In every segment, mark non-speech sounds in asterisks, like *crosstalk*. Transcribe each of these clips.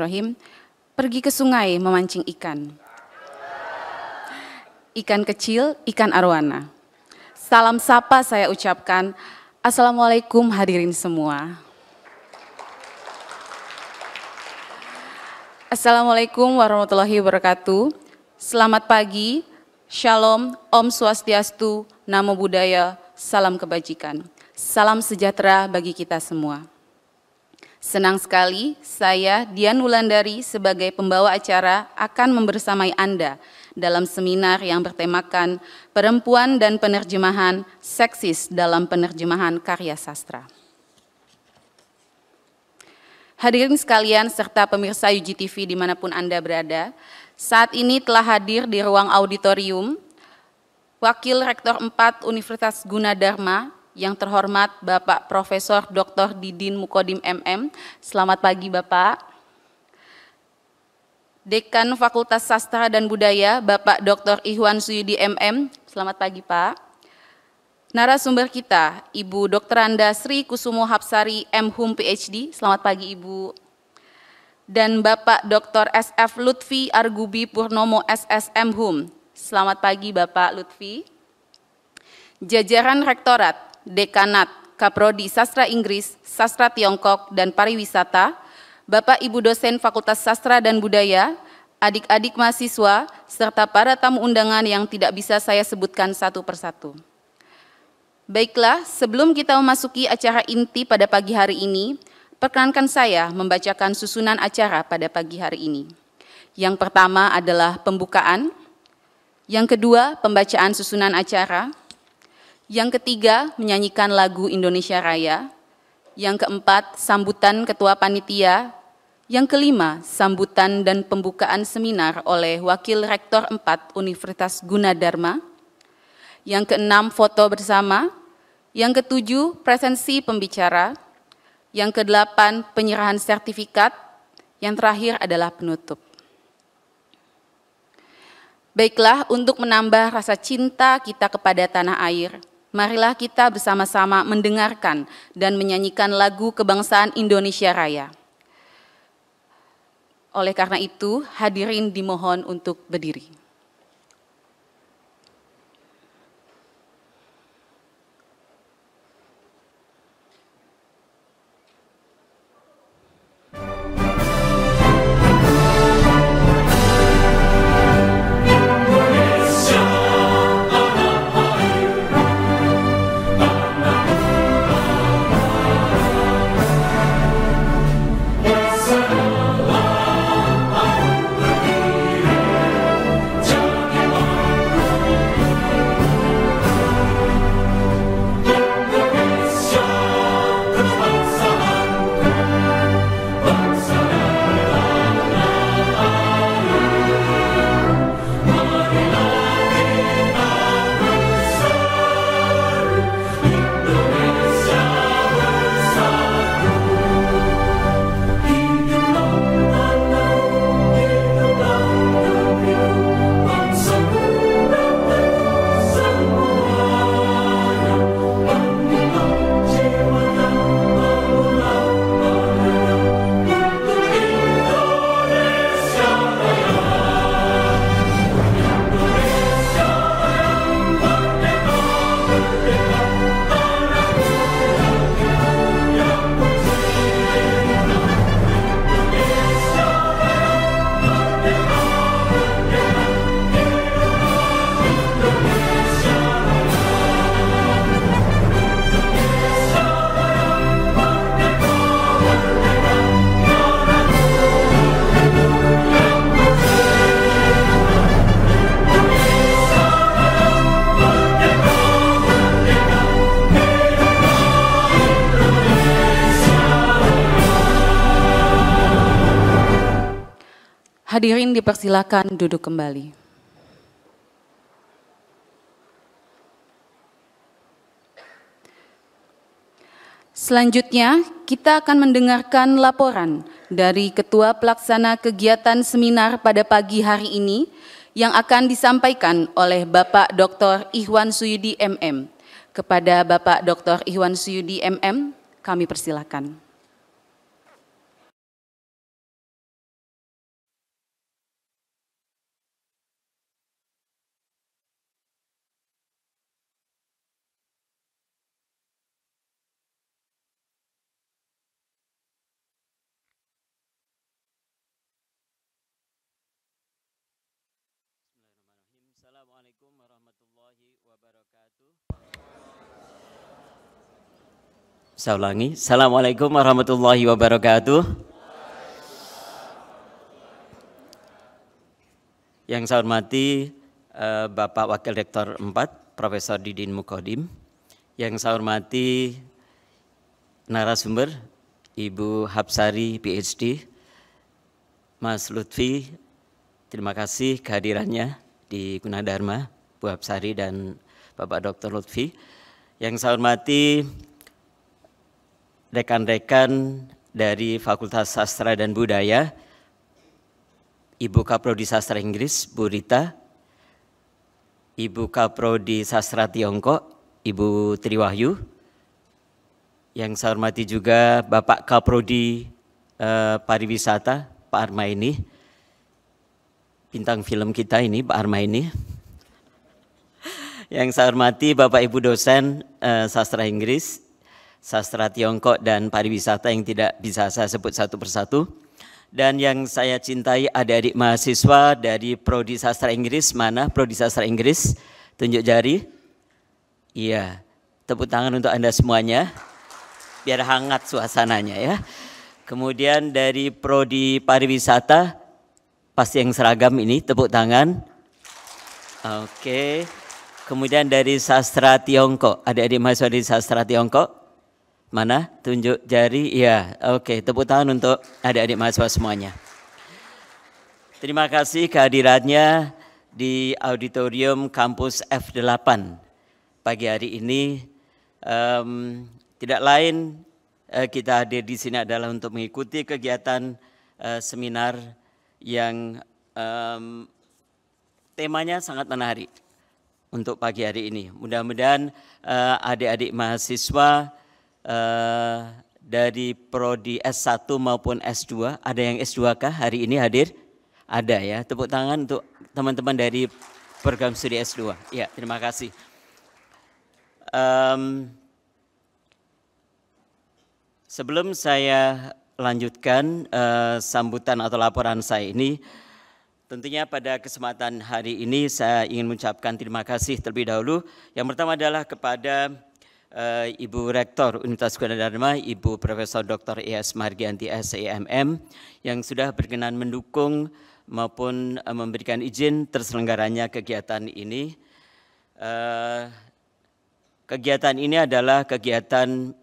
Bismillahirrahmanirrahim, pergi ke sungai memancing ikan. Ikan kecil, ikan arwana. Salam sapa saya ucapkan, Assalamualaikum hadirin semua. Assalamualaikum warahmatullahi wabarakatuh. Selamat pagi, Shalom, Om Swastiastu, Namo Buddhaya, Salam Kebajikan. Salam sejahtera bagi kita semua. Senang sekali saya Dian Wulandari sebagai pembawa acara akan membersamai Anda dalam seminar yang bertemakan Perempuan dan Penerjemahan Seksis dalam Penerjemahan Karya Sastra. Hadirin sekalian serta pemirsa UGTV dimanapun Anda berada, saat ini telah hadir di ruang auditorium Wakil Rektor 4 Universitas Gunadarma, yang terhormat Bapak Profesor Dr. Didin Mukodim MM. Selamat pagi Bapak. Dekan Fakultas Sastra dan Budaya Bapak Dr. Ihwan Suyudi MM. Selamat pagi Pak. Narasumber kita, Ibu Dr. Anda Sri Kusumo Hapsari M. Hum PhD. Selamat pagi Ibu dan Bapak Dr. SF Lutfi Argubi Purnomo SSM HUM. Selamat pagi Bapak Lutfi. Jajaran Rektorat, Dekanat, Kaprodi Sastra Inggris, Sastra Tiongkok, dan Pariwisata, Bapak Ibu dosen Fakultas Sastra dan Budaya, adik-adik mahasiswa, serta para tamu undangan yang tidak bisa saya sebutkan satu persatu. Baiklah, sebelum kita memasuki acara inti pada pagi hari ini, perkenankan saya membacakan susunan acara pada pagi hari ini. Yang pertama adalah pembukaan, yang kedua pembacaan susunan acara, yang ketiga, menyanyikan lagu Indonesia Raya. Yang keempat, sambutan ketua panitia. Yang kelima, sambutan dan pembukaan seminar oleh Wakil Rektor 4 Universitas Gunadarma. Yang keenam, foto bersama. Yang ketujuh, presensi pembicara. Yang kedelapan, penyerahan sertifikat. Yang terakhir adalah penutup. Baiklah, untuk menambah rasa cinta kita kepada tanah air, Marilah kita bersama-sama mendengarkan dan menyanyikan lagu kebangsaan Indonesia Raya. Oleh karena itu, hadirin dimohon untuk berdiri. Hadirin dipersilakan duduk kembali. Selanjutnya, kita akan mendengarkan laporan dari Ketua Pelaksana Kegiatan Seminar pada pagi hari ini yang akan disampaikan oleh Bapak Dr. Ihwan Suyudi MM. Kepada Bapak Dr. Ihwan Suyudi MM, kami persilakan. Saya ulangi. Assalamualaikum warahmatullahi wabarakatuh. Yang saya hormati eh, Bapak Wakil Rektor 4, Profesor Didin Mukodim. Yang saya hormati narasumber Ibu Hapsari PhD, Mas Lutfi, terima kasih kehadirannya di Gunadarma, Bu Hapsari dan Bapak Dr. Lutfi. Yang saya hormati rekan-rekan dari Fakultas Sastra dan Budaya, Ibu Kaprodi Sastra Inggris, Bu Rita, Ibu Kaprodi Sastra Tiongkok, Ibu Triwahyu, yang saya hormati juga Bapak Kaprodi eh, Pariwisata, Pak Arma ini, bintang film kita ini, Pak Arma ini. Yang saya hormati Bapak Ibu dosen eh, sastra Inggris, sastra Tiongkok dan pariwisata yang tidak bisa saya sebut satu persatu. Dan yang saya cintai adik-adik mahasiswa dari Prodi Sastra Inggris, mana Prodi Sastra Inggris? Tunjuk jari. Iya, tepuk tangan untuk Anda semuanya, biar hangat suasananya ya. Kemudian dari Prodi Pariwisata, pasti yang seragam ini, tepuk tangan. Oke, kemudian dari Sastra Tiongkok, adik-adik mahasiswa dari Sastra Tiongkok, Mana? Tunjuk jari. Ya, oke. Okay. Tepuk tangan untuk adik-adik mahasiswa semuanya. Terima kasih kehadirannya di auditorium kampus F8 pagi hari ini. Um, tidak lain uh, kita hadir di sini adalah untuk mengikuti kegiatan uh, seminar yang um, temanya sangat menarik untuk pagi hari ini. Mudah-mudahan uh, adik-adik mahasiswa uh, dari prodi S1 maupun S2? Ada yang S2 kah hari ini hadir? Ada ya. Tepuk tangan untuk teman-teman dari program studi S2. Ya, terima kasih. Um, sebelum saya lanjutkan uh, sambutan atau laporan saya ini, tentunya pada kesempatan hari ini saya ingin mengucapkan terima kasih terlebih dahulu. Yang pertama adalah kepada uh, Ibu Rektor Universitas Guna Dharma, Ibu Profesor Dr. E.S. Margianti SEMM yang sudah berkenan mendukung maupun uh, memberikan izin terselenggaranya kegiatan ini. Uh, kegiatan ini adalah kegiatan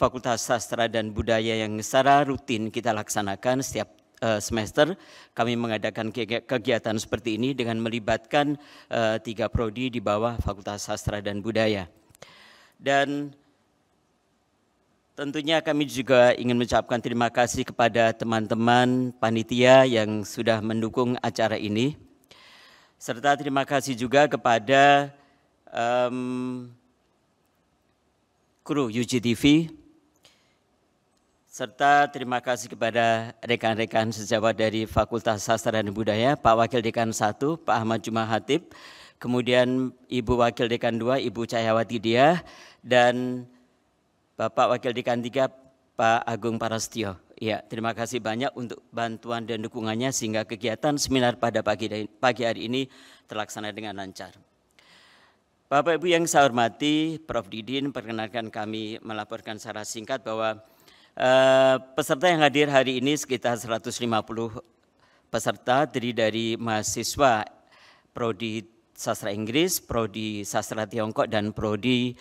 Fakultas Sastra dan Budaya yang secara rutin kita laksanakan setiap semester kami mengadakan kegiatan seperti ini dengan melibatkan tiga prodi di bawah Fakultas Sastra dan Budaya dan tentunya kami juga ingin mengucapkan terima kasih kepada teman-teman panitia yang sudah mendukung acara ini serta terima kasih juga kepada um, kru UGTV serta terima kasih kepada rekan-rekan sejawat dari Fakultas Sastra dan Budaya, Pak Wakil Dekan 1, Pak Ahmad Jumahatib, kemudian Ibu Wakil Dekan 2, Ibu Cahyawati Diah dan Bapak Wakil Dekan 3 Pak Agung Parastio. Ya, terima kasih banyak untuk bantuan dan dukungannya sehingga kegiatan seminar pada pagi pagi hari ini terlaksana dengan lancar. Bapak Ibu yang saya hormati, Prof. Didin, perkenankan kami melaporkan secara singkat bahwa eh, peserta yang hadir hari ini sekitar 150 peserta terdiri dari mahasiswa Prodi Sastra Inggris, Prodi Sastra Tiongkok, dan Prodi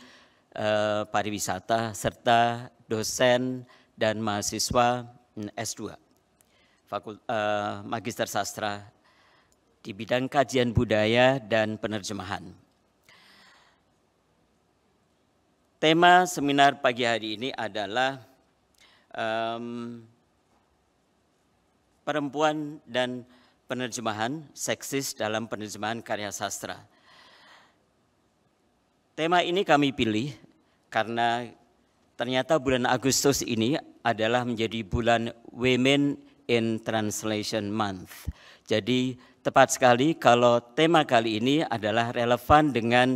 Eh, pariwisata serta dosen dan mahasiswa mm, S2 Fakul, eh, Magister Sastra di bidang kajian budaya dan penerjemahan. Tema seminar pagi hari ini adalah um, perempuan dan penerjemahan seksis dalam penerjemahan karya sastra. Tema ini kami pilih karena ternyata bulan Agustus ini adalah menjadi bulan Women in Translation Month. Jadi tepat sekali kalau tema kali ini adalah relevan dengan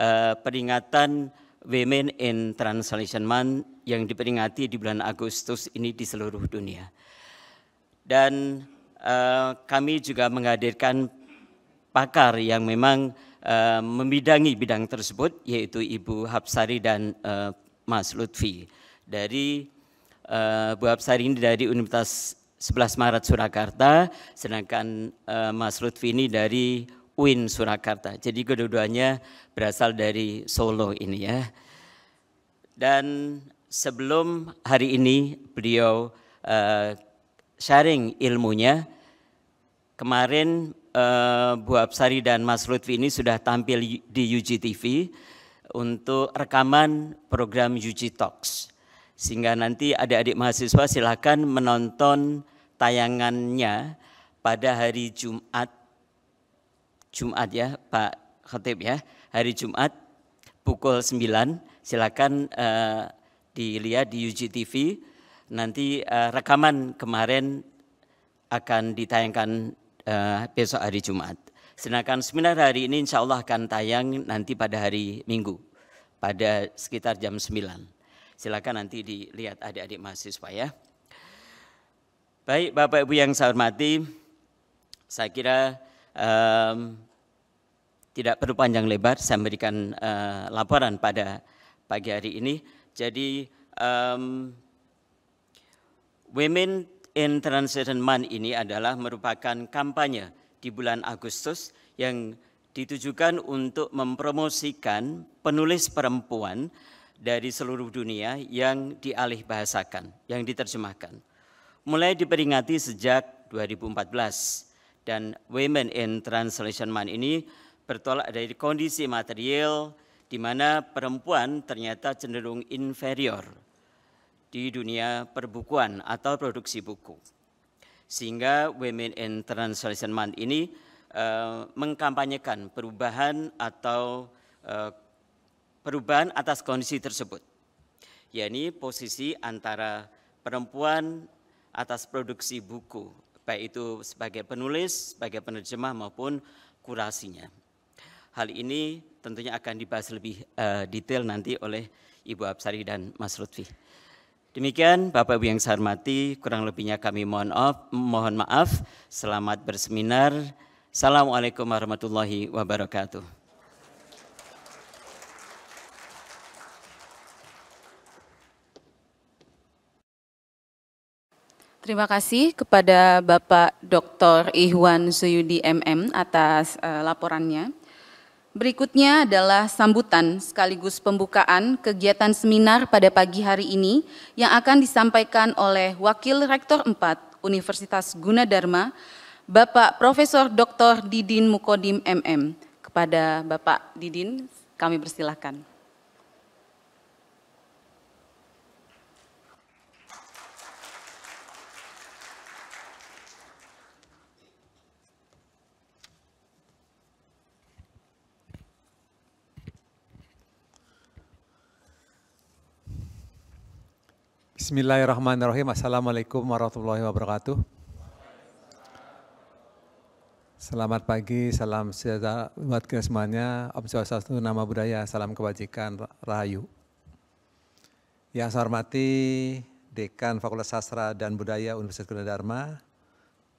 uh, peringatan Women in Translation Month yang diperingati di bulan Agustus ini di seluruh dunia. Dan uh, kami juga menghadirkan pakar yang memang Eh, membidangi bidang tersebut yaitu Ibu Hapsari dan uh, Mas Lutfi dari uh, eh, Bu Hapsari ini dari Universitas 11 Maret Surakarta, sedangkan uh, Mas Lutfi ini dari UIN Surakarta. Jadi kedua-duanya berasal dari Solo ini ya. Dan sebelum hari ini beliau uh, sharing ilmunya, kemarin Eh, Bu Absari dan Mas Lutfi ini sudah tampil di UGTV untuk rekaman program UG Talks. Sehingga nanti adik-adik mahasiswa silakan menonton tayangannya pada hari Jumat. Jumat ya Pak Khotib ya, hari Jumat pukul 9 silakan uh, dilihat di UGTV. Nanti uh, rekaman kemarin akan ditayangkan uh, besok hari Jumat. Sedangkan seminar hari ini insya Allah akan tayang nanti pada hari Minggu, pada sekitar jam 9. Silakan nanti dilihat adik-adik mahasiswa ya. Baik Bapak Ibu yang saya hormati, saya kira um, tidak perlu panjang lebar, saya memberikan uh, laporan pada pagi hari ini. Jadi um, women in Transition Month ini adalah merupakan kampanye di bulan Agustus yang ditujukan untuk mempromosikan penulis perempuan dari seluruh dunia yang dialih bahasakan, yang diterjemahkan. Mulai diperingati sejak 2014 dan Women in Translation Month ini bertolak dari kondisi material di mana perempuan ternyata cenderung inferior di dunia perbukuan atau produksi buku. Sehingga Women in Translation Month ini uh, mengkampanyekan perubahan atau uh, perubahan atas kondisi tersebut, yakni posisi antara perempuan atas produksi buku, baik itu sebagai penulis, sebagai penerjemah maupun kurasinya. Hal ini tentunya akan dibahas lebih uh, detail nanti oleh Ibu Absari dan Mas Lutfi. Demikian Bapak Ibu yang saya hormati, kurang lebihnya kami mohon maaf, mohon maaf. Selamat berseminar. Assalamualaikum warahmatullahi wabarakatuh. Terima kasih kepada Bapak Dr. Ihwan Suyudi MM atas uh, laporannya. Berikutnya adalah sambutan sekaligus pembukaan kegiatan seminar pada pagi hari ini yang akan disampaikan oleh Wakil Rektor 4 Universitas Gunadarma, Bapak Profesor Dr. Didin Mukodim MM. Kepada Bapak Didin, kami persilahkan. Bismillahirrahmanirrahim. Assalamualaikum warahmatullahi wabarakatuh. Selamat pagi, salam sejahtera buat kita semuanya. Om Swastiastu, nama budaya, salam kebajikan, rahayu. Yang saya hormati Dekan Fakultas Sastra dan Budaya Universitas Gunadarma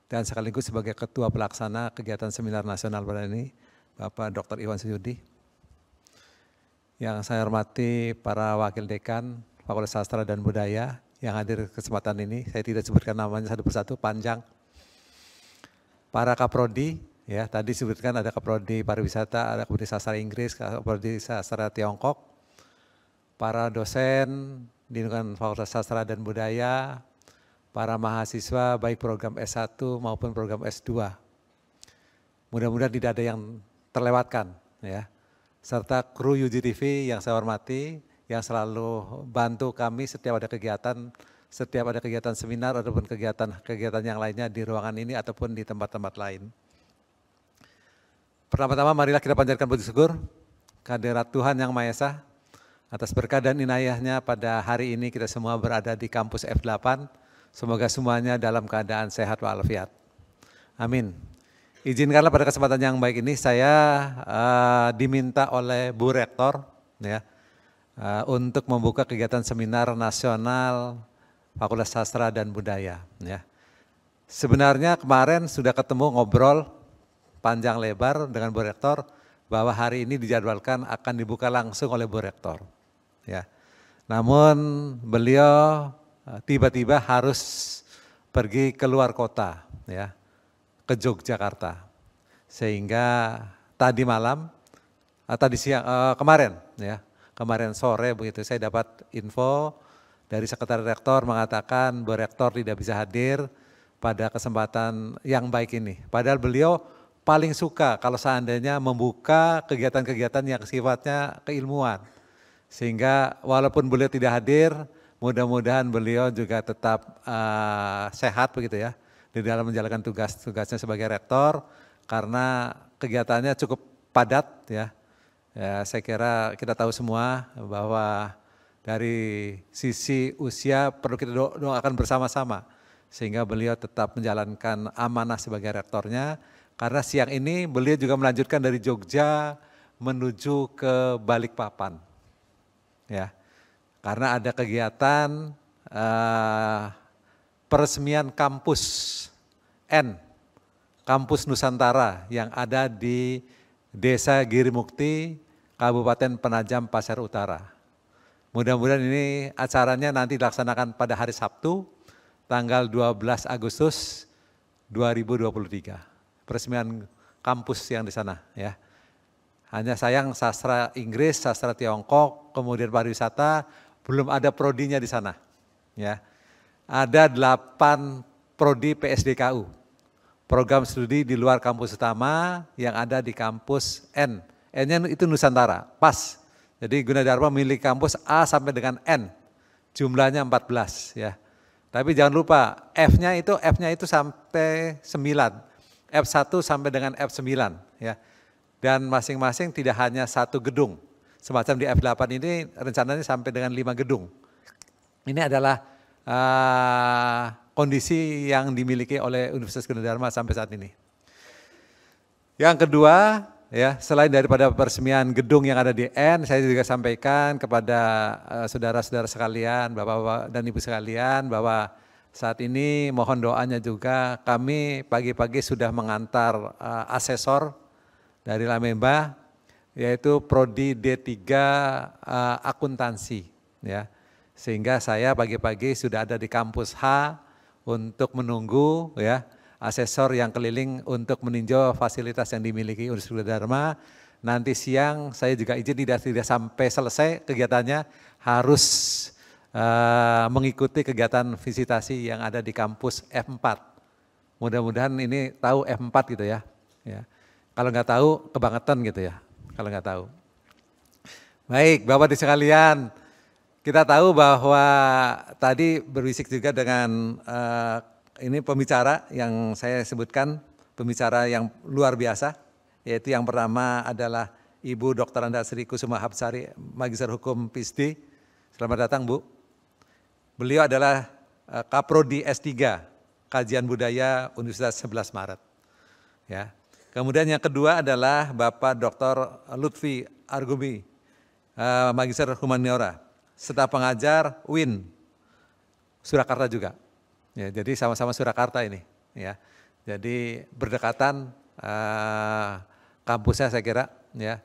dan sekaligus sebagai Ketua Pelaksana Kegiatan Seminar Nasional pada ini, Bapak Dr. Iwan Suyudi. Yang saya hormati para Wakil Dekan, Fakultas Sastra dan Budaya yang hadir kesempatan ini. Saya tidak sebutkan namanya satu persatu, panjang. Para kaprodi, ya tadi sebutkan ada kaprodi pariwisata, ada kaprodi sastra Inggris, kaprodi sastra Tiongkok, para dosen di lingkungan Fakultas Sastra dan Budaya, para mahasiswa baik program S1 maupun program S2. Mudah-mudahan tidak ada yang terlewatkan ya. Serta kru UGTV yang saya hormati, yang selalu bantu kami setiap ada kegiatan, setiap ada kegiatan seminar ataupun kegiatan-kegiatan yang lainnya di ruangan ini ataupun di tempat-tempat lain. Pertama-tama marilah kita panjatkan puji syukur kehadirat Tuhan Yang Maha Esa atas berkah dan inayahnya pada hari ini kita semua berada di kampus F8. Semoga semuanya dalam keadaan sehat walafiat. Amin. Izinkanlah pada kesempatan yang baik ini saya uh, diminta oleh Bu Rektor ya Eh, untuk membuka kegiatan seminar nasional Fakultas Sastra dan Budaya. Ya. Sebenarnya kemarin sudah ketemu ngobrol panjang lebar dengan Bu Rektor bahwa hari ini dijadwalkan akan dibuka langsung oleh Bu Rektor. Ya. Namun beliau eh, tiba-tiba harus pergi ke luar kota ya ke Yogyakarta. Sehingga tadi malam, eh, tadi siang, kemarin ya, kemarin sore begitu saya dapat info dari sekretaris rektor mengatakan bahwa Rektor tidak bisa hadir pada kesempatan yang baik ini. Padahal beliau paling suka kalau seandainya membuka kegiatan-kegiatan yang sifatnya keilmuan. Sehingga walaupun beliau tidak hadir, mudah-mudahan beliau juga tetap uh, sehat begitu ya di dalam menjalankan tugas-tugasnya sebagai rektor karena kegiatannya cukup padat ya Ya, saya kira kita tahu semua bahwa dari sisi usia perlu kita doakan bersama-sama sehingga beliau tetap menjalankan amanah sebagai rektornya karena siang ini beliau juga melanjutkan dari Jogja menuju ke Balikpapan. Ya. Karena ada kegiatan uh, peresmian kampus N, kampus Nusantara yang ada di Desa Girimukti, Kabupaten Penajam Pasar Utara. Mudah-mudahan ini acaranya nanti dilaksanakan pada hari Sabtu, tanggal 12 Agustus 2023. Peresmian kampus yang di sana ya. Hanya sayang sastra Inggris, sastra Tiongkok, kemudian pariwisata, belum ada prodinya di sana. Ya. Ada delapan prodi PSDKU, program studi di luar kampus utama yang ada di kampus N. N-nya itu Nusantara, pas. Jadi Gunadarma milik kampus A sampai dengan N. Jumlahnya 14 ya. Tapi jangan lupa F-nya itu F-nya itu sampai 9. F1 sampai dengan F9 ya. Dan masing-masing tidak hanya satu gedung. Semacam di F8 ini rencananya sampai dengan lima gedung. Ini adalah uh, kondisi yang dimiliki oleh Universitas Gunadarma sampai saat ini. Yang kedua, ya selain daripada peresmian gedung yang ada di N, saya juga sampaikan kepada eh, saudara-saudara uh, sekalian, bapak-bapak dan ibu sekalian bahwa saat ini mohon doanya juga kami pagi-pagi sudah mengantar uh, asesor dari Lamemba yaitu prodi D3 uh, eh, akuntansi ya. Sehingga saya pagi-pagi sudah ada di kampus H untuk menunggu ya asesor yang keliling untuk meninjau fasilitas yang dimiliki Universitas Dharma. Nanti siang saya juga izin tidak tidak sampai selesai kegiatannya harus uh, mengikuti kegiatan visitasi yang ada di kampus F4. Mudah-mudahan ini tahu F4 gitu ya. ya. Kalau nggak tahu kebangetan gitu ya. Kalau nggak tahu. Baik, Bapak di sekalian, kita tahu bahwa tadi berbisik juga dengan uh, ini pembicara yang saya sebutkan, pembicara yang luar biasa, yaitu yang pertama adalah Ibu Dr. Anda Sri Kusuma Habsari, Magister Hukum PhD. Selamat datang Bu. Beliau adalah uh, Kaprodi S3, Kajian Budaya Universitas 11 Maret. Ya. Kemudian yang kedua adalah Bapak Dr. Lutfi Argumi, uh, Magister Humaniora serta pengajar Win. Surakarta juga. Ya, jadi sama-sama Surakarta ini. Ya. Jadi berdekatan uh, kampusnya saya kira ya.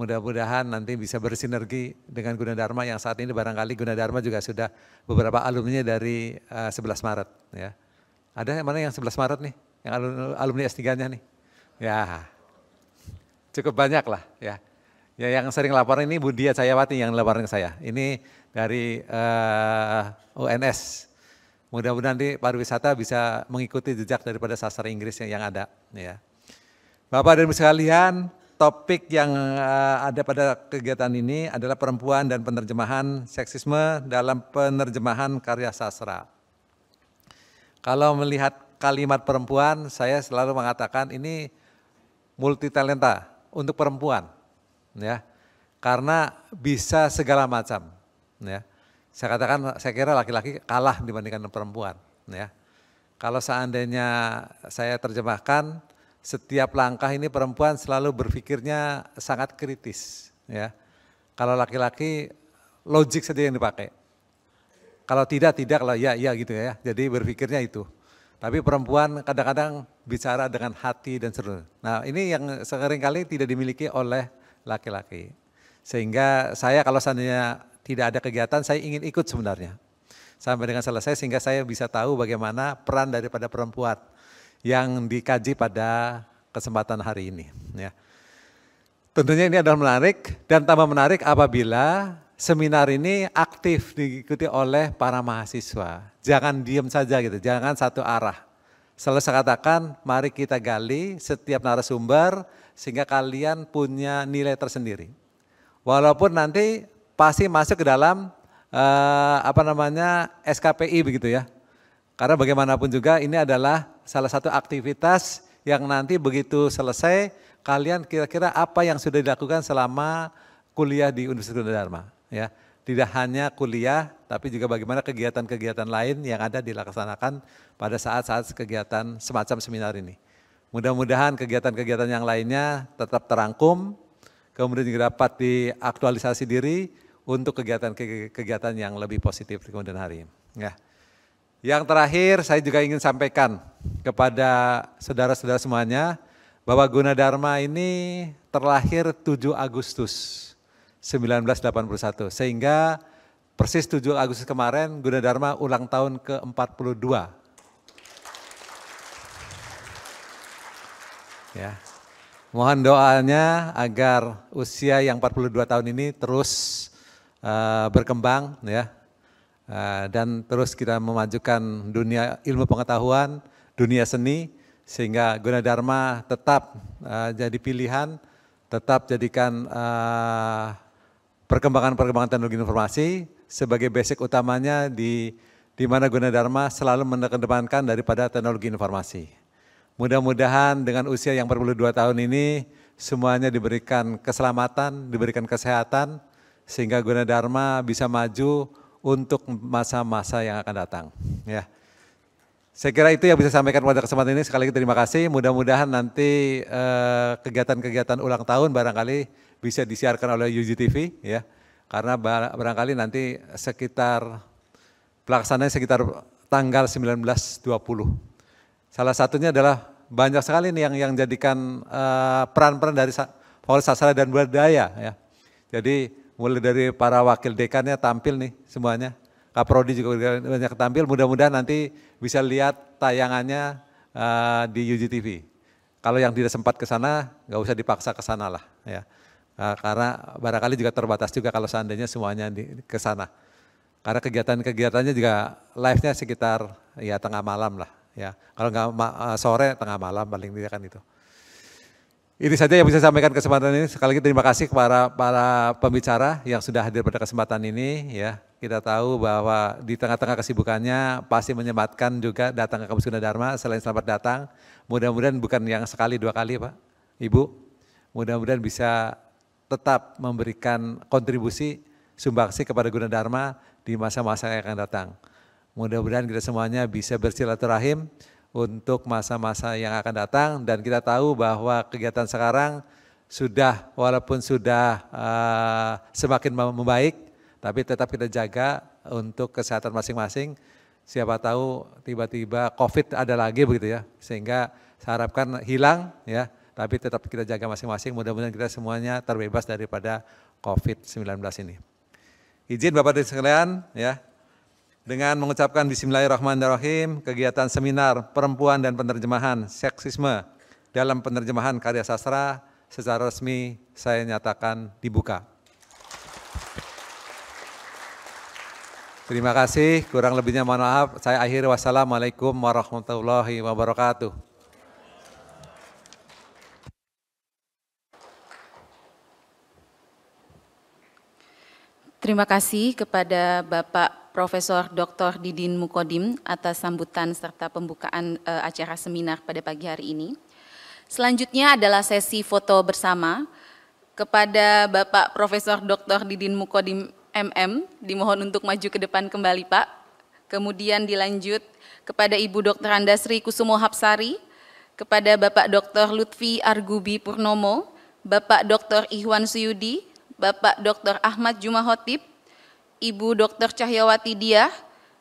Mudah-mudahan nanti bisa bersinergi dengan Gunadarma yang saat ini barangkali Gunadarma juga sudah beberapa alumni dari uh, eh, 11 Maret ya. Ada yang mana yang 11 Maret nih? Yang alumni S3-nya nih. Ya. Cukup banyak lah ya. Ya yang sering lapor ini Bu Dia Cayawati yang laporin ke saya. Ini dari uh, eh, UNS. Mudah-mudahan nanti pariwisata bisa mengikuti jejak daripada sastra Inggris yang, yang ada. Ya. Bapak dan Ibu sekalian, topik yang uh, ada pada kegiatan ini adalah perempuan dan penerjemahan seksisme dalam penerjemahan karya sastra. Kalau melihat kalimat perempuan, saya selalu mengatakan ini multi talenta untuk perempuan ya karena bisa segala macam ya saya katakan saya kira laki-laki kalah dibandingkan perempuan ya kalau seandainya saya terjemahkan setiap langkah ini perempuan selalu berpikirnya sangat kritis ya kalau laki-laki logik saja yang dipakai kalau tidak tidak kalau ya ya gitu ya jadi berpikirnya itu tapi perempuan kadang-kadang bicara dengan hati dan seru. Nah ini yang seringkali tidak dimiliki oleh laki-laki. Sehingga saya kalau seandainya tidak ada kegiatan, saya ingin ikut sebenarnya. Sampai dengan selesai sehingga saya bisa tahu bagaimana peran daripada perempuan yang dikaji pada kesempatan hari ini. Ya. Tentunya ini adalah menarik dan tambah menarik apabila seminar ini aktif diikuti oleh para mahasiswa. Jangan diem saja gitu, jangan satu arah. selesai katakan, mari kita gali setiap narasumber, sehingga kalian punya nilai tersendiri. Walaupun nanti pasti masuk ke dalam eh, apa namanya SKPI begitu ya. Karena bagaimanapun juga ini adalah salah satu aktivitas yang nanti begitu selesai kalian kira-kira apa yang sudah dilakukan selama kuliah di Universitas Dharma ya. Tidak hanya kuliah tapi juga bagaimana kegiatan-kegiatan lain yang ada dilaksanakan pada saat-saat kegiatan semacam seminar ini. Mudah-mudahan kegiatan-kegiatan yang lainnya tetap terangkum, kemudian juga dapat diaktualisasi diri untuk kegiatan-kegiatan yang lebih positif di kemudian hari. Ya. Yang terakhir saya juga ingin sampaikan kepada saudara-saudara semuanya bahwa Gunadarma ini terlahir 7 Agustus 1981 sehingga persis 7 Agustus kemarin Gunadarma ulang tahun ke-42 Ya. Mohon doanya agar usia yang 42 tahun ini terus uh, berkembang ya. Uh, dan terus kita memajukan dunia ilmu pengetahuan, dunia seni sehingga Gunadarma tetap uh, jadi pilihan, tetap jadikan uh, perkembangan-perkembangan teknologi informasi sebagai basic utamanya di di mana Gunadarma selalu mendepankan daripada teknologi informasi. Mudah-mudahan dengan usia yang 42 tahun ini semuanya diberikan keselamatan, diberikan kesehatan sehingga Dharma bisa maju untuk masa-masa yang akan datang. Ya. Saya kira itu yang bisa sampaikan pada kesempatan ini. Sekali lagi terima kasih. Mudah-mudahan nanti eh, kegiatan-kegiatan eh, ulang tahun barangkali bisa disiarkan oleh UGTV ya. Karena barangkali nanti sekitar pelaksanaannya sekitar tanggal 19 20 Salah satunya adalah banyak sekali nih yang yang jadikan eh, peran-peran uh, dari Polres Sasara dan Berdaya ya. Jadi mulai dari para wakil dekannya tampil nih semuanya. Kaprodi juga banyak tampil, mudah-mudahan nanti bisa lihat tayangannya uh, di UGTV. Kalau yang tidak sempat ke sana, nggak usah dipaksa ke sana lah ya. Uh, karena barangkali juga terbatas juga kalau seandainya semuanya di, ke sana. Karena kegiatan-kegiatannya juga live-nya sekitar ya tengah malam lah Ya, kalau nggak eh, sore tengah malam paling tidak kan itu. Ini saja yang bisa saya sampaikan kesempatan ini. Sekali lagi terima kasih kepada para pembicara yang sudah hadir pada kesempatan ini. Ya, kita tahu bahwa di tengah-tengah kesibukannya pasti menyematkan juga datang ke Kampus Guna Dharma selain selamat datang. Mudah-mudahan bukan yang sekali dua kali Pak, Ibu. Mudah-mudahan bisa tetap memberikan kontribusi sumbangsih kepada Gunadarma di masa-masa yang akan datang. Mudah-mudahan kita semuanya bisa bersilaturahim untuk masa-masa yang akan datang dan kita tahu bahwa kegiatan sekarang sudah walaupun sudah uh, semakin membaik tapi tetap kita jaga untuk kesehatan masing-masing. Siapa tahu tiba-tiba Covid ada lagi begitu ya. Sehingga saya harapkan hilang ya, tapi tetap kita jaga masing-masing. Mudah-mudahan kita semuanya terbebas daripada Covid-19 ini. Izin Bapak dan sekalian ya, dengan mengucapkan bismillahirrahmanirrahim kegiatan seminar perempuan dan penerjemahan seksisme dalam penerjemahan karya sastra secara resmi saya nyatakan dibuka. Terima kasih, kurang lebihnya mohon maaf. Saya akhiri wassalamualaikum warahmatullahi wabarakatuh. Terima kasih kepada Bapak Profesor Dr. Didin Mukodim atas sambutan serta pembukaan uh, acara seminar pada pagi hari ini. Selanjutnya adalah sesi foto bersama kepada Bapak Profesor Dr. Didin Mukodim MM dimohon untuk maju ke depan kembali Pak. Kemudian dilanjut kepada Ibu Dr. Andasri Kusumo Hapsari, kepada Bapak Dr. Lutfi Argubi Purnomo, Bapak Dr. Ihwan Suyudi, Bapak Dr. Ahmad Jumahotip, Ibu Dr. Cahyawati Diah,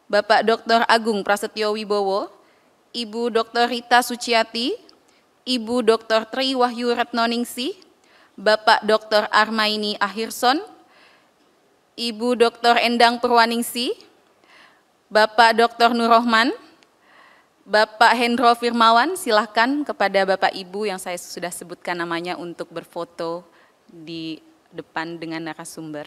Bapak Dr. Agung Prasetyo Wibowo, Ibu Dr. Rita Suciati, Ibu Dr. Tri Wahyu Retnoningsi, Bapak Dr. Armaini Ahirson, Ibu Dr. Endang Purwaningsi, Bapak Dr. Nurrohman, Bapak Hendro Firmawan, silahkan kepada Bapak Ibu yang saya sudah sebutkan namanya untuk berfoto di depan dengan narasumber.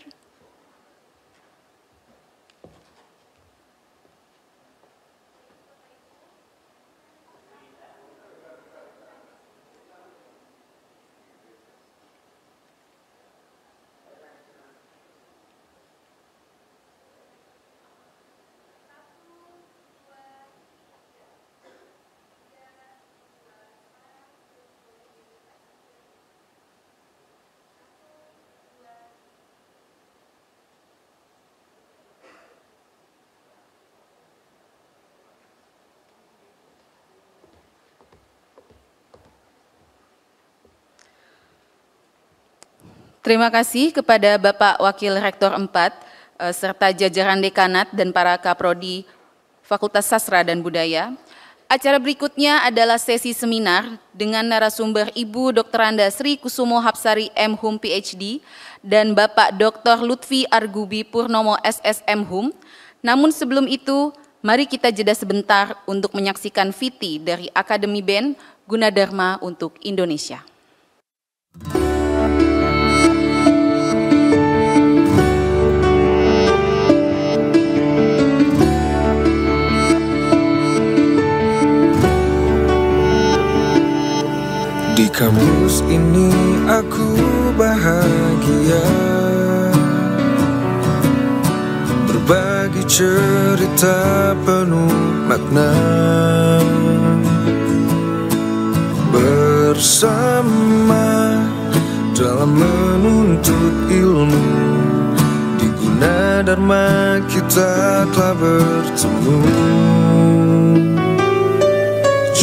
Terima kasih kepada Bapak Wakil Rektor 4 eh, serta jajaran dekanat dan para kaprodi Fakultas Sastra dan Budaya. Acara berikutnya adalah sesi seminar dengan narasumber Ibu Dr. Anda Sri Kusumo Hapsari M. Hum PhD dan Bapak Dr. Lutfi Argubi Purnomo SSM Hum. Namun sebelum itu, mari kita jeda sebentar untuk menyaksikan Viti dari Akademi Band Gunadarma untuk Indonesia. Di kampus ini aku bahagia Berbagi cerita penuh makna Bersama dalam menuntut ilmu Di guna dharma kita telah bertemu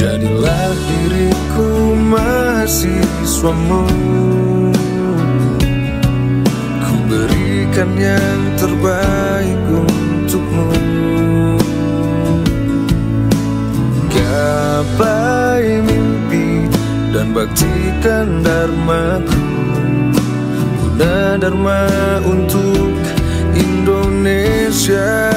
Jadilah diriku mahasiswamu Ku berikan yang terbaik untukmu Gapai mimpi dan baktikan dharmaku Guna dharma untuk Indonesia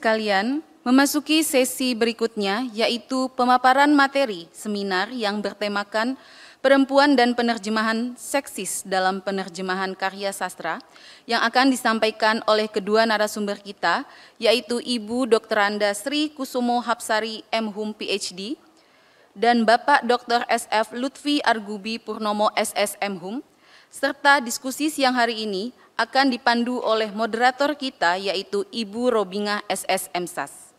sekalian, memasuki sesi berikutnya yaitu pemaparan materi seminar yang bertemakan perempuan dan penerjemahan seksis dalam penerjemahan karya sastra yang akan disampaikan oleh kedua narasumber kita yaitu Ibu Dr. Anda Sri Kusumo Hapsari M. Hum PhD dan Bapak Dr. SF Lutfi Argubi Purnomo SSM Hum serta diskusi siang hari ini akan dipandu oleh moderator kita yaitu Ibu Robinga SSM SAS.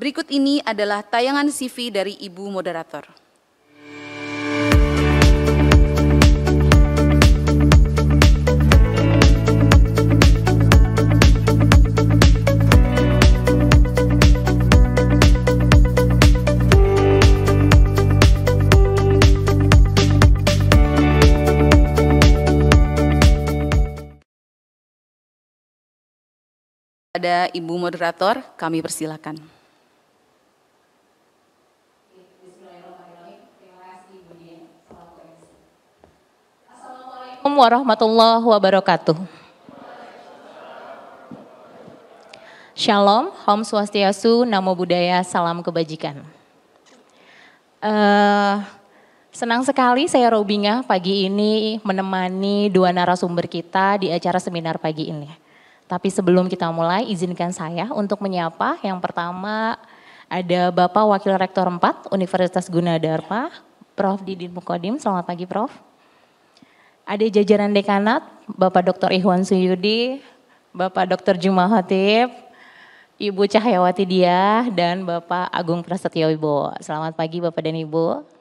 Berikut ini adalah tayangan CV dari Ibu Moderator. Ada Ibu Moderator, kami persilakan. Assalamualaikum warahmatullahi wabarakatuh. Shalom, Om Swastiastu, Namo Buddhaya, Salam Kebajikan. Uh, senang sekali saya Robinga pagi ini menemani dua narasumber kita di acara seminar pagi ini. Tapi sebelum kita mulai, izinkan saya untuk menyapa yang pertama ada Bapak Wakil Rektor 4 Universitas Gunadarma, Prof. Didin Mukodim. Selamat pagi, Prof. Ada jajaran dekanat, Bapak Dr. Ihwan Suyudi, Bapak Dr. Juma Ibu Cahyawati Diah, dan Bapak Agung Prasetyo Ibu. Selamat pagi Bapak dan Ibu.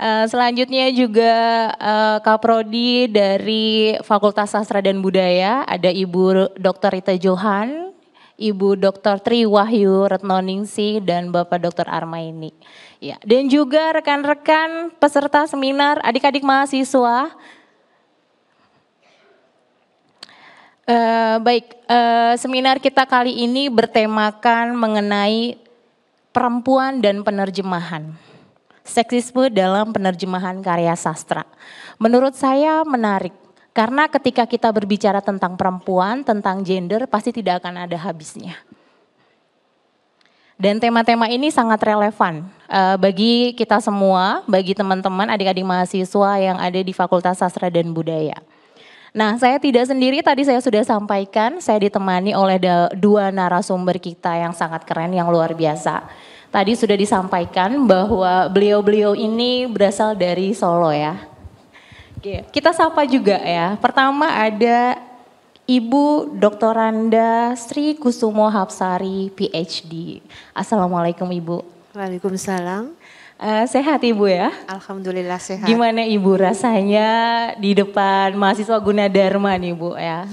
Eh, selanjutnya juga uh, eh, Kaprodi dari Fakultas Sastra dan Budaya ada Ibu Dr. Rita Johan, Ibu Dr. Tri Wahyu Retnoningsi dan Bapak Dr. Armaini. Ya, dan juga rekan-rekan peserta seminar, adik-adik mahasiswa. Uh, baik, uh, seminar kita kali ini bertemakan mengenai perempuan dan penerjemahan seksisme dalam penerjemahan karya sastra. Menurut saya menarik, karena ketika kita berbicara tentang perempuan, tentang gender, pasti tidak akan ada habisnya. Dan tema-tema ini sangat relevan uh, bagi kita semua, bagi teman-teman adik-adik mahasiswa yang ada di Fakultas Sastra dan Budaya. Nah, saya tidak sendiri, tadi saya sudah sampaikan, saya ditemani oleh dua narasumber kita yang sangat keren, yang luar biasa. Tadi sudah disampaikan bahwa beliau-beliau ini berasal dari Solo ya. Oke, Kita sapa juga ya. Pertama ada Ibu Dr Randa Sri Kusumo Hapsari, PhD. Assalamualaikum Ibu. Waalaikumsalam. Uh, sehat Ibu ya? Alhamdulillah sehat. Gimana Ibu rasanya di depan mahasiswa Gunadarma nih Bu ya?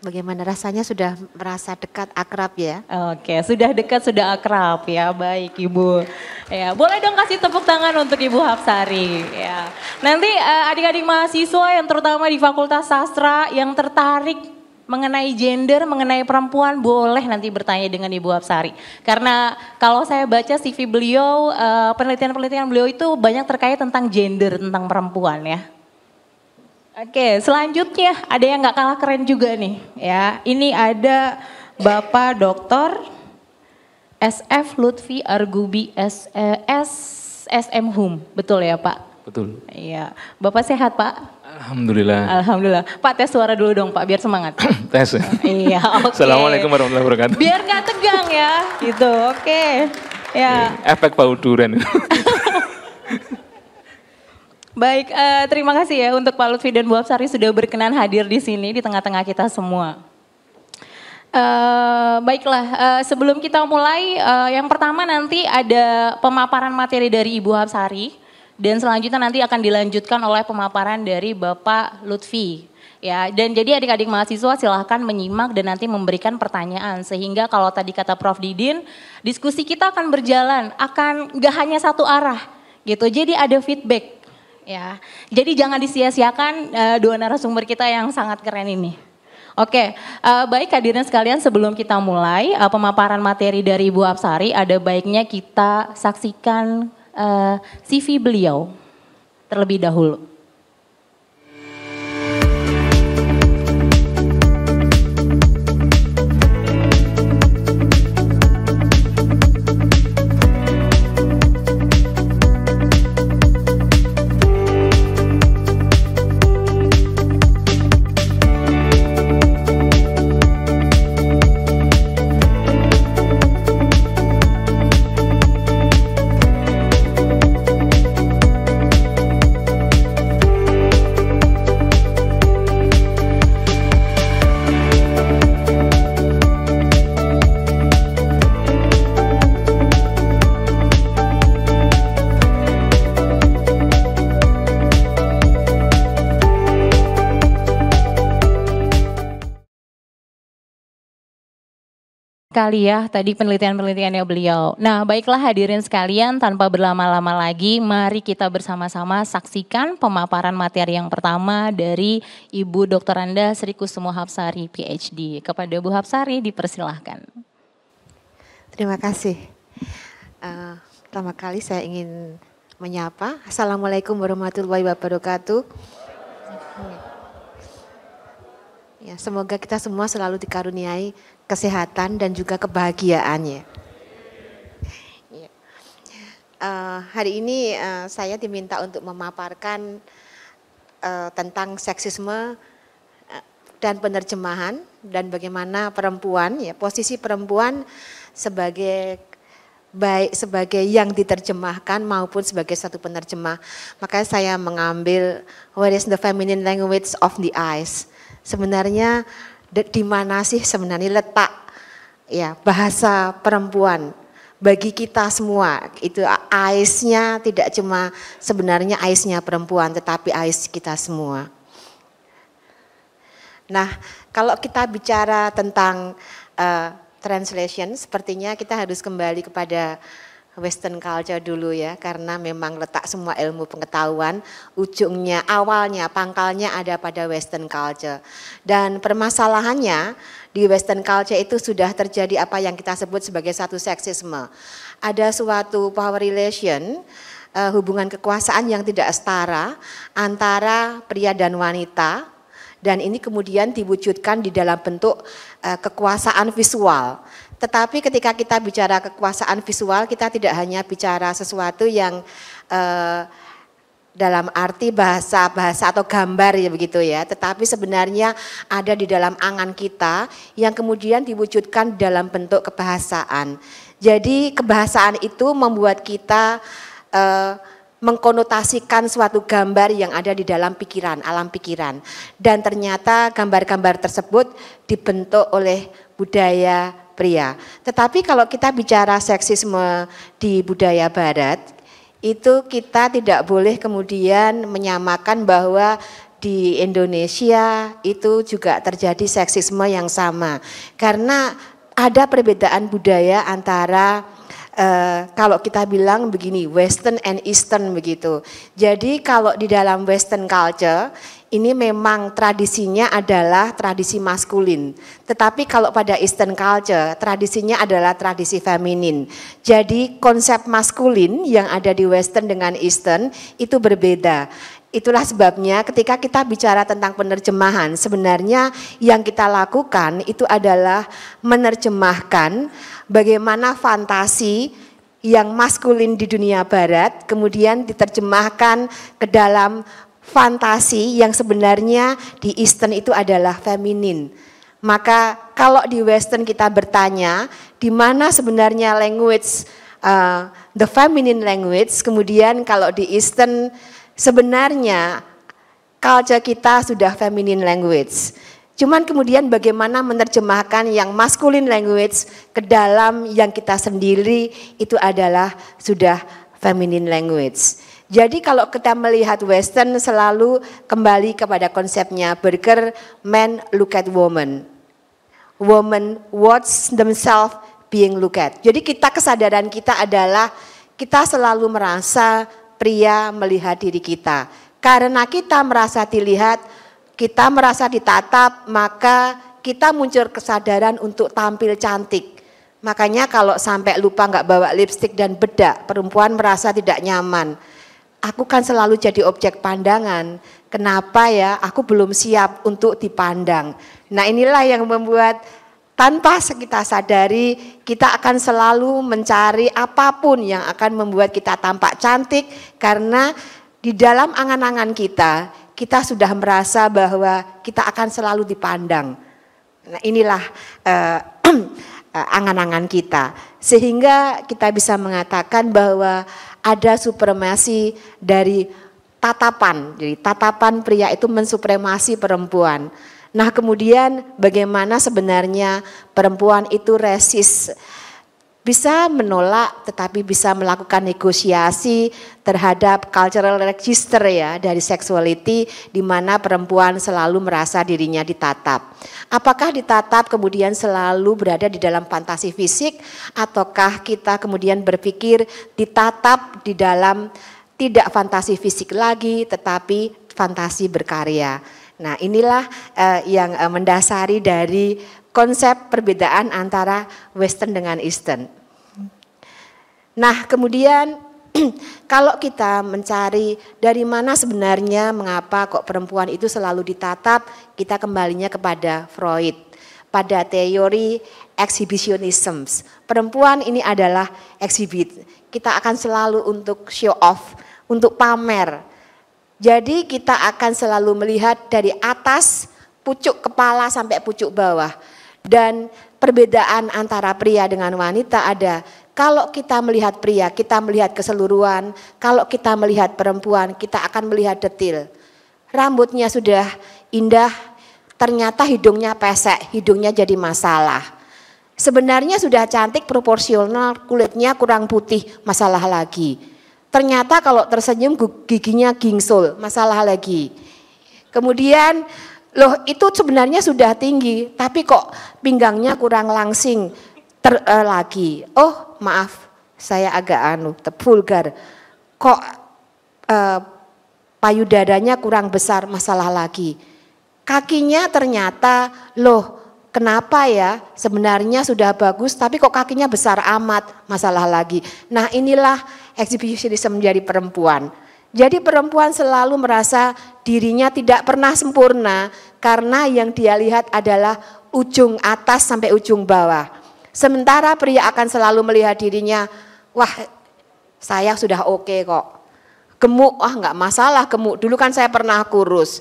Bagaimana rasanya sudah merasa dekat akrab ya? Oke, sudah dekat sudah akrab ya, baik Ibu. Ya, boleh dong kasih tepuk tangan untuk Ibu Hapsari ya. Nanti eh, adik-adik mahasiswa yang terutama di Fakultas Sastra yang tertarik mengenai gender, mengenai perempuan boleh nanti bertanya dengan Ibu Hapsari. Karena kalau saya baca CV beliau, eh, penelitian-penelitian beliau itu banyak terkait tentang gender, tentang perempuan ya. Oke, selanjutnya ada yang nggak kalah keren juga nih, ya. Ini ada Bapak Doktor SF Lutfi Argubi S, eh, S SM Hum, betul ya Pak? Betul. Iya, Bapak sehat Pak? Alhamdulillah. Alhamdulillah. Pak tes suara dulu dong Pak, biar semangat. *clears throat* tes. iya. *laughs* Okay. Assalamualaikum warahmatullahi wabarakatuh. Biar nggak tegang ya, gitu. Oke. Okay. Ya. Iya, efek bau duren. *laughs* Baik, uh, terima kasih ya untuk Pak Lutfi dan Bu Absari sudah berkenan hadir di sini di tengah-tengah kita semua. Uh, baiklah, uh, sebelum kita mulai, uh, yang pertama nanti ada pemaparan materi dari Ibu Hapsari dan selanjutnya nanti akan dilanjutkan oleh pemaparan dari Bapak Lutfi. Ya, dan jadi adik-adik mahasiswa silahkan menyimak dan nanti memberikan pertanyaan sehingga kalau tadi kata Prof Didin, diskusi kita akan berjalan, akan gak hanya satu arah gitu. Jadi ada feedback ya. Jadi jangan disia-siakan uh, dua narasumber kita yang sangat keren ini. Oke, okay. uh, eh, baik hadirin sekalian sebelum kita mulai uh, pemaparan materi dari Ibu Absari ada baiknya kita saksikan uh, CV beliau terlebih dahulu. sekali ya tadi penelitian-penelitiannya beliau. Nah, baiklah hadirin sekalian tanpa berlama-lama lagi, mari kita bersama-sama saksikan pemaparan materi yang pertama dari Ibu Dr. Anda Sri Kusumo Hapsari, PhD. Kepada Bu Hapsari dipersilahkan. Terima kasih. Uh, pertama kali saya ingin menyapa. Assalamualaikum warahmatullahi wabarakatuh. Ya, semoga kita semua selalu dikaruniai kesehatan dan juga kebahagiaannya. Uh, hari ini uh, saya diminta untuk memaparkan uh, tentang seksisme dan penerjemahan dan bagaimana perempuan ya posisi perempuan sebagai baik sebagai yang diterjemahkan maupun sebagai satu penerjemah. Makanya saya mengambil Where is the feminine language of the eyes. Sebenarnya di mana sih sebenarnya letak ya bahasa perempuan bagi kita semua itu aisnya tidak cuma sebenarnya aisnya perempuan tetapi ais kita semua. Nah, kalau kita bicara tentang uh, translation sepertinya kita harus kembali kepada Western culture dulu ya, karena memang letak semua ilmu pengetahuan, ujungnya, awalnya, pangkalnya ada pada Western culture. Dan permasalahannya di Western culture itu sudah terjadi apa yang kita sebut sebagai satu seksisme. Ada suatu power relation, eh, hubungan kekuasaan yang tidak setara antara pria dan wanita, dan ini kemudian diwujudkan di dalam bentuk eh, kekuasaan visual tetapi ketika kita bicara kekuasaan visual, kita tidak hanya bicara sesuatu yang eh, dalam arti bahasa-bahasa atau gambar ya begitu ya, tetapi sebenarnya ada di dalam angan kita yang kemudian diwujudkan dalam bentuk kebahasaan. Jadi kebahasaan itu membuat kita eh, mengkonotasikan suatu gambar yang ada di dalam pikiran, alam pikiran. Dan ternyata gambar-gambar tersebut dibentuk oleh budaya, pria. Tetapi kalau kita bicara seksisme di budaya barat, itu kita tidak boleh kemudian menyamakan bahwa di Indonesia itu juga terjadi seksisme yang sama karena ada perbedaan budaya antara Uh, kalau kita bilang begini Western and Eastern begitu. Jadi kalau di dalam Western culture ini memang tradisinya adalah tradisi maskulin. Tetapi kalau pada Eastern culture, tradisinya adalah tradisi feminin. Jadi konsep maskulin yang ada di Western dengan Eastern itu berbeda. Itulah sebabnya ketika kita bicara tentang penerjemahan, sebenarnya yang kita lakukan itu adalah menerjemahkan bagaimana fantasi yang maskulin di dunia barat kemudian diterjemahkan ke dalam fantasi yang sebenarnya di Eastern itu adalah feminin. Maka kalau di Western kita bertanya di mana sebenarnya language uh, the feminine language, kemudian kalau di Eastern sebenarnya culture kita sudah feminine language. Cuman kemudian bagaimana menerjemahkan yang masculine language ke dalam yang kita sendiri itu adalah sudah feminine language. Jadi kalau kita melihat western selalu kembali kepada konsepnya burger men look at woman. Woman watch themselves being look at. Jadi kita kesadaran kita adalah kita selalu merasa pria melihat diri kita. Karena kita merasa dilihat, kita merasa ditatap, maka kita muncul kesadaran untuk tampil cantik. Makanya kalau sampai lupa nggak bawa lipstick dan bedak, perempuan merasa tidak nyaman aku kan selalu jadi objek pandangan. Kenapa ya? Aku belum siap untuk dipandang. Nah, inilah yang membuat tanpa kita sadari kita akan selalu mencari apapun yang akan membuat kita tampak cantik karena di dalam angan-angan kita kita sudah merasa bahwa kita akan selalu dipandang. Nah, inilah eh, angan *clears throat* eh, angan-angan kita sehingga kita bisa mengatakan bahwa ada supremasi dari tatapan. Jadi tatapan pria itu mensupremasi perempuan. Nah kemudian bagaimana sebenarnya perempuan itu resist bisa menolak tetapi bisa melakukan negosiasi terhadap cultural register ya dari sexuality di mana perempuan selalu merasa dirinya ditatap. Apakah ditatap kemudian selalu berada di dalam fantasi fisik ataukah kita kemudian berpikir ditatap di dalam tidak fantasi fisik lagi tetapi fantasi berkarya. Nah, inilah uh, yang uh, mendasari dari konsep perbedaan antara Western dengan Eastern. Nah, kemudian *clears throat* kalau kita mencari dari mana sebenarnya mengapa kok perempuan itu selalu ditatap, kita kembalinya kepada Freud pada teori exhibitionism. Perempuan ini adalah exhibit. Kita akan selalu untuk show off, untuk pamer. Jadi kita akan selalu melihat dari atas pucuk kepala sampai pucuk bawah. Dan perbedaan antara pria dengan wanita ada kalau kita melihat pria, kita melihat keseluruhan. Kalau kita melihat perempuan, kita akan melihat detil. Rambutnya sudah indah, ternyata hidungnya pesek, hidungnya jadi masalah. Sebenarnya sudah cantik proporsional, kulitnya kurang putih, masalah lagi. Ternyata kalau tersenyum giginya gingsul, masalah lagi. Kemudian Loh, itu sebenarnya sudah tinggi, tapi kok pinggangnya kurang langsing ter, uh, lagi. Oh, maaf, saya agak anu, vulgar. Kok uh, payudaranya kurang besar masalah lagi. Kakinya ternyata loh, kenapa ya? Sebenarnya sudah bagus, tapi kok kakinya besar amat masalah lagi. Nah, inilah exhibitionism menjadi perempuan. Jadi perempuan selalu merasa dirinya tidak pernah sempurna karena yang dia lihat adalah ujung atas sampai ujung bawah. Sementara pria akan selalu melihat dirinya, wah saya sudah oke okay kok. Gemuk, wah nggak masalah gemuk. Dulu kan saya pernah kurus.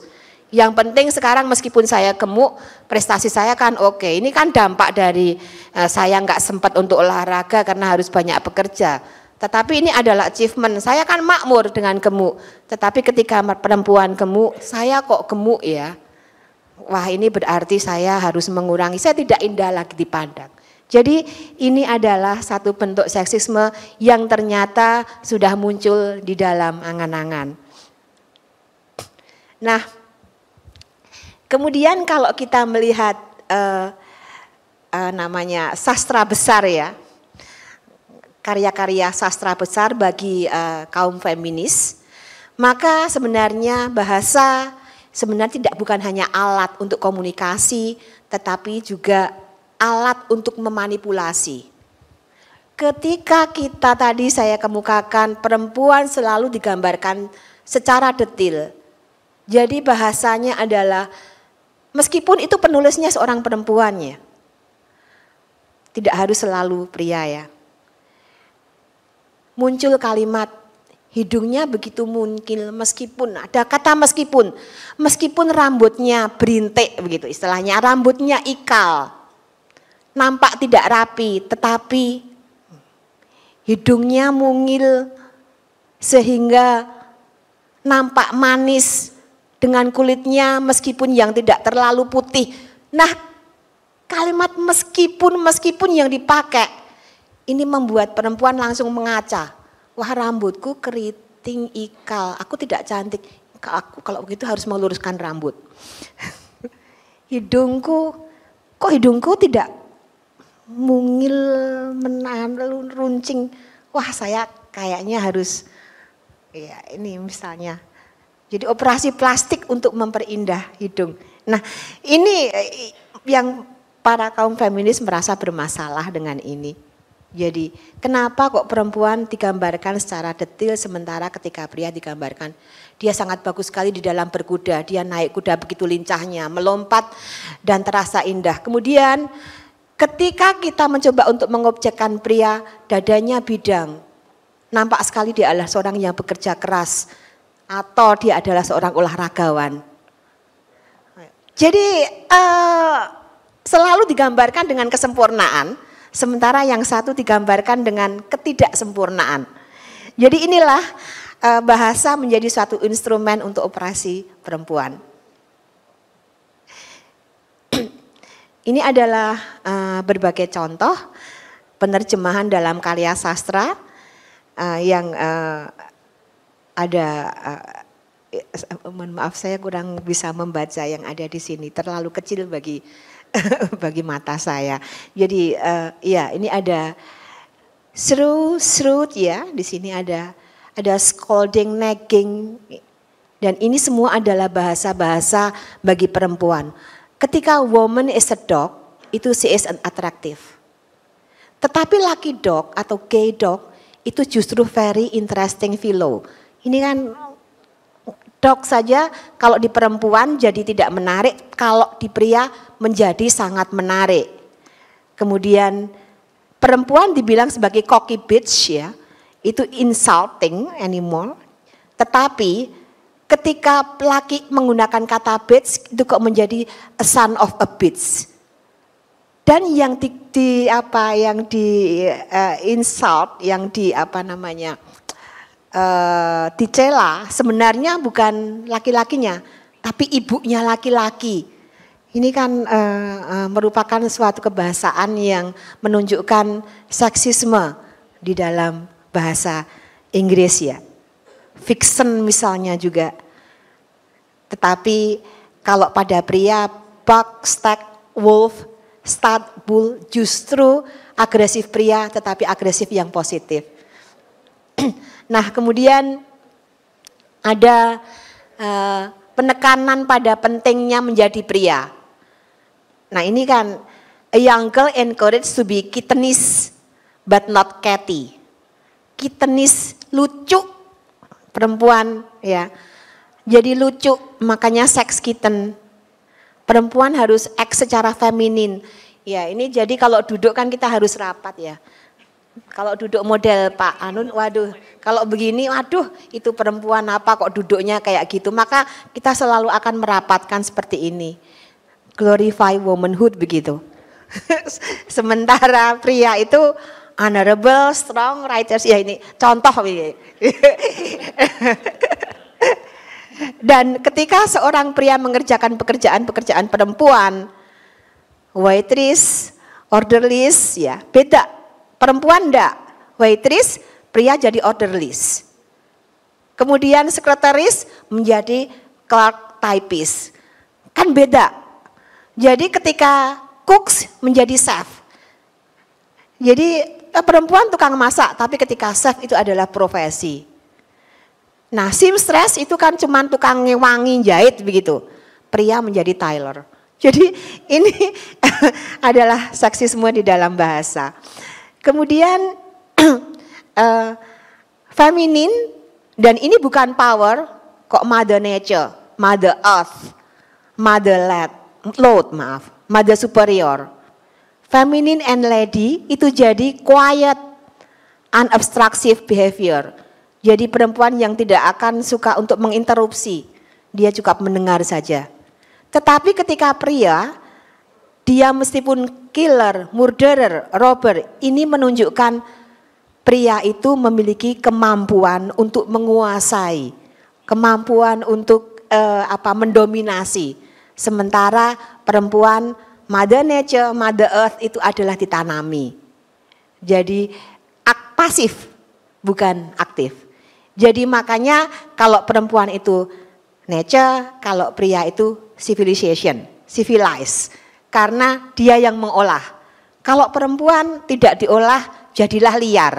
Yang penting sekarang meskipun saya gemuk, prestasi saya kan oke. Okay. Ini kan dampak dari eh, saya nggak sempat untuk olahraga karena harus banyak bekerja tetapi ini adalah achievement. Saya kan makmur dengan gemuk. Tetapi ketika perempuan gemuk, saya kok gemuk ya. Wah ini berarti saya harus mengurangi. Saya tidak indah lagi dipandang. Jadi ini adalah satu bentuk seksisme yang ternyata sudah muncul di dalam angan-angan. Nah, kemudian kalau kita melihat eh, eh, namanya sastra besar ya, karya-karya sastra besar bagi uh, kaum feminis, maka sebenarnya bahasa sebenarnya tidak bukan hanya alat untuk komunikasi, tetapi juga alat untuk memanipulasi. Ketika kita tadi saya kemukakan perempuan selalu digambarkan secara detil. Jadi bahasanya adalah meskipun itu penulisnya seorang perempuannya. Tidak harus selalu pria ya muncul kalimat hidungnya begitu mungkin meskipun ada kata meskipun meskipun rambutnya berintik begitu istilahnya rambutnya ikal nampak tidak rapi tetapi hidungnya mungil sehingga nampak manis dengan kulitnya meskipun yang tidak terlalu putih nah kalimat meskipun meskipun yang dipakai ini membuat perempuan langsung mengaca. Wah rambutku keriting ikal, aku tidak cantik. Aku kalau begitu harus meluruskan rambut. *laughs* hidungku, kok hidungku tidak mungil, menahan, runcing. Wah saya kayaknya harus, ya ini misalnya. Jadi operasi plastik untuk memperindah hidung. Nah ini eh, yang para kaum feminis merasa bermasalah dengan ini. Jadi kenapa kok perempuan digambarkan secara detil sementara ketika pria digambarkan dia sangat bagus sekali di dalam berkuda, dia naik kuda begitu lincahnya, melompat dan terasa indah. Kemudian ketika kita mencoba untuk mengobjekkan pria, dadanya bidang. Nampak sekali dia adalah seorang yang bekerja keras atau dia adalah seorang olahragawan. Jadi uh, selalu digambarkan dengan kesempurnaan Sementara yang satu digambarkan dengan ketidaksempurnaan. Jadi inilah eh, bahasa menjadi suatu instrumen untuk operasi perempuan. *clears throat* Ini adalah eh, berbagai contoh penerjemahan dalam karya sastra eh, yang ada mohon maaf saya kurang bisa membaca yang ada di sini terlalu kecil bagi *laughs* bagi mata saya. Jadi uh, ya ini ada seru serut ya di sini ada ada scolding, nagging dan ini semua adalah bahasa-bahasa bagi perempuan. Ketika woman is a dog, itu she is an attractive. Tetapi laki dog atau gay dog itu justru very interesting fellow. Ini kan Dok saja kalau di perempuan jadi tidak menarik, kalau di pria menjadi sangat menarik. Kemudian perempuan dibilang sebagai cocky bitch ya, itu insulting anymore. Tetapi ketika laki menggunakan kata bitch itu kok menjadi a son of a bitch. Dan yang di, di apa yang di uh, insult, yang di apa namanya? uh, dicela sebenarnya bukan laki-lakinya, tapi ibunya laki-laki. Ini kan e, e, merupakan suatu kebahasaan yang menunjukkan seksisme di dalam bahasa Inggris ya. Fiction misalnya juga. Tetapi kalau pada pria, buck, stag, wolf, stud, bull justru agresif pria tetapi agresif yang positif *clears throat* Nah kemudian ada uh, penekanan pada pentingnya menjadi pria. Nah ini kan a young girl encouraged to be kittenis but not catty. Kittenis lucu perempuan ya. Jadi lucu makanya seks kitten. Perempuan harus act secara feminin. Ya ini jadi kalau duduk kan kita harus rapat ya. Kalau duduk model Pak Anun, waduh, kalau begini, waduh, itu perempuan apa kok duduknya kayak gitu. Maka kita selalu akan merapatkan seperti ini. Glorify womanhood begitu. *laughs* Sementara pria itu honorable, strong, righteous. Ya ini contoh. *laughs* Dan ketika seorang pria mengerjakan pekerjaan-pekerjaan perempuan, waitress, orderlies, ya beda Perempuan enggak, waitress, pria jadi order list. Kemudian sekretaris menjadi clerk typist. Kan beda. Jadi ketika cooks menjadi chef. Jadi eh, perempuan tukang masak, tapi ketika chef itu adalah profesi. Nah, seamstress itu kan cuman tukang ngewangi jahit begitu. Pria menjadi tailor. Jadi ini *laughs* adalah saksi semua di dalam bahasa. Kemudian uh, *clears throat* eh, feminin dan ini bukan power kok mother nature, mother earth, mother lad, load maaf, mother superior. feminin and lady itu jadi quiet, unobstructive behavior. Jadi perempuan yang tidak akan suka untuk menginterupsi, dia cukup mendengar saja. Tetapi ketika pria dia meskipun killer, murderer, robber, ini menunjukkan pria itu memiliki kemampuan untuk menguasai, kemampuan untuk eh, apa mendominasi. Sementara perempuan Mother Nature, Mother Earth itu adalah ditanami. Jadi ak pasif bukan aktif. Jadi makanya kalau perempuan itu nature, kalau pria itu civilization, civilized karena dia yang mengolah. Kalau perempuan tidak diolah, jadilah liar.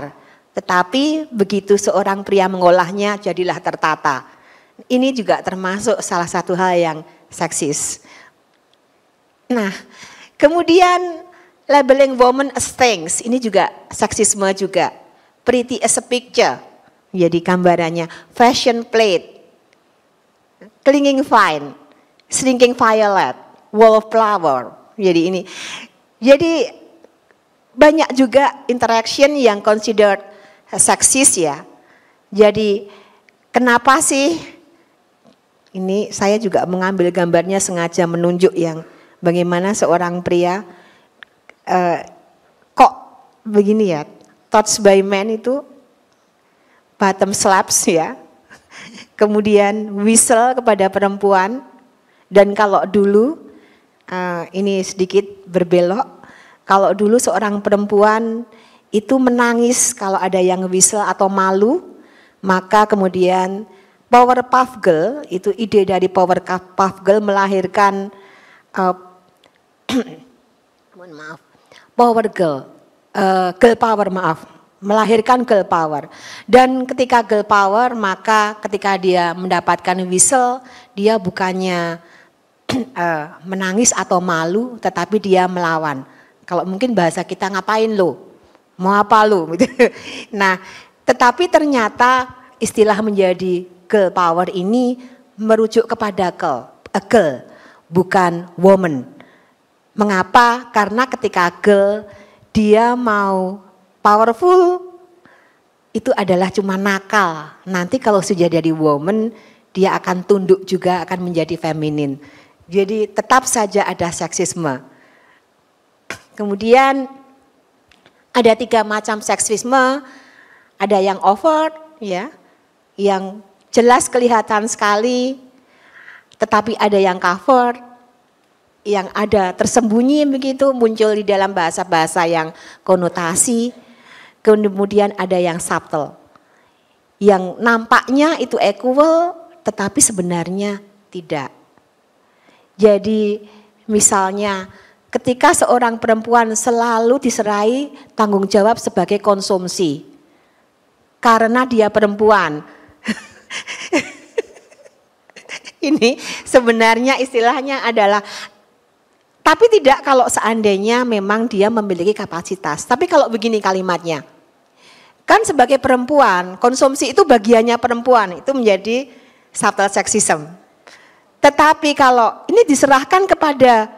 Tetapi begitu seorang pria mengolahnya, jadilah tertata. Ini juga termasuk salah satu hal yang seksis. Nah, kemudian labeling woman as things, ini juga seksisme juga. Pretty as a picture, jadi gambarannya. Fashion plate, clinging fine, slinking violet, wall of flower jadi ini. Jadi banyak juga interaction yang considered seksis ya. Jadi kenapa sih ini saya juga mengambil gambarnya sengaja menunjuk yang bagaimana seorang pria eh, kok begini ya, Touch by man itu bottom slaps ya. *laughs* Kemudian whistle kepada perempuan dan kalau dulu uh, ini sedikit berbelok. Kalau dulu seorang perempuan itu menangis kalau ada yang whistle atau malu, maka kemudian Power Puff Girl itu ide dari Power Puff Girl melahirkan uh, *clears throat* maaf Power Girl uh, Girl Power maaf melahirkan girl power. Dan ketika girl power, maka ketika dia mendapatkan whistle, dia bukannya *clears throat* Eh, menangis atau malu tetapi dia melawan. Kalau mungkin bahasa kita ngapain lo? Mau apa lo? *laughs* Gitu. Nah, tetapi ternyata istilah menjadi girl power ini merujuk kepada girl, a eh, girl bukan woman. Mengapa? Karena ketika girl dia mau powerful itu adalah cuma nakal. Nanti kalau sudah jadi woman dia akan tunduk juga akan menjadi feminin. Jadi tetap saja ada seksisme. Kemudian ada tiga macam seksisme, ada yang overt, ya, yang jelas kelihatan sekali, tetapi ada yang cover, yang ada tersembunyi begitu muncul di dalam bahasa-bahasa yang konotasi, kemudian ada yang subtle, yang nampaknya itu equal tetapi sebenarnya tidak. Jadi misalnya ketika seorang perempuan selalu diserai tanggung jawab sebagai konsumsi karena dia perempuan. *laughs* Ini sebenarnya istilahnya adalah tapi tidak kalau seandainya memang dia memiliki kapasitas. Tapi kalau begini kalimatnya. Kan sebagai perempuan, konsumsi itu bagiannya perempuan, itu menjadi subtle sexism. Tetapi kalau ini diserahkan kepada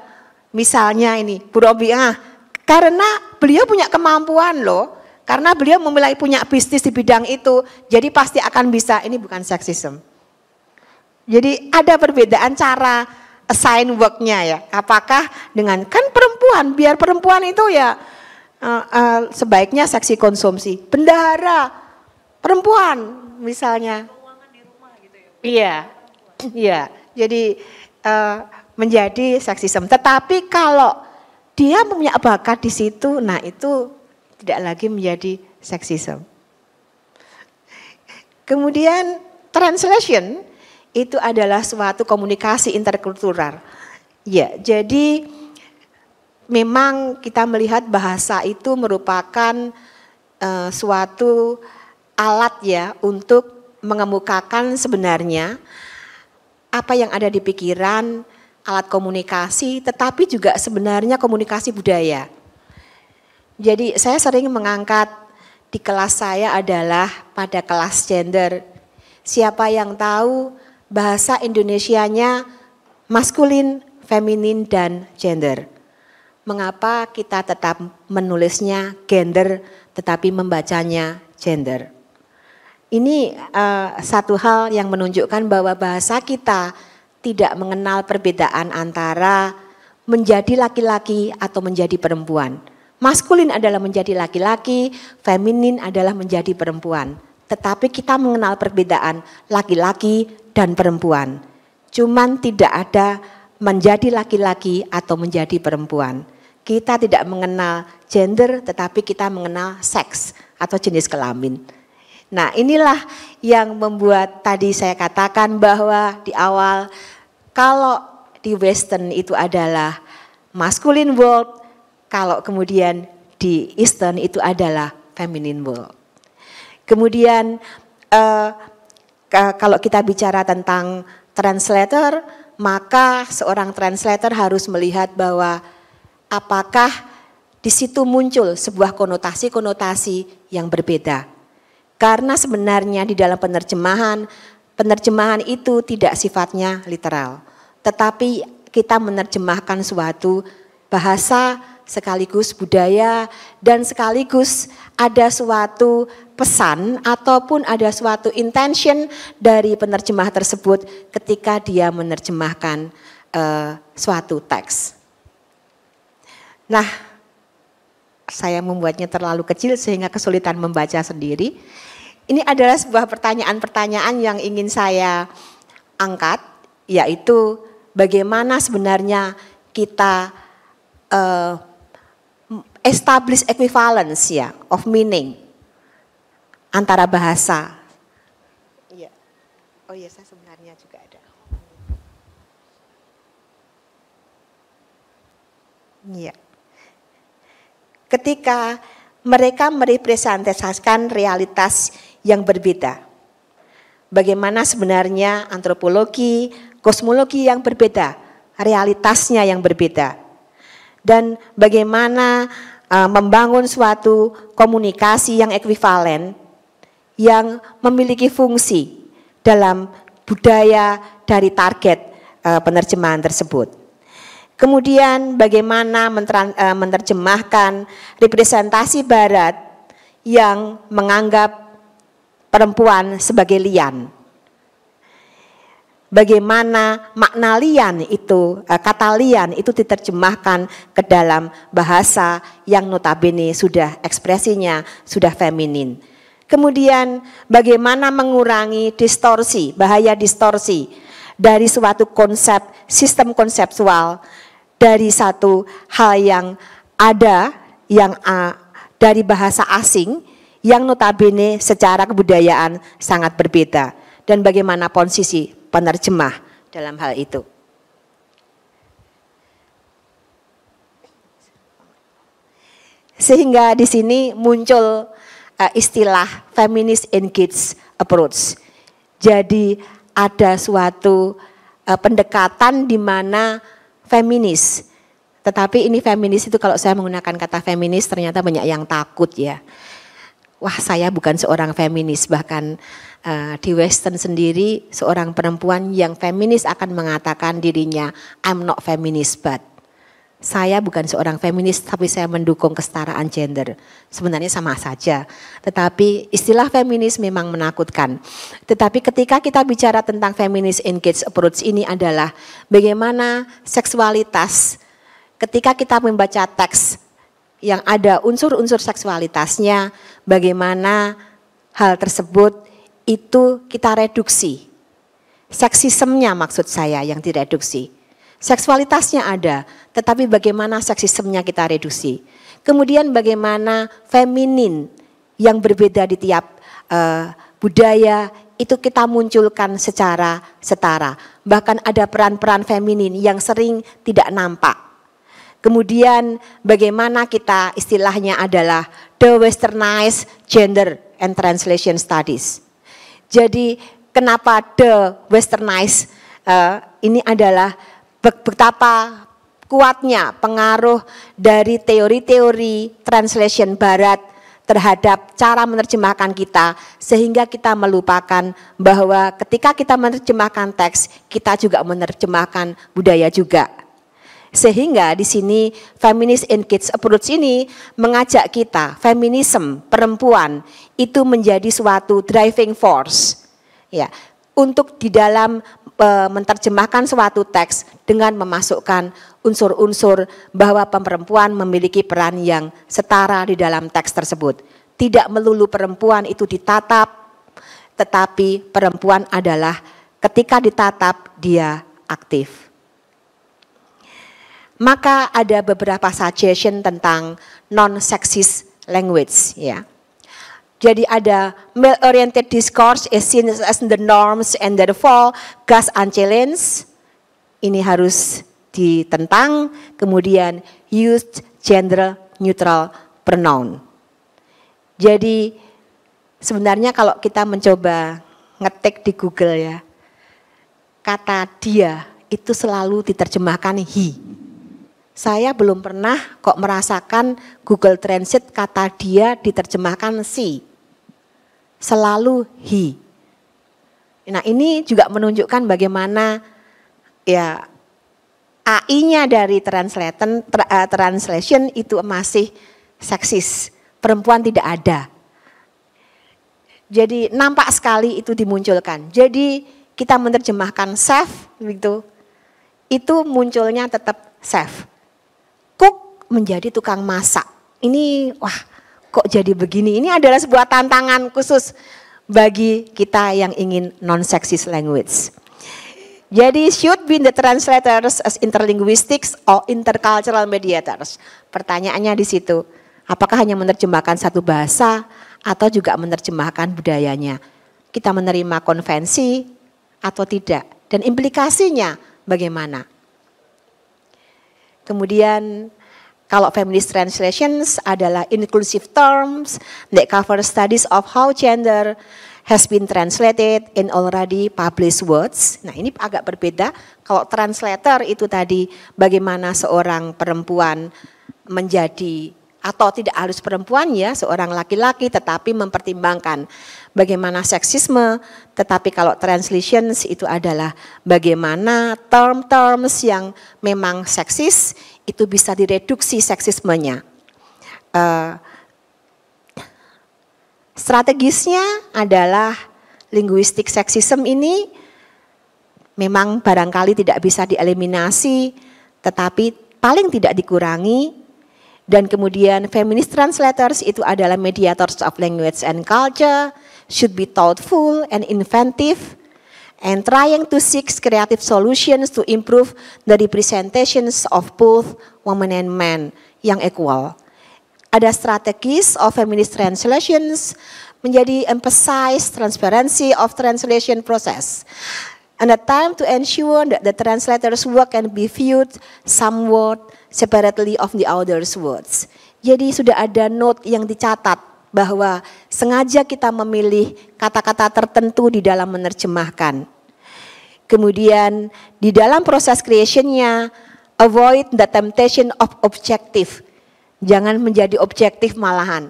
misalnya ini Bu ah karena beliau punya kemampuan loh. Karena beliau memulai punya bisnis di bidang itu, jadi pasti akan bisa. Ini bukan seksisme. Jadi ada perbedaan cara assign worknya ya. Apakah dengan kan perempuan, biar perempuan itu ya uh, uh, sebaiknya seksi konsumsi, bendahara, perempuan misalnya. Iya, iya. Jadi uh, menjadi seksisme. Tetapi kalau dia punya bakat di situ, nah itu tidak lagi menjadi seksisme. Kemudian translation itu adalah suatu komunikasi interkultural. Ya, jadi memang kita melihat bahasa itu merupakan uh, suatu alat ya untuk mengemukakan sebenarnya apa yang ada di pikiran, alat komunikasi, tetapi juga sebenarnya komunikasi budaya. Jadi saya sering mengangkat di kelas saya adalah pada kelas gender. Siapa yang tahu bahasa Indonesianya maskulin, feminin, dan gender. Mengapa kita tetap menulisnya gender tetapi membacanya gender? Ini uh, satu hal yang menunjukkan bahwa bahasa kita tidak mengenal perbedaan antara menjadi laki-laki atau menjadi perempuan. Maskulin adalah menjadi laki-laki, feminin adalah menjadi perempuan. Tetapi kita mengenal perbedaan laki-laki dan perempuan. Cuman tidak ada menjadi laki-laki atau menjadi perempuan. Kita tidak mengenal gender tetapi kita mengenal seks atau jenis kelamin. Nah inilah yang membuat tadi saya katakan bahwa di awal kalau di Western itu adalah masculine world, kalau kemudian di Eastern itu adalah feminine world. Kemudian eh, kalau kita bicara tentang translator, maka seorang translator harus melihat bahwa apakah di situ muncul sebuah konotasi-konotasi yang berbeda. Karena sebenarnya di dalam penerjemahan, penerjemahan itu tidak sifatnya literal. Tetapi kita menerjemahkan suatu bahasa sekaligus budaya dan sekaligus ada suatu pesan ataupun ada suatu intention dari penerjemah tersebut ketika dia menerjemahkan uh, suatu teks. Nah, saya membuatnya terlalu kecil sehingga kesulitan membaca sendiri ini adalah sebuah pertanyaan-pertanyaan yang ingin saya angkat, yaitu bagaimana sebenarnya kita uh, establish equivalence ya of meaning antara bahasa. Iya. Oh iya, saya sebenarnya juga ada. Iya. Ketika mereka merepresentasikan realitas yang berbeda. Bagaimana sebenarnya antropologi, kosmologi yang berbeda, realitasnya yang berbeda. Dan bagaimana uh, membangun suatu komunikasi yang ekvivalen yang memiliki fungsi dalam budaya dari target uh, penerjemahan tersebut. Kemudian bagaimana eh, menerjemahkan representasi barat yang menganggap perempuan sebagai lian. Bagaimana makna lian itu, eh, kata lian itu diterjemahkan ke dalam bahasa yang notabene sudah ekspresinya sudah feminin. Kemudian bagaimana mengurangi distorsi, bahaya distorsi dari suatu konsep, sistem konseptual, dari satu hal yang ada, yang A, dari bahasa asing yang notabene secara kebudayaan sangat berbeda dan bagaimana posisi penerjemah dalam hal itu. Sehingga di sini muncul eh, istilah feminist engaged approach. Jadi ada suatu eh, pendekatan di mana feminis. Tetapi ini feminis itu kalau saya menggunakan kata feminis ternyata banyak yang takut ya wah saya bukan seorang feminis bahkan uh, di Western sendiri seorang perempuan yang feminis akan mengatakan dirinya I'm not feminist but saya bukan seorang feminis tapi saya mendukung kesetaraan gender. Sebenarnya sama saja. Tetapi istilah feminis memang menakutkan. Tetapi ketika kita bicara tentang feminis engaged approach ini adalah bagaimana seksualitas ketika kita membaca teks yang ada unsur-unsur seksualitasnya, bagaimana hal tersebut itu kita reduksi. Seksismnya maksud saya yang direduksi. Seksualitasnya ada, tetapi bagaimana seksismnya kita reduksi. Kemudian bagaimana feminin yang berbeda di tiap uh, budaya itu kita munculkan secara setara. Bahkan ada peran-peran feminin yang sering tidak nampak Kemudian bagaimana kita istilahnya adalah the westernized gender and translation studies. Jadi kenapa the westernized uh, eh, ini adalah betapa kuatnya pengaruh dari teori-teori translation barat terhadap cara menerjemahkan kita sehingga kita melupakan bahwa ketika kita menerjemahkan teks kita juga menerjemahkan budaya juga. Sehingga di sini Feminist in Kids Approach ini mengajak kita, feminisme perempuan itu menjadi suatu driving force. Ya, untuk di dalam e, menerjemahkan suatu teks dengan memasukkan unsur-unsur bahwa perempuan memiliki peran yang setara di dalam teks tersebut. Tidak melulu perempuan itu ditatap, tetapi perempuan adalah ketika ditatap dia aktif maka ada beberapa suggestion tentang non-sexist language ya. Jadi ada male oriented discourse is seen as the norms and therefore gas unchallenged ini harus ditentang kemudian used gender neutral pronoun. Jadi sebenarnya kalau kita mencoba ngetik di Google ya kata dia itu selalu diterjemahkan he saya belum pernah kok merasakan Google Translate kata dia diterjemahkan si. Selalu hi. Nah ini juga menunjukkan bagaimana ya AI-nya dari translation, tra, uh, translation itu masih seksis. Perempuan tidak ada. Jadi nampak sekali itu dimunculkan. Jadi kita menerjemahkan self gitu, itu munculnya tetap safe menjadi tukang masak. Ini wah kok jadi begini. Ini adalah sebuah tantangan khusus bagi kita yang ingin non-sexist language. Jadi should be the translators as interlinguistics or intercultural mediators. Pertanyaannya di situ, apakah hanya menerjemahkan satu bahasa atau juga menerjemahkan budayanya? Kita menerima konvensi atau tidak? Dan implikasinya bagaimana? Kemudian kalau feminist translations adalah inclusive terms that cover studies of how gender has been translated in already published words. Nah ini agak berbeda. Kalau translator itu tadi bagaimana seorang perempuan menjadi atau tidak harus perempuan ya seorang laki-laki tetapi mempertimbangkan bagaimana seksisme tetapi kalau translations itu adalah bagaimana term-terms yang memang seksis itu bisa direduksi seksismenya. Uh, strategisnya adalah linguistik seksisme ini memang barangkali tidak bisa dieliminasi tetapi paling tidak dikurangi dan kemudian feminist translators itu adalah mediators of language and culture, should be thoughtful and inventive, and trying to seek creative solutions to improve the representations of both women and men yang equal. Ada strategis of feminist translations menjadi emphasize transparency of translation process and a time to ensure that the translator's work can be viewed somewhat separately of the author's words. Jadi sudah ada note yang dicatat bahwa sengaja kita memilih kata-kata tertentu di dalam menerjemahkan. Kemudian di dalam proses creationnya, avoid the temptation of objective. Jangan menjadi objektif malahan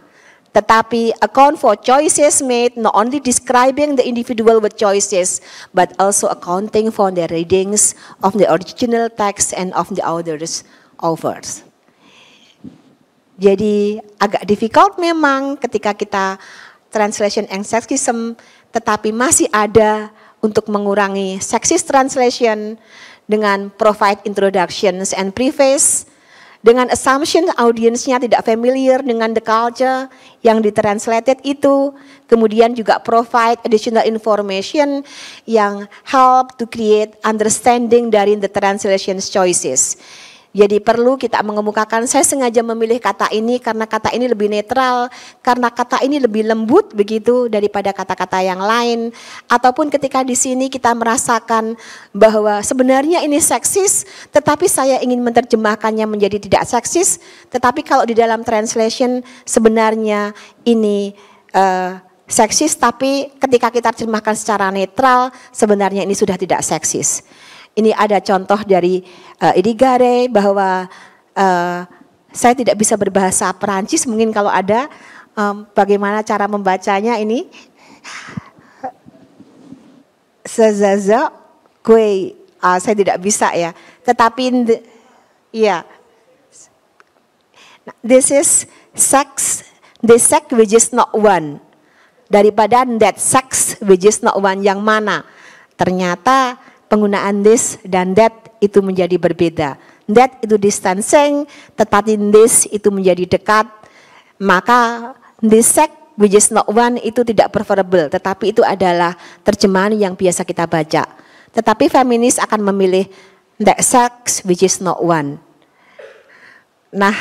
tetapi account for choices made, not only describing the individual with choices, but also accounting for the readings of the original text and of the author's authors. Jadi agak difficult memang ketika kita translation and sexism, tetapi masih ada untuk mengurangi sexist translation dengan provide introductions and preface, dengan assumption audiensnya tidak familiar dengan the culture yang ditranslated itu. Kemudian juga provide additional information yang help to create understanding dari the translation choices. Jadi ya perlu kita mengemukakan, saya sengaja memilih kata ini karena kata ini lebih netral, karena kata ini lebih lembut begitu daripada kata-kata yang lain. Ataupun ketika di sini kita merasakan bahwa sebenarnya ini seksis, tetapi saya ingin menerjemahkannya menjadi tidak seksis, tetapi kalau di dalam translation sebenarnya ini uh, seksis, tapi ketika kita terjemahkan secara netral, sebenarnya ini sudah tidak seksis. Ini ada contoh dari uh, eh, Idigare bahwa uh, saya tidak bisa berbahasa Perancis mungkin kalau ada um, bagaimana cara membacanya ini sezaza kue uh, saya tidak bisa ya tetapi ya yeah. this is sex the sex which is not one daripada that sex which is not one yang mana ternyata penggunaan this dan that itu menjadi berbeda. That itu distancing, tetapi this itu menjadi dekat. Maka this sex which is not one itu tidak preferable, tetapi itu adalah terjemahan yang biasa kita baca. Tetapi feminis akan memilih that sex which is not one. Nah,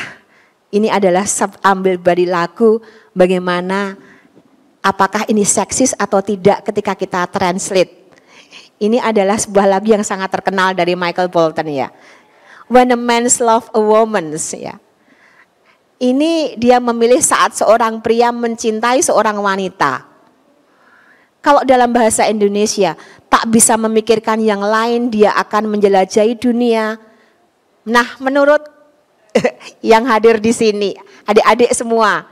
ini adalah ambil dari lagu bagaimana apakah ini seksis atau tidak ketika kita translate ini adalah sebuah lagu yang sangat terkenal dari Michael Bolton ya. When a man's love a woman's ya. Ini dia memilih saat seorang pria mencintai seorang wanita. Kalau dalam bahasa Indonesia tak bisa memikirkan yang lain, dia akan menjelajahi dunia. Nah, menurut *laughs* yang hadir di sini, adik-adik semua,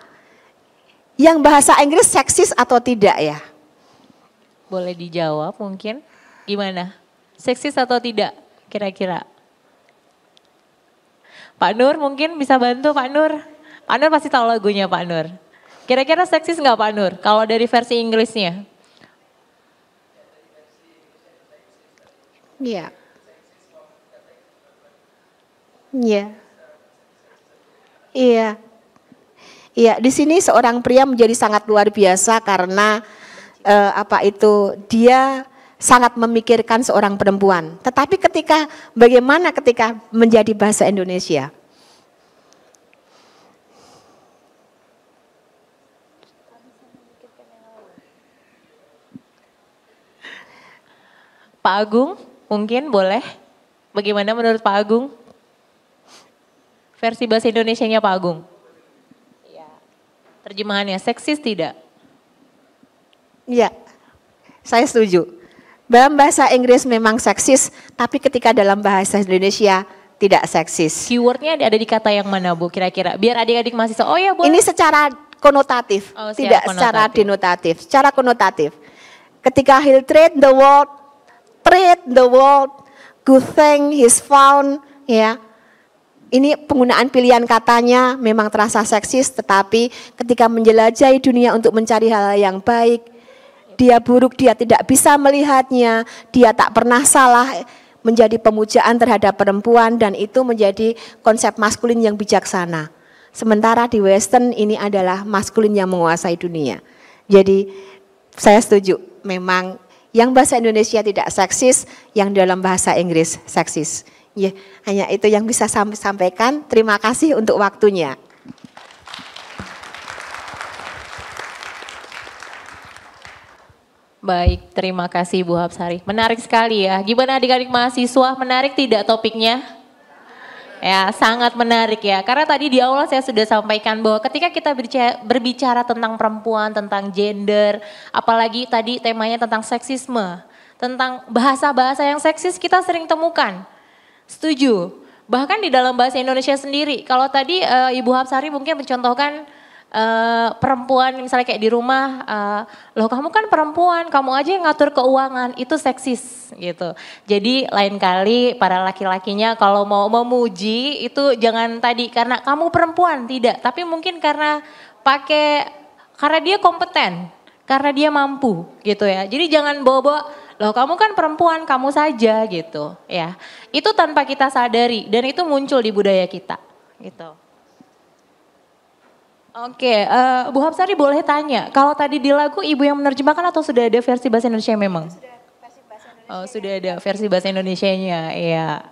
yang bahasa Inggris seksis atau tidak ya? Boleh dijawab mungkin. Gimana? Seksis atau tidak kira-kira? Pak Nur mungkin bisa bantu Pak Nur. Pak Nur pasti tahu lagunya Pak Nur. Kira-kira seksis nggak Pak Nur kalau dari versi Inggrisnya? Iya. Yeah. Iya. Yeah. Iya. Yeah. Iya, di sini seorang pria menjadi sangat luar biasa karena uh, apa itu dia sangat memikirkan seorang perempuan. Tetapi ketika bagaimana ketika menjadi bahasa Indonesia? Pak Agung, mungkin boleh. Bagaimana menurut Pak Agung? Versi bahasa Indonesia-nya Pak Agung. Iya. Terjemahannya seksis tidak? Iya. Saya setuju. Dalam bahasa Inggris memang seksis, tapi ketika dalam bahasa Indonesia tidak seksis. Keywordnya ada di kata yang mana Bu kira-kira? Biar adik-adik masih so, oh ya Bu. Ini secara konotatif, oh, tidak konotatif. secara denotatif, secara konotatif. Ketika he'll trade the world, trade the world, good thing he's found, ya. Ini penggunaan pilihan katanya memang terasa seksis, tetapi ketika menjelajahi dunia untuk mencari hal yang baik, dia buruk, dia tidak bisa melihatnya, dia tak pernah salah, menjadi pemujaan terhadap perempuan dan itu menjadi konsep maskulin yang bijaksana. Sementara di western ini adalah maskulin yang menguasai dunia. Jadi saya setuju memang yang bahasa Indonesia tidak seksis, yang dalam bahasa Inggris seksis. Ya, hanya itu yang bisa saya sampaikan. Terima kasih untuk waktunya. Baik, terima kasih Bu Hapsari. Menarik sekali ya. Gimana adik-adik mahasiswa, menarik tidak topiknya? Ya, sangat menarik ya. Karena tadi di awal saya sudah sampaikan bahwa ketika kita berbicara tentang perempuan, tentang gender, apalagi tadi temanya tentang seksisme, tentang bahasa-bahasa yang seksis kita sering temukan. Setuju. Bahkan di dalam bahasa Indonesia sendiri, kalau tadi e, Ibu Hapsari mungkin mencontohkan uh, perempuan misalnya kayak di rumah uh, loh kamu kan perempuan kamu aja yang ngatur keuangan itu seksis gitu jadi lain kali para laki-lakinya kalau mau memuji itu jangan tadi karena kamu perempuan tidak tapi mungkin karena pakai karena dia kompeten karena dia mampu gitu ya jadi jangan bobo, loh kamu kan perempuan kamu saja gitu ya itu tanpa kita sadari dan itu muncul di budaya kita gitu Oke, uh, Bu Hapsari boleh tanya, kalau tadi di lagu ibu yang menerjemahkan atau sudah ada versi bahasa Indonesia memang? Sudah, Oh, sudah ada versi bahasa Indonesia-nya, iya.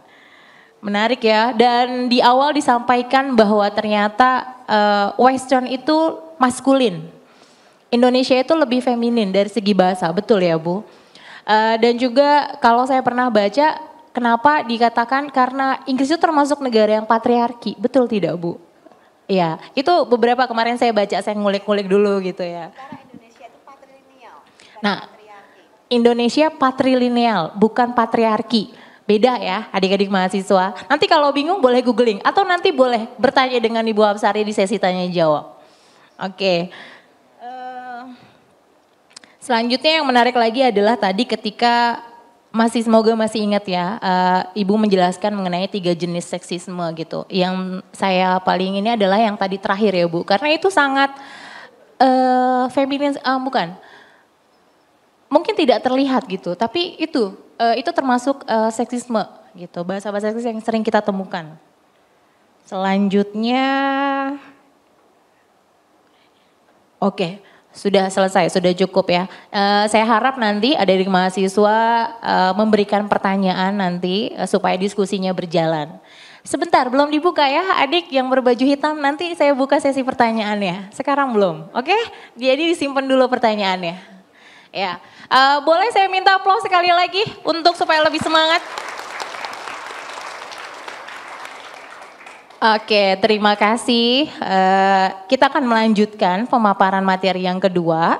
Menarik ya, dan di awal disampaikan bahwa ternyata uh, Western itu maskulin. Indonesia itu lebih feminin dari segi bahasa, betul ya Bu? Uh, dan juga kalau saya pernah baca, kenapa dikatakan karena Inggris itu termasuk negara yang patriarki, betul tidak Bu? Iya, itu beberapa kemarin saya baca, saya ngulik-ngulik dulu gitu ya. Nah, Indonesia patrilineal, bukan patriarki. Beda ya adik-adik mahasiswa. Nanti kalau bingung boleh googling atau nanti boleh bertanya dengan Ibu Amsari di sesi tanya jawab. Oke. Eh, selanjutnya yang menarik lagi adalah tadi ketika masih semoga masih ingat ya, uh, Ibu menjelaskan mengenai tiga jenis seksisme gitu. Yang saya paling ini adalah yang tadi terakhir ya Bu, karena itu sangat uh, eh, feminis, uh, eh, bukan, mungkin tidak terlihat gitu, tapi itu, uh, itu termasuk uh, seksisme gitu, bahasa-bahasa seksis yang sering kita temukan. Selanjutnya, oke, okay. Sudah selesai, sudah cukup ya. Uh, saya harap nanti ada yang mahasiswa uh, memberikan pertanyaan nanti uh, supaya diskusinya berjalan. Sebentar, belum dibuka ya adik yang berbaju hitam. Nanti saya buka sesi pertanyaannya. Sekarang belum, oke? Okay? Jadi disimpan dulu pertanyaannya. Ya, uh, boleh saya minta aplaus sekali lagi untuk supaya lebih semangat. Oke, terima kasih. Uh, kita akan melanjutkan pemaparan materi yang kedua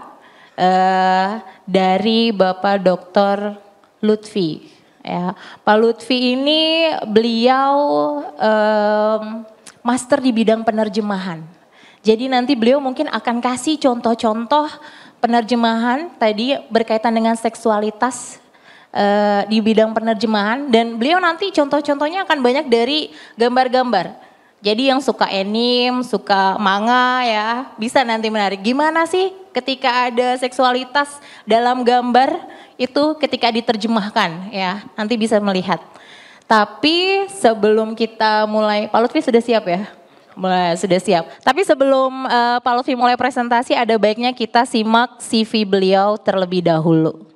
uh, dari Bapak Dr. Lutfi. Ya, Pak Lutfi ini beliau um, master di bidang penerjemahan. Jadi nanti beliau mungkin akan kasih contoh-contoh penerjemahan tadi berkaitan dengan seksualitas uh, di bidang penerjemahan dan beliau nanti contoh-contohnya akan banyak dari gambar-gambar jadi yang suka anime, suka manga ya, bisa nanti menarik. Gimana sih ketika ada seksualitas dalam gambar itu ketika diterjemahkan ya, nanti bisa melihat. Tapi sebelum kita mulai, Pak Lutfi sudah siap ya? Mulai, sudah siap. Tapi sebelum uh, Pak Lutfi mulai presentasi, ada baiknya kita simak CV beliau terlebih dahulu.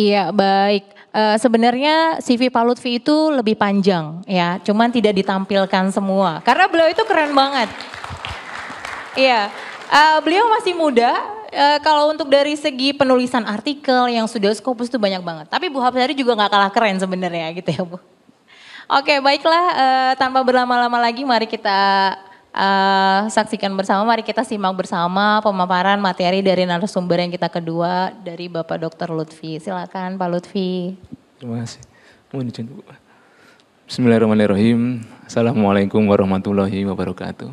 Iya, baik. Uh, sebenarnya CV Pak Lutfi itu lebih panjang ya, cuman tidak ditampilkan semua karena beliau itu keren banget. Iya, uh, beliau masih muda. Uh, kalau untuk dari segi penulisan artikel yang sudah skopus itu banyak banget. Tapi Bu Hapsari juga gak kalah keren sebenarnya gitu ya Bu. Oke, baiklah. Uh, tanpa berlama-lama lagi, mari kita uh, saksikan bersama. Mari kita simak bersama pemaparan materi dari narasumber yang kita kedua dari Bapak Dr. Lutfi. Silakan Pak Lutfi. Terima kasih. Bismillahirrahmanirrahim. Assalamualaikum warahmatullahi wabarakatuh.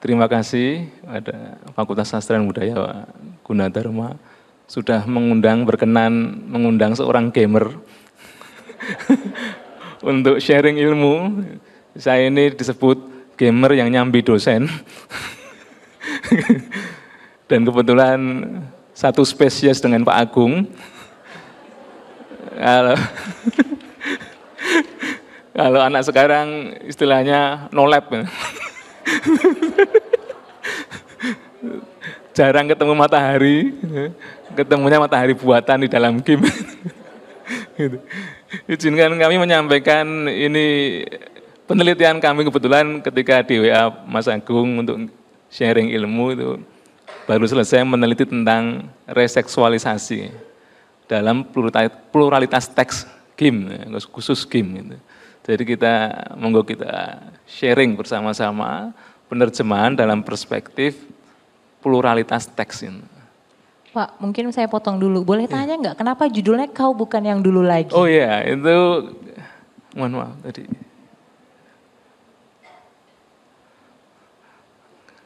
Terima kasih pada Fakultas Sastra dan Budaya Gunadarma sudah mengundang berkenan mengundang seorang gamer *laughs* untuk sharing ilmu saya ini disebut gamer yang nyambi dosen. Dan kebetulan satu spesies dengan Pak Agung. Kalau, Kalau anak sekarang istilahnya no lab. Jarang ketemu matahari, ketemunya matahari buatan di dalam game. Gitu. Izinkan kami menyampaikan ini penelitian kami kebetulan ketika di WA Mas Agung untuk sharing ilmu itu baru selesai meneliti tentang reseksualisasi dalam pluralitas teks game, khusus game. Gitu. Jadi kita monggo kita sharing bersama-sama penerjemahan dalam perspektif pluralitas teks ini. Pak, mungkin saya potong dulu. Boleh iya. tanya nggak enggak kenapa judulnya kau bukan yang dulu lagi? Oh iya, yeah. itu mohon maaf tadi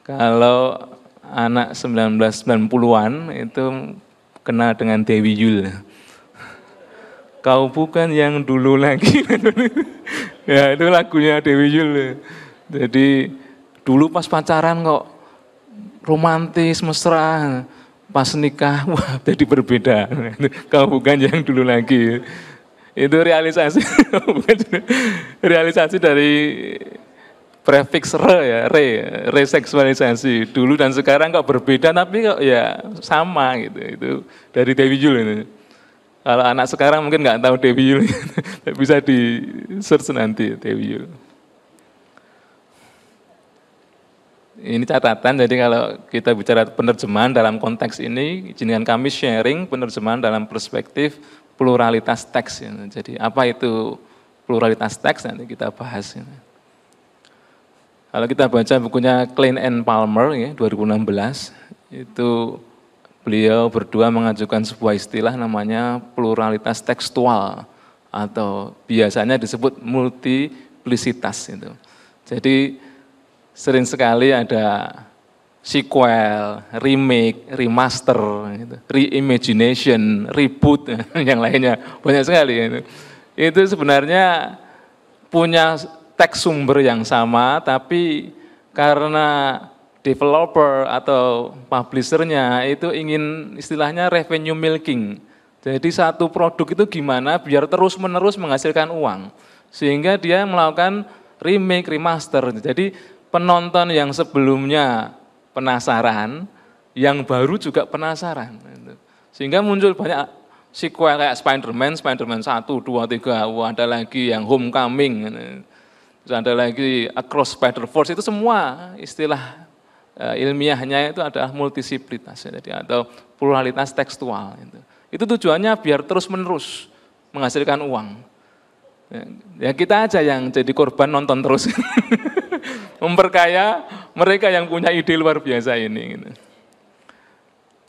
Kalau anak 1990-an itu kena dengan Dewi Yul. Kau bukan yang dulu lagi. *laughs* ya itu lagunya Dewi Yul. Jadi dulu pas pacaran kok romantis, mesra. Pas nikah, *laughs* wah jadi berbeda. *laughs* Kau bukan yang dulu lagi. Itu realisasi, realisasi dari prefix re ya, re, reseksualisasi. Dulu dan sekarang kok berbeda tapi kok ya sama gitu. Itu dari Dewi Yul ini. Kalau anak sekarang mungkin nggak tahu Dewi Yul, *laughs* bisa di search nanti Dewi Yul. Ini catatan, jadi kalau kita bicara penerjemahan dalam konteks ini, izinkan kami sharing penerjemahan dalam perspektif pluralitas teks. Jadi apa itu pluralitas teks nanti kita bahas. Ini. Kalau kita baca bukunya Klein and Palmer ya, 2016, itu beliau berdua mengajukan sebuah istilah namanya pluralitas tekstual atau biasanya disebut multiplicitas itu. Jadi sering sekali ada sequel, remake, remaster, gitu, reimagination, reboot, *laughs* yang lainnya banyak sekali. Gitu. itu sebenarnya punya teks sumber yang sama, tapi karena developer atau publishernya itu ingin istilahnya revenue milking. Jadi satu produk itu gimana biar terus-menerus menghasilkan uang. Sehingga dia melakukan remake, remaster. Jadi penonton yang sebelumnya penasaran, yang baru juga penasaran. Sehingga muncul banyak sequel kayak Spider-Man, Spider-Man 1, 2, 3, ada lagi yang Homecoming. Terus ada lagi across spider force itu semua istilah eh, ilmiahnya itu adalah multisiplitas ya, jadi atau pluralitas tekstual itu. Itu tujuannya biar terus-menerus menghasilkan uang. Ya, ya kita aja yang jadi korban nonton terus. *laughs* Memperkaya mereka yang punya ide luar biasa ini gitu.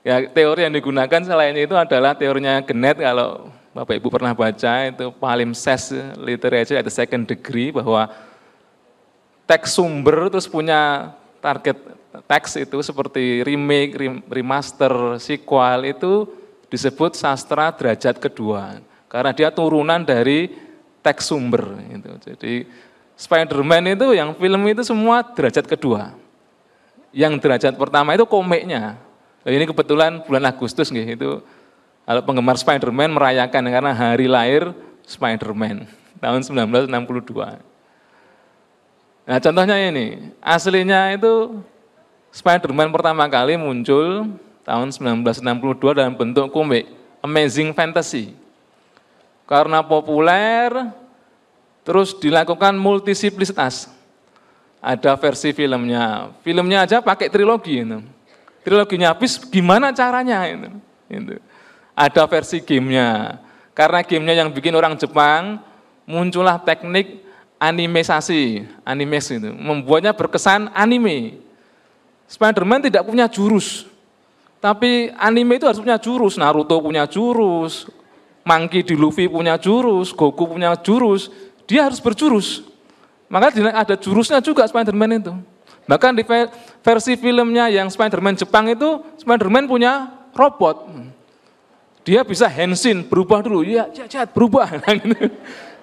Ya teori yang digunakan selain itu adalah teorinya genet kalau Bapak Ibu pernah baca itu palimpsest literature at the second degree bahwa teks sumber terus punya target teks itu seperti remake, remaster, sequel itu disebut sastra derajat kedua karena dia turunan dari teks sumber itu. Jadi Spider-Man itu yang film itu semua derajat kedua. Yang derajat pertama itu komiknya. Ini kebetulan bulan Agustus gitu, itu kalau penggemar Spider-Man merayakan karena hari lahir Spider-Man tahun 1962. Nah contohnya ini, aslinya itu Spider-Man pertama kali muncul tahun 1962 dalam bentuk komik, Amazing Fantasy. Karena populer, terus dilakukan multisiplisitas. Ada versi filmnya, filmnya aja pakai trilogi. ini, gitu. Triloginya habis, gimana caranya? Itu. Itu ada versi gamenya. Karena gamenya yang bikin orang Jepang, muncullah teknik animesasi, animes itu, membuatnya berkesan anime. Spider-Man tidak punya jurus, tapi anime itu harus punya jurus, Naruto punya jurus, Monkey di Luffy punya jurus, Goku punya jurus, dia harus berjurus. Maka ada jurusnya juga Spider-Man itu. Bahkan di versi filmnya yang Spider-Man Jepang itu, Spider-Man punya robot. Dia bisa hensin, berubah dulu, ya jahat, iya, iya, berubah. *laughs* Kan gitu.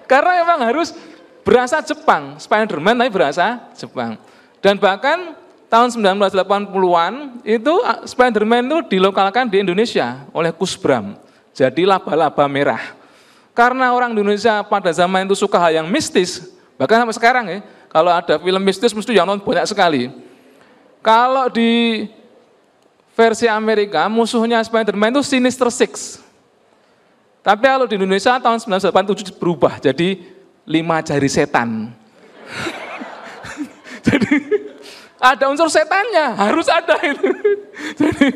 Karena emang harus berasa Jepang, Spider-Man tapi berasa Jepang. Dan bahkan tahun 1980-an itu ah, Spider-Man itu dilokalkan di Indonesia oleh Kusbram. Jadi laba-laba merah. Karena orang Indonesia pada zaman itu suka hal yang mistis, bahkan sampai sekarang ya, kalau ada film mistis mesti yang nonton banyak sekali. Kalau di versi Amerika musuhnya Spider-Man itu Sinister Six. Tapi kalau di Indonesia tahun 1987 berubah jadi lima jari setan. *laughs* jadi ada unsur setannya, harus ada itu. *laughs* jadi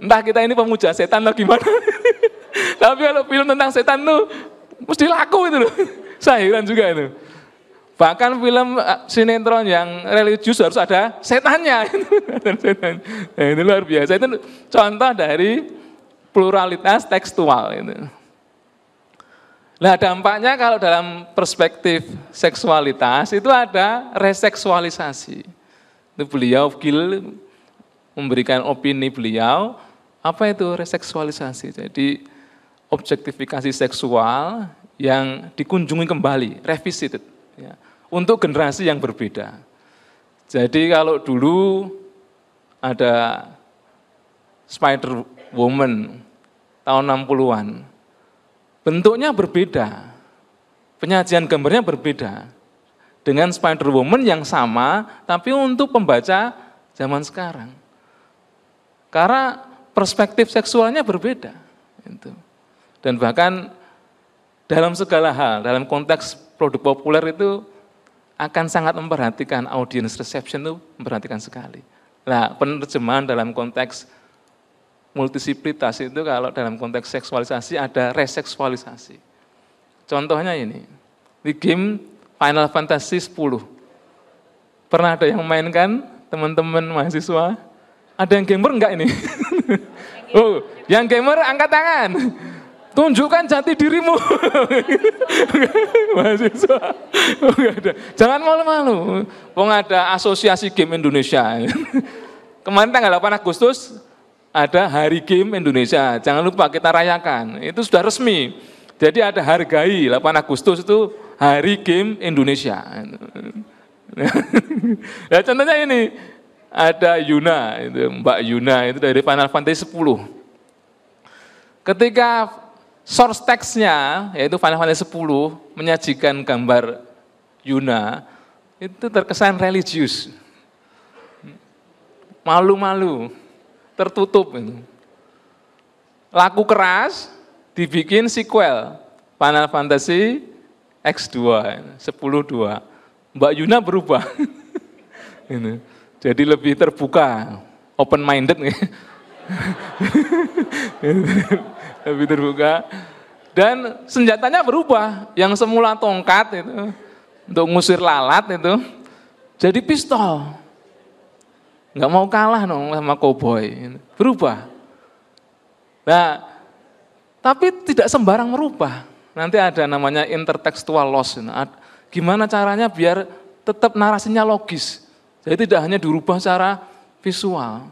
entah kita ini pemuja setan atau gimana. *laughs* Tapi kalau film tentang setan tuh mesti laku itu loh. Saya juga itu. Bahkan film eh, sinetron yang religius harus ada setannya. *laughs* Nah, ini luar biasa. Itu contoh dari pluralitas tekstual. ini Nah dampaknya kalau dalam perspektif seksualitas itu ada reseksualisasi. Itu beliau Gil memberikan opini beliau apa itu reseksualisasi. Jadi objektifikasi seksual yang dikunjungi kembali, revisited. Ya untuk generasi yang berbeda. Jadi kalau dulu ada Spider Woman tahun 60-an. Bentuknya berbeda. Penyajian gambarnya berbeda. Dengan Spider Woman yang sama tapi untuk pembaca zaman sekarang. Karena perspektif seksualnya berbeda. Gitu. Dan bahkan dalam segala hal, dalam konteks produk populer itu akan sangat memperhatikan audience reception itu memperhatikan sekali. Nah, penerjemahan dalam konteks multisiplitas itu kalau dalam konteks seksualisasi ada reseksualisasi. Contohnya ini, di game Final Fantasy 10. Pernah ada yang mainkan kan, teman-teman mahasiswa? Ada yang gamer enggak ini? *laughs* oh, yang gamer angkat tangan tunjukkan jati dirimu. *laughs* Mahasiswa, ada. jangan malu-malu. Wong ada asosiasi game Indonesia. *laughs* Kemarin tanggal 8 Agustus ada Hari Game Indonesia. Jangan lupa kita rayakan. Itu sudah resmi. Jadi ada hargai 8 Agustus itu Hari Game Indonesia. nah, *laughs* contohnya ini ada Yuna, itu Mbak Yuna itu dari Final Fantasy 10. Ketika source teksnya yaitu Final Fantasy 10 menyajikan gambar Yuna itu terkesan religius. Malu-malu, tertutup itu. Laku keras dibikin sequel Final Fantasy X2 10 2. Mbak Yuna berubah. *laughs* ini. Jadi lebih terbuka, open minded *laughs* lebih *laughs* terbuka. Dan senjatanya berubah, yang semula tongkat itu untuk ngusir lalat itu jadi pistol. Nggak mau kalah dong sama koboi, berubah. Nah, tapi tidak sembarang merubah. Nanti ada namanya intertextual loss. Gimana caranya biar tetap narasinya logis. Jadi tidak hanya dirubah secara visual.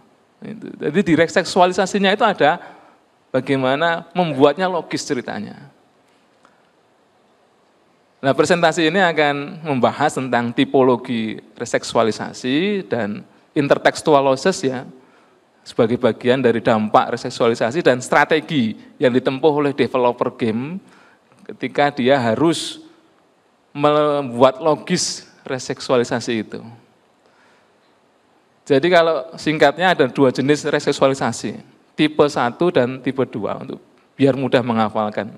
Jadi direkseksualisasinya itu ada Bagaimana membuatnya logis ceritanya. Nah, presentasi ini akan membahas tentang tipologi reseksualisasi dan intertekstualosis ya, sebagai bagian dari dampak reseksualisasi dan strategi yang ditempuh oleh developer game ketika dia harus membuat logis reseksualisasi itu. Jadi kalau singkatnya ada dua jenis reseksualisasi tipe 1 dan tipe 2 untuk biar mudah menghafalkan.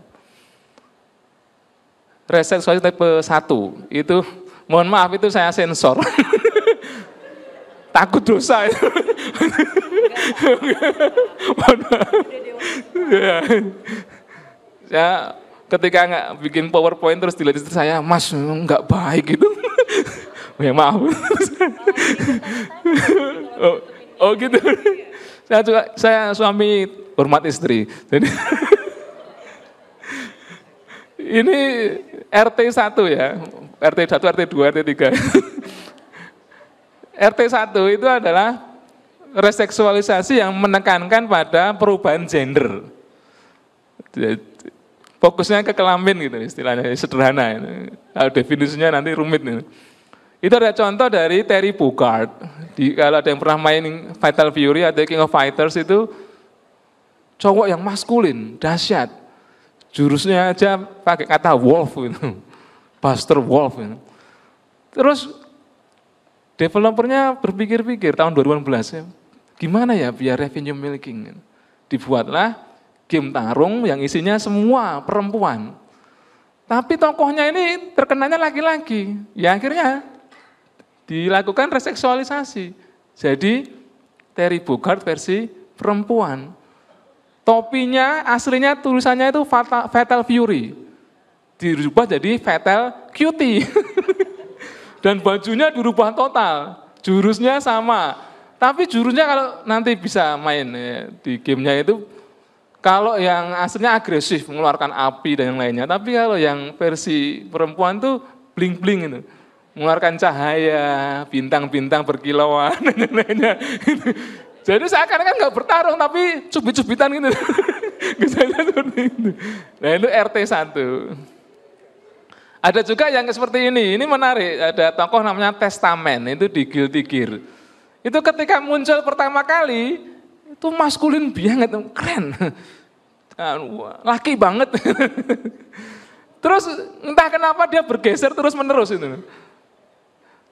Resep soal tipe 1 itu mohon maaf itu saya sensor. *laughs* Takut dosa itu. Iya. Ya. ketika nggak bikin PowerPoint terus dilihat istri saya, Mas nggak baik gitu. *laughs* ya maaf. *laughs* Oh, oh gitu. Saya juga saya suami hormat istri. Jadi *laughs* ini RT 1 ya. RT 1, RT 2, RT 3. RT 1 itu adalah reseksualisasi yang menekankan pada perubahan gender. Fokusnya ke kelamin gitu istilahnya sederhana. Kalau definisinya nanti rumit nih. Itu ada contoh dari Terry Bogard. Di, kalau ada yang pernah main Fatal Fury atau King of Fighters itu cowok yang maskulin, dahsyat. Jurusnya aja pakai kata wolf itu, *laughs* Buster Wolf itu. Terus developernya berpikir-pikir tahun 2018 ya, gimana ya biar revenue milking Dibuatlah game tarung yang isinya semua perempuan. Tapi tokohnya ini terkenanya laki-laki. Ya akhirnya dilakukan reseksualisasi. Jadi Terry Bogard versi perempuan. Topinya aslinya tulisannya itu Fatal, Fatal Fury. Dirubah jadi Fatal Cutie. *laughs* Dan bajunya dirubah total. Jurusnya sama. Tapi jurusnya kalau nanti bisa main ya, di gamenya itu kalau yang aslinya agresif mengeluarkan api dan yang lainnya, tapi kalau yang versi perempuan tuh bling-bling itu mengeluarkan cahaya, bintang-bintang berkilauan, lainnya. *laughs* Jadi seakan-akan kan nggak bertarung tapi cubit-cubitan gitu. *laughs* Nah itu RT 1. Ada juga yang seperti ini, ini menarik. Ada tokoh namanya Testamen, itu digil-tigir. Itu ketika muncul pertama kali, itu maskulin banget, keren. Kan, laki banget. *laughs* Terus entah kenapa dia bergeser terus menerus itu.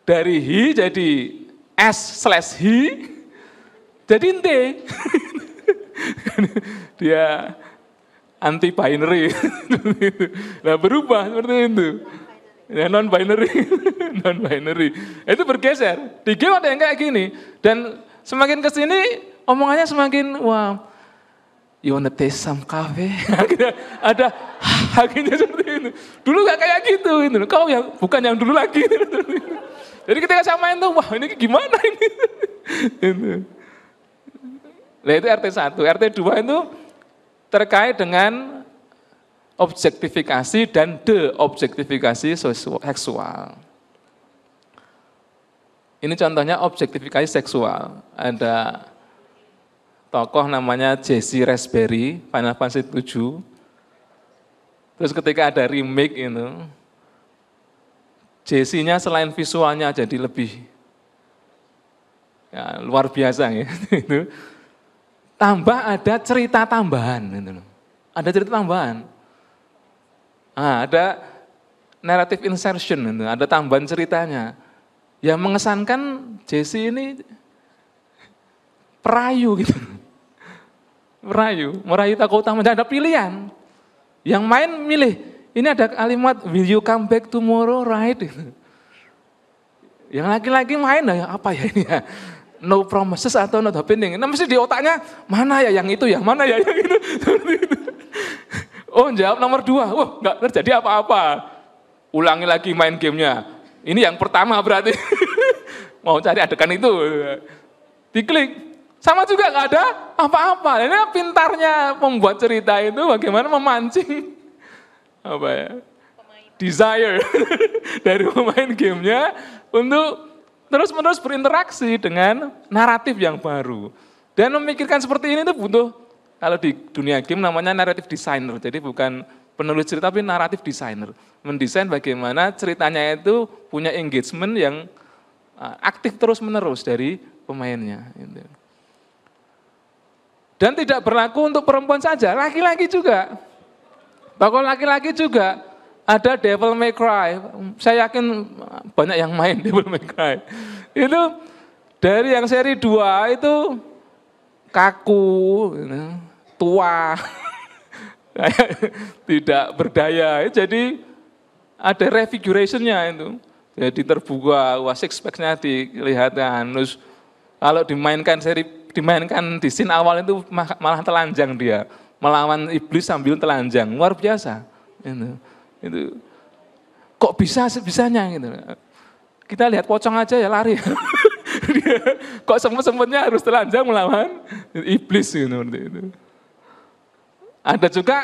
Dari hi jadi S slash hi, jadi ente. *laughs* Dia anti binary. *laughs* nah berubah seperti itu. Ya, non binary, *laughs* non binary. Itu bergeser. Di game ada yang kayak gini dan semakin kesini omongannya semakin wah. You wanna taste some coffee? ada akhirnya seperti itu. Dulu gak kayak gitu, itu. Kau yang bukan yang dulu lagi. Jadi ketika saya main tuh, wah ini gimana ini? *laughs* itu. Nah itu RT 1. RT 2 itu terkait dengan objektifikasi dan deobjektifikasi seksual. Ini contohnya objektifikasi seksual. Ada tokoh namanya Jesse Raspberry, Final Fantasy 7. Terus ketika ada remake itu, JC-nya selain visualnya jadi lebih ya, luar biasa ya. Gitu. *laughs* Tambah ada cerita tambahan. Gitu. Ada cerita tambahan. Nah, ada narrative insertion, gitu. ada tambahan ceritanya. Yang mengesankan JC ini perayu gitu. Merayu, merayu takut utama, ada pilihan. Yang main milih, ini ada kalimat will you come back tomorrow, right? Yang laki-laki main ya apa ya ini ya? No promises atau no happening. Nah mesti di otaknya mana ya yang itu Yang mana ya yang itu. oh jawab nomor dua, wah nggak terjadi apa-apa. Ulangi lagi main gamenya. Ini yang pertama berarti. *laughs* Mau cari adegan itu. Diklik, sama juga nggak ada apa-apa. Ini pintarnya membuat cerita itu bagaimana memancing apa ya desire *laughs* dari pemain gamenya untuk terus-menerus berinteraksi dengan naratif yang baru. Dan memikirkan seperti ini itu butuh, kalau di dunia game namanya naratif designer, jadi bukan penulis cerita tapi naratif designer. Mendesain bagaimana ceritanya itu punya engagement yang eh, aktif terus-menerus dari pemainnya. Gitu. Dan tidak berlaku untuk perempuan saja, laki-laki juga. Bahkan laki-laki juga ada Devil May Cry. Saya yakin banyak yang main *laughs* Devil May Cry. Itu dari yang seri 2 itu kaku, gitu. tua, *laughs* tidak berdaya. Jadi ada refigurationnya itu. Jadi terbuka, wah six dilihatnya. nya Terus kalau dimainkan seri dimainkan di scene awal itu malah telanjang dia melawan iblis sambil telanjang. Luar biasa. Itu. itu. Kok bisa sebisanya gitu. Kita lihat pocong aja ya lari. *laughs* kok semua sempetnya harus telanjang melawan iblis gitu. itu. Ada juga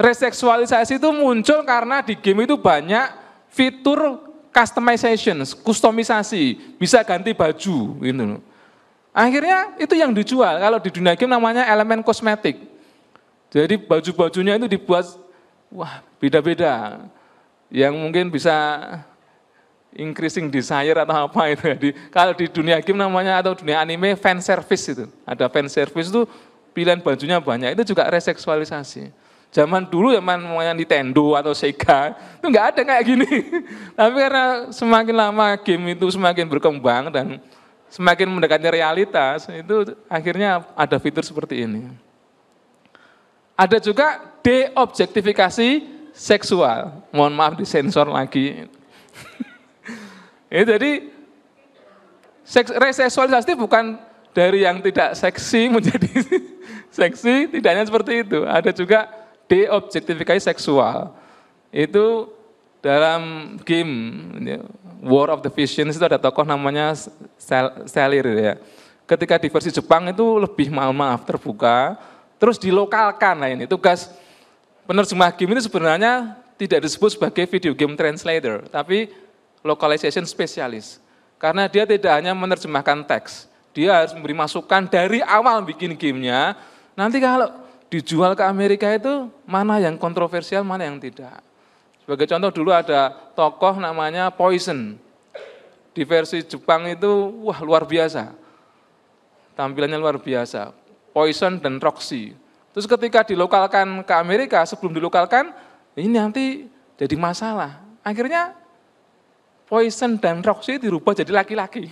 reseksualisasi itu muncul karena di game itu banyak fitur customization, kustomisasi, bisa ganti baju gitu. Akhirnya itu yang dijual. Kalau di dunia game namanya elemen kosmetik. Jadi baju-bajunya itu dibuat wah beda-beda. Yang mungkin bisa increasing desire atau apa itu. Jadi kalau di dunia game namanya atau dunia anime fan service itu. Ada fan service itu pilihan bajunya banyak. Itu juga reseksualisasi. Zaman dulu zaman ya, namanya Nintendo atau Sega itu nggak ada kayak gini. *laughs* Tapi karena semakin lama game itu semakin berkembang dan semakin mendekati realitas, itu akhirnya ada fitur seperti ini. Ada juga deobjektifikasi seksual. Mohon maaf disensor lagi. ya, *laughs* jadi seks, reseksualisasi bukan dari yang tidak seksi *laughs* menjadi seksi, tidaknya seperti itu. Ada juga deobjektifikasi seksual. Itu dalam game ya. War of the Visions itu ada tokoh namanya Sel Selir ya. Ketika di versi Jepang itu lebih maaf, maaf terbuka, terus dilokalkan lah ini. Tugas penerjemah game ini sebenarnya tidak disebut sebagai video game translator, tapi localization specialist. Karena dia tidak hanya menerjemahkan teks, dia harus memberi masukan dari awal bikin gamenya. Nanti kalau dijual ke Amerika itu mana yang kontroversial, mana yang tidak. Sebagai contoh dulu ada tokoh namanya Poison. Di versi Jepang itu wah luar biasa. Tampilannya luar biasa. Poison dan Roxy. Terus ketika dilokalkan ke Amerika, sebelum dilokalkan, ini nanti jadi masalah. Akhirnya Poison dan Roxy dirubah jadi laki-laki.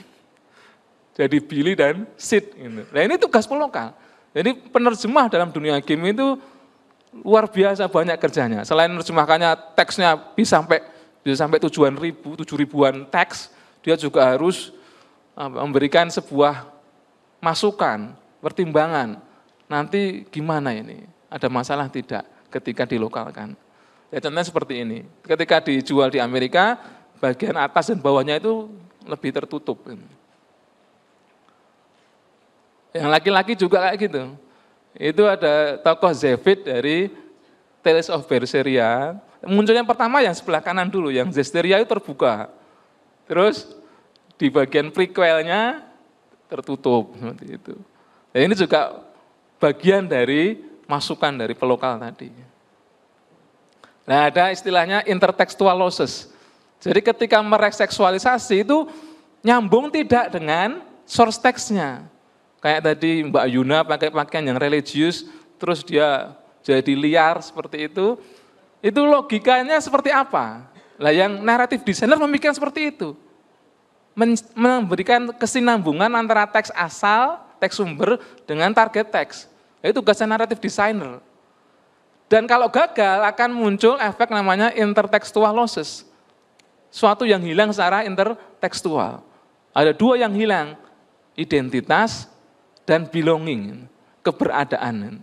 Jadi Billy dan Sid. ini Nah ini tugas pelokal. Jadi penerjemah dalam dunia game itu Luar biasa banyak kerjanya. Selain menerjemahkannya teksnya bisa sampai bisa sampai tujuan ribu, tujuh ribuan teks, dia juga harus eh, memberikan sebuah masukan, pertimbangan. Nanti gimana ini? Ada masalah tidak ketika dilokalkan? Ya contohnya seperti ini. Ketika dijual di Amerika, bagian atas dan bawahnya itu lebih tertutup. Yang laki-laki juga kayak gitu. Itu ada tokoh Zevit dari Tales of Berseria. Muncul yang pertama yang sebelah kanan dulu, yang Zesteria itu terbuka. Terus di bagian prequelnya tertutup seperti itu. Dan ini juga bagian dari masukan dari pelokal tadi. Nah ada istilahnya intertextual losses. Jadi ketika mereseksualisasi itu nyambung tidak dengan source teksnya. Kayak tadi Mbak Yuna pakai pakaian yang religius, terus dia jadi liar seperti itu. Itu logikanya seperti apa? Lah yang naratif desainer memikirkan seperti itu. Men memberikan kesinambungan antara teks asal, teks sumber dengan target teks. Itu tugasnya naratif desainer. Dan kalau gagal akan muncul efek namanya intertextual losses. Suatu yang hilang secara intertextual. Ada dua yang hilang, identitas dan belonging, keberadaan.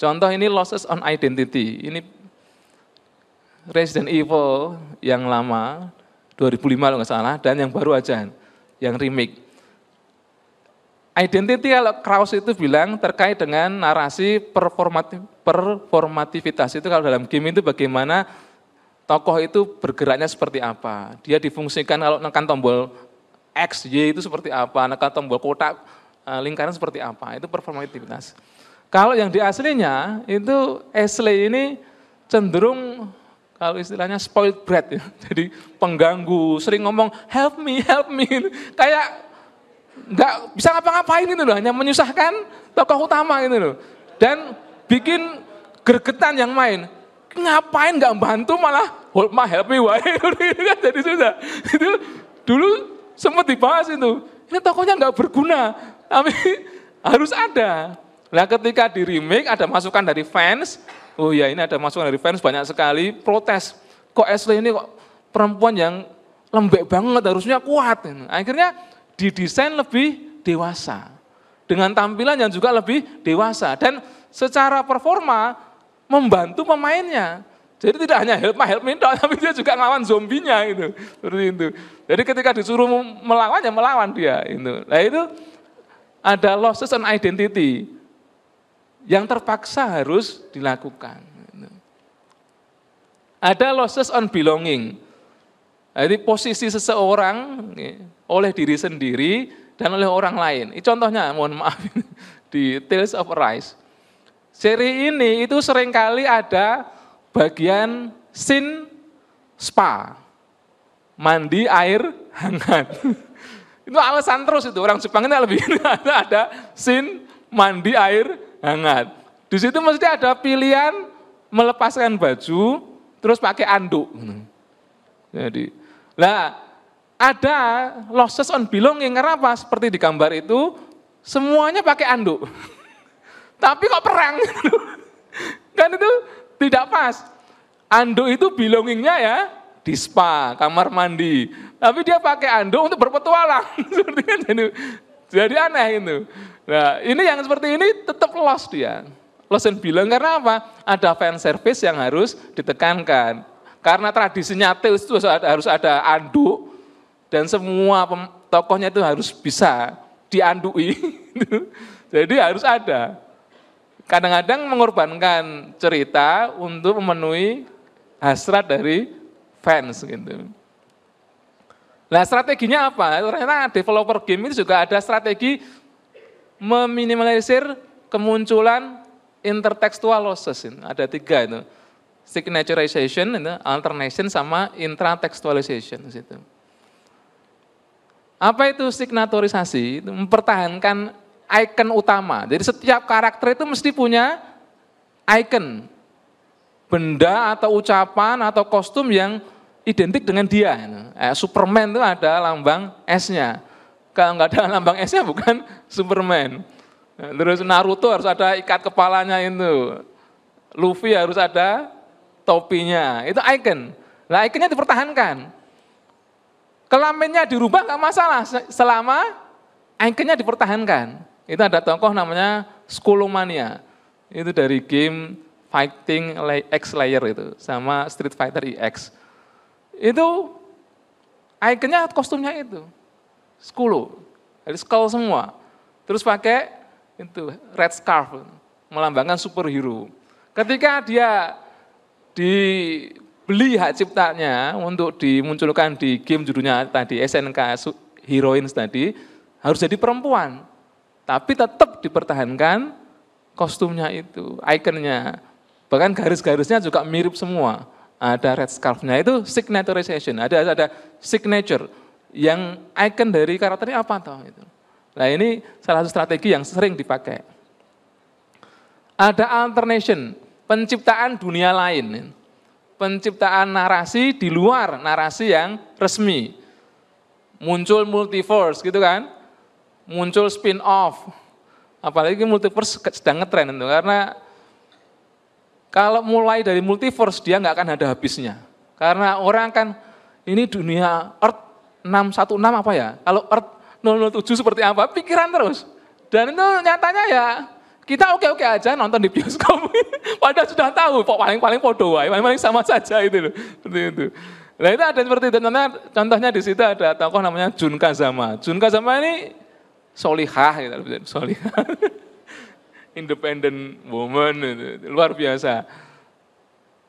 Contoh ini losses on identity. Ini Resident Evil yang lama 2005 kalau nggak salah dan yang baru aja yang remake. Identity kalau Kraus itu bilang terkait dengan narasi performati, performativitas itu kalau dalam game itu bagaimana tokoh itu bergeraknya seperti apa. Dia difungsikan kalau nekan tombol X, Y itu seperti apa, nekan tombol kotak, eh, lingkaran seperti apa, itu performativitas. Kalau yang di aslinya, itu Ashley ini cenderung kalau istilahnya spoiled bread ya. *laughs* Jadi pengganggu, sering ngomong help me, help me. Gitu. Kayak nggak bisa ngapa-ngapain itu loh, hanya menyusahkan tokoh utama ini gitu loh. Dan bikin gergetan yang main. Ngapain nggak bantu malah hold my help me *laughs* why kan jadi sudah Itu dulu Sempat dibahas itu. Ini tokohnya nggak berguna. Tapi *laughs* harus ada. Nah ketika di remake ada masukan dari fans. Oh ya ini ada masukan dari fans banyak sekali protes. Kok Ashley ini kok perempuan yang lembek banget harusnya kuat. Akhirnya didesain lebih dewasa. Dengan tampilan yang juga lebih dewasa. Dan secara performa membantu pemainnya. Jadi tidak hanya help my help me *laughs* tapi dia juga ngelawan zombinya gitu. Seperti itu. Jadi ketika disuruh melawan ya melawan dia itu. Nah itu ada losses on identity yang terpaksa harus dilakukan. Gitu. Ada losses on belonging. Jadi nah, posisi seseorang ya, oleh diri sendiri dan oleh orang lain. Contohnya, mohon maaf, *laughs* di Tales of Arise. Seri ini itu seringkali ada bagian sin spa. Mandi air hangat. *laughs* itu alasan terus itu orang Jepang ini lebih *laughs* ada, ada sin mandi air hangat. Di situ mesti ada pilihan melepaskan baju terus pakai anduk. Jadi, lah ada losses on bilong yang apa? Seperti di gambar itu semuanya pakai anduk. *laughs* Tapi kok perang? kan itu tidak pas. Anduk itu belongingnya ya di spa, kamar mandi. Tapi dia pakai anduk untuk berpetualang. *laughs* Seperti jadi, jadi aneh itu. Nah, ini yang seperti ini tetap lost dia. Lost and bilang karena apa? Ada fan service yang harus ditekankan. Karena tradisinya teus itu harus ada anduk dan semua tokohnya itu harus bisa diandui. *laughs* Jadi harus ada kadang-kadang mengorbankan cerita untuk memenuhi hasrat dari fans gitu. Nah strateginya apa? Ternyata developer game itu juga ada strategi meminimalisir kemunculan intertextual losses. Ada tiga itu. Signaturization, itu, alternation, sama intratextualization. Itu. Apa itu signaturisasi? Itu mempertahankan icon utama. Jadi setiap karakter itu mesti punya icon. Benda atau ucapan atau kostum yang identik dengan dia. Eh, Superman itu ada lambang S-nya. Kalau nggak ada *laughs* lambang S-nya bukan Superman. Terus Naruto harus ada ikat kepalanya itu. Luffy harus ada topinya. Itu icon. Nah, ikonnya dipertahankan. Kelaminnya dirubah nggak masalah selama ikonnya dipertahankan. Itu ada tokoh namanya Skullomania. Itu dari game Fighting X Layer itu sama Street Fighter EX. Itu ikonnya kostumnya itu. Skullo. Jadi skull semua. Terus pakai itu red scarf melambangkan superhero. Ketika dia dibeli hak ciptanya untuk dimunculkan di game judulnya tadi SNK Heroines tadi harus jadi perempuan. Tapi tetap dipertahankan kostumnya itu, ikonnya. Bahkan garis-garisnya juga mirip semua. Ada red scarf-nya itu signaturization, ada ada signature yang ikon dari karakternya apa toh itu. Nah, ini salah satu strategi yang sering dipakai. Ada alternation, penciptaan dunia lain. Penciptaan narasi di luar narasi yang resmi. Muncul multiverse gitu kan muncul spin off. Apalagi multiverse sedang ngetren itu karena kalau mulai dari multiverse dia nggak akan ada habisnya. Karena orang kan ini dunia Earth 616 apa ya? Kalau Earth 007 seperti apa? Pikiran terus. Dan itu nyatanya ya kita oke-oke aja nonton di bioskop. *laughs* Padahal sudah tahu, paling-paling podo paling-paling sama saja itu loh. Seperti itu. Nah itu ada seperti itu, contohnya, contohnya di situ ada tokoh namanya Jun Kazama. Jun Kazama ini solihah gitu, solihah. *laughs* Independent woman gitu. luar biasa.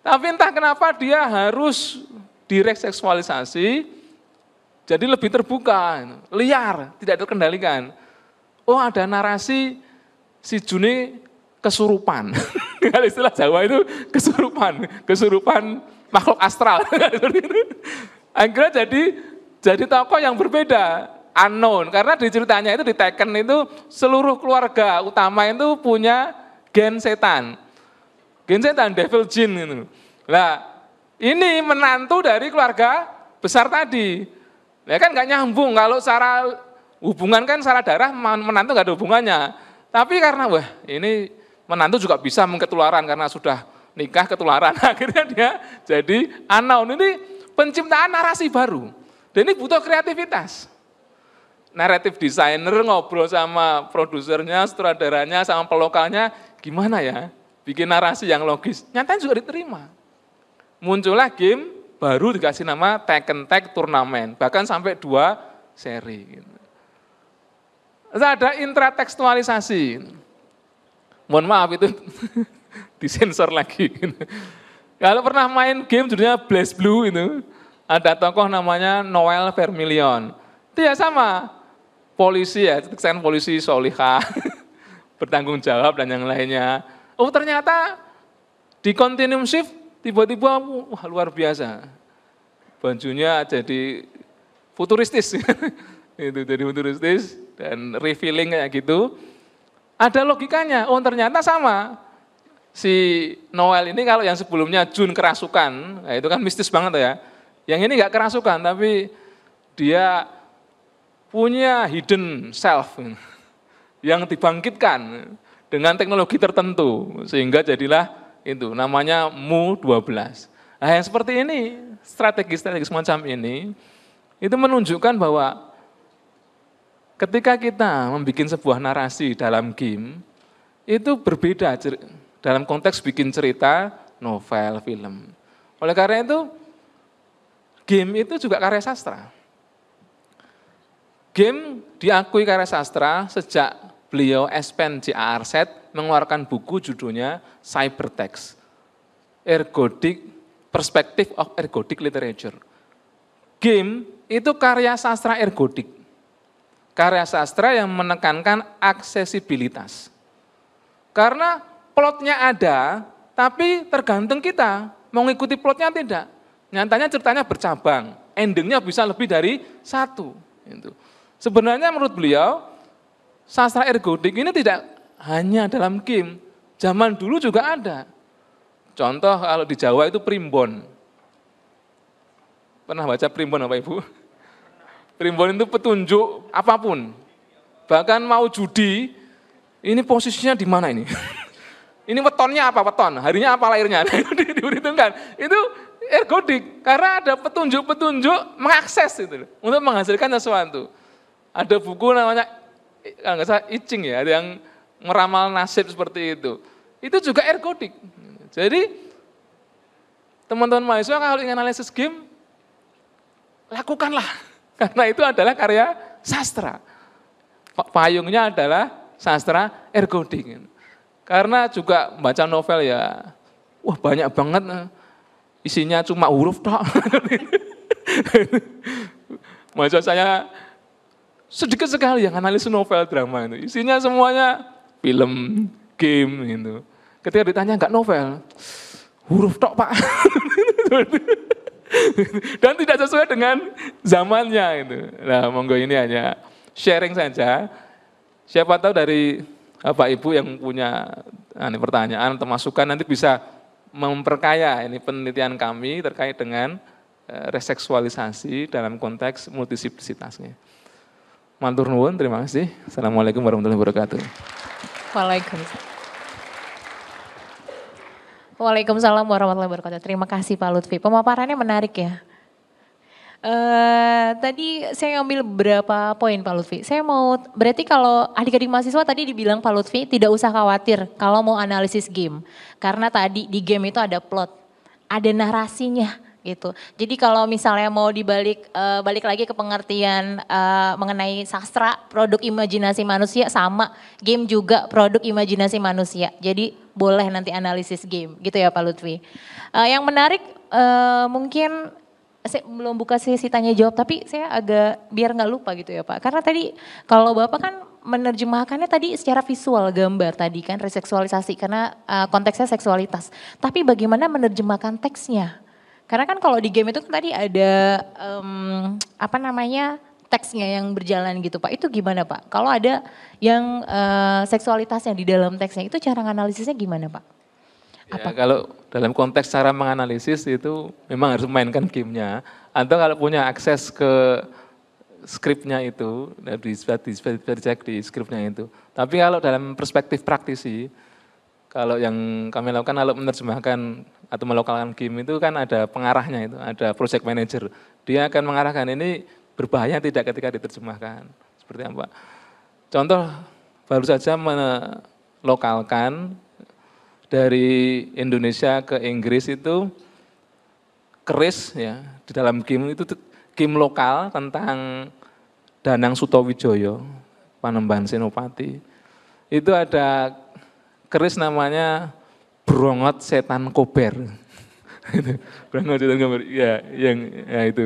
Tapi entah kenapa dia harus direkseksualisasi, jadi lebih terbuka, gitu. liar, tidak terkendalikan. Oh ada narasi si Juni kesurupan. *laughs* Kalau istilah Jawa itu kesurupan, kesurupan makhluk astral. *laughs* Akhirnya jadi jadi tokoh yang berbeda unknown karena di ceritanya itu di Tekken itu seluruh keluarga utama itu punya gen setan. Gen setan devil jin gitu. Lah, ini menantu dari keluarga besar tadi. Ya kan nggak nyambung kalau secara hubungan kan secara darah menantu nggak ada hubungannya. Tapi karena wah ini menantu juga bisa mengketularan karena sudah nikah ketularan *laughs* akhirnya dia jadi unknown ini penciptaan narasi baru dan ini butuh kreativitas Narrative designer ngobrol sama produsernya, sutradaranya, sama pelokalnya, gimana ya? Bikin narasi yang logis. Nyatanya juga diterima. Muncullah game baru dikasih nama Tekken Tag Turnamen, bahkan sampai dua seri. Terus ada intratekstualisasi. Mohon maaf itu *laughs* disensor lagi. Kalau pernah main game judulnya Blaze Blue itu, ada tokoh namanya Noel Vermilion. Itu ya sama, polisi ya, kesan polisi solihah, *laughs* bertanggung jawab dan yang lainnya. Oh ternyata di continuum shift tiba-tiba wah luar biasa. Bajunya jadi futuristis. *laughs* itu jadi futuristis dan revealing kayak gitu. Ada logikanya. Oh ternyata sama. Si Noel ini kalau yang sebelumnya Jun kerasukan, nah itu kan mistis banget ya. Yang ini nggak kerasukan tapi dia punya hidden self yang dibangkitkan dengan teknologi tertentu sehingga jadilah itu namanya mu12. Nah, yang seperti ini strategi-strategi semacam ini itu menunjukkan bahwa ketika kita membuat sebuah narasi dalam game itu berbeda dalam konteks bikin cerita, novel, film. Oleh karena itu game itu juga karya sastra. Game diakui karya sastra sejak beliau Espen J. Arset mengeluarkan buku judulnya Cybertext, Ergodic Perspective of Ergodic Literature. Game itu karya sastra ergodik. Karya sastra yang menekankan aksesibilitas. Karena plotnya ada, tapi tergantung kita mau ngikuti plotnya tidak. Nyatanya ceritanya bercabang, endingnya bisa lebih dari satu. Gitu. Sebenarnya menurut beliau, sastra ergodik ini tidak hanya dalam Kim. Zaman dulu juga ada. Contoh kalau di Jawa itu primbon. Pernah baca primbon apa Ibu? Primbon itu petunjuk apapun. Bahkan mau judi, ini posisinya di mana ini? *laughs* ini wetonnya apa weton? Harinya apa lahirnya? *laughs* Nah, itu diperhitungkan. Itu ergodik karena ada petunjuk-petunjuk mengakses itu untuk menghasilkan sesuatu ada buku namanya eh, kalau nggak salah Icing ya, yang meramal nasib seperti itu. Itu juga erkodik. Jadi teman-teman mahasiswa kalau ingin analisis game, lakukanlah. *laughs* Karena itu adalah karya sastra. Payungnya adalah sastra ergodik. Karena juga baca novel ya, wah banyak banget eh. isinya cuma huruf tok. *laughs* Maksud saya sedikit sekali yang analisis novel drama itu. Isinya semuanya film, game gitu. Ketika ditanya nggak novel, huruf tok pak. *laughs* Dan tidak sesuai dengan zamannya itu. Nah monggo ini hanya sharing saja. Siapa tahu dari Bapak Ibu yang punya ini anu, pertanyaan atau masukan nanti bisa memperkaya ini penelitian kami terkait dengan eh, reseksualisasi dalam konteks multidisiplisitasnya. Matur nuwun, terima kasih. Assalamualaikum warahmatullahi wabarakatuh. Waalaikumsalam. Waalaikumsalam warahmatullahi wabarakatuh. Terima kasih Pak Lutfi. Pemaparannya menarik ya. Uh, tadi saya ngambil berapa poin Pak Lutfi. Saya mau berarti kalau adik-adik mahasiswa tadi dibilang Pak Lutfi tidak usah khawatir kalau mau analisis game. Karena tadi di game itu ada plot, ada narasinya gitu. Jadi kalau misalnya mau dibalik uh, balik lagi ke pengertian uh, mengenai sastra, produk imajinasi manusia sama, game juga produk imajinasi manusia. Jadi boleh nanti analisis game gitu ya Pak Lutfi. Uh, yang menarik uh, mungkin saya belum buka sesi tanya jawab tapi saya agak biar nggak lupa gitu ya Pak. Karena tadi kalau Bapak kan menerjemahkannya tadi secara visual gambar tadi kan reseksualisasi karena uh, konteksnya seksualitas. Tapi bagaimana menerjemahkan teksnya? Karena kan kalau di game itu kan tadi ada um, apa namanya teksnya yang berjalan gitu Pak. Itu gimana Pak? Kalau ada yang uh, seksualitasnya di dalam teksnya itu cara analisisnya gimana Pak? Apa? Ya, kalau dalam konteks cara menganalisis itu memang harus memainkan gamenya. Atau kalau punya akses ke skripnya itu, bisa dicek di skripnya itu. Tapi kalau dalam perspektif praktisi, kalau yang kami lakukan kalau menerjemahkan atau melokalkan game itu kan ada pengarahnya itu, ada project manager. Dia akan mengarahkan ini berbahaya tidak ketika diterjemahkan. Seperti apa? Contoh baru saja melokalkan dari Indonesia ke Inggris itu keris ya di dalam game itu game lokal tentang Danang Sutowijoyo Panembahan Senopati itu ada keris namanya brongot setan kober. brongot setan kober, ya yang ya itu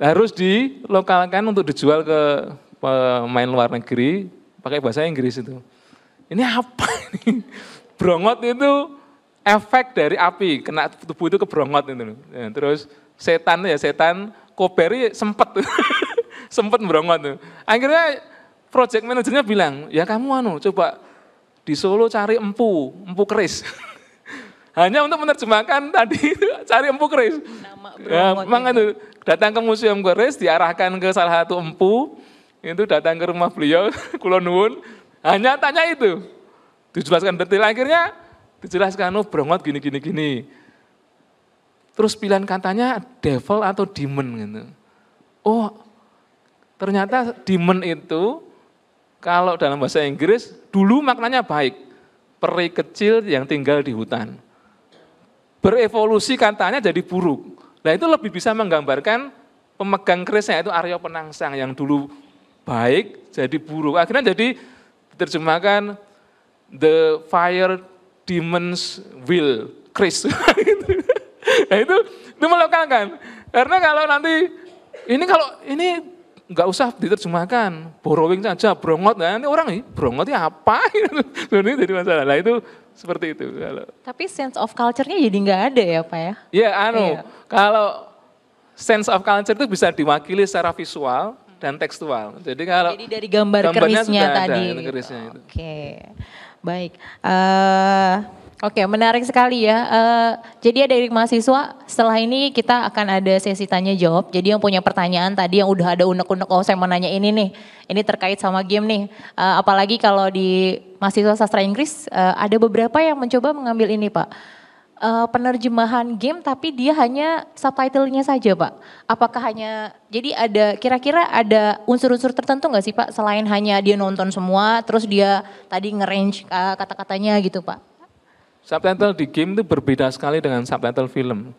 harus dilokalkan untuk dijual ke pemain luar negeri pakai bahasa Inggris itu. Ini apa ini? Brongot itu efek dari api kena tubuh itu ke brongot itu. Ya, terus setan ya setan koberi sempet *laughs* sempet brongot tuh. Akhirnya project manajernya bilang, "Ya kamu anu coba di Solo cari empu, empu keris. *laughs* Hanya untuk menerjemahkan tadi cari empu keris. ya, memang itu. Datang ke museum keris, diarahkan ke salah satu empu, itu datang ke rumah beliau, *laughs* kulonun, hanya tanya itu. Dijelaskan detail, akhirnya dijelaskan, oh brongot gini, gini, gini. Terus pilihan katanya devil atau demon gitu. Oh, ternyata demon itu kalau dalam bahasa Inggris, dulu maknanya baik. Peri kecil yang tinggal di hutan. Berevolusi katanya jadi buruk. Nah itu lebih bisa menggambarkan pemegang kerisnya itu Aryo Penangsang yang dulu baik jadi buruk. Akhirnya jadi terjemahkan the fire demons will Chris. *laughs* nah itu itu melekalkan. Karena kalau nanti ini kalau ini nggak usah diterjemahkan, borrowing saja, brongot. Nah, ini orang nih, brongot apa? *laughs* Ini jadi masalah. Nah itu seperti itu. Kalau. Tapi sense of culture-nya jadi nggak ada ya Pak ya? yeah, anu, yeah. kalau sense of culture itu bisa diwakili secara visual, dan tekstual. Jadi kalau Jadi dari gambar kerisnya tadi. Oke. Okay. Baik. Uh, Oke, menarik sekali ya. Uh, jadi ada dari mahasiswa, setelah ini kita akan ada sesi tanya jawab. Jadi yang punya pertanyaan tadi yang udah ada unek-unek, oh saya mau nanya ini nih, ini terkait sama game nih. Uh, apalagi kalau di mahasiswa sastra Inggris, uh, ada beberapa yang mencoba mengambil ini Pak. Uh, penerjemahan game tapi dia hanya subtitlenya saja Pak. Apakah hanya, jadi ada kira-kira ada unsur-unsur tertentu nggak sih Pak? Selain hanya dia nonton semua, terus dia tadi ngerange uh, kata-katanya gitu Pak. Subtitle di game itu berbeda sekali dengan subtitle film.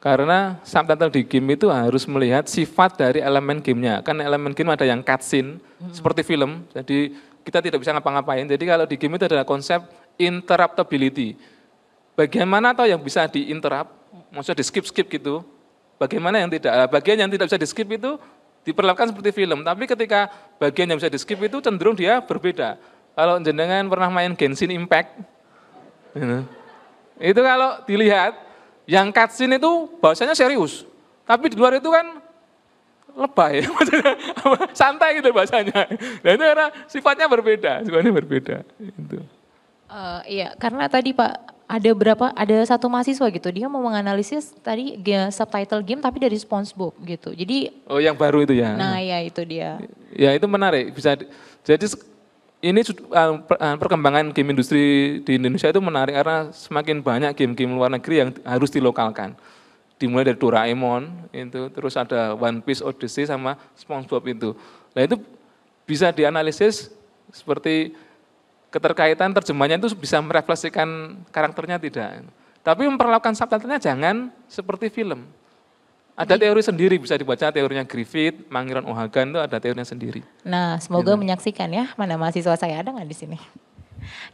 Karena subtitle di game itu harus melihat sifat dari elemen gamenya. Kan elemen game ada yang cutscene, hmm. seperti film. Jadi kita tidak bisa ngapa-ngapain. Jadi kalau di game itu adalah konsep interruptibility. Bagaimana atau yang bisa diinterrupt, maksudnya di skip-skip gitu. Bagaimana yang tidak, bagian yang tidak bisa di skip itu diperlakukan seperti film. Tapi ketika bagian yang bisa di skip itu cenderung dia berbeda. Kalau jenengan pernah main Genshin Impact, Gitu. Itu kalau dilihat, yang cutscene itu bahasanya serius. Tapi di luar itu kan lebay, *laughs* santai gitu bahasanya. Dan itu karena sifatnya berbeda, sifatnya berbeda. Itu. Uh, eh, iya, karena tadi Pak ada berapa ada satu mahasiswa gitu dia mau menganalisis tadi subtitle game tapi dari SpongeBob gitu jadi oh yang baru itu ya nah ya itu dia ya itu menarik bisa jadi ini eh, eh, perkembangan game industri di Indonesia itu menarik karena semakin banyak game-game luar negeri yang harus dilokalkan. Dimulai dari Doraemon itu, terus ada One Piece Odyssey sama SpongeBob itu. Nah itu bisa dianalisis seperti keterkaitan terjemahnya itu bisa merefleksikan karakternya tidak. Tapi memperlakukan subtitlenya jangan seperti film. Ada teori sendiri bisa dibaca teorinya Griffith, Mangiran Ohagan itu ada teorinya sendiri. Nah, semoga gitu. menyaksikan ya mana mahasiswa saya ada nggak di sini. *laughs*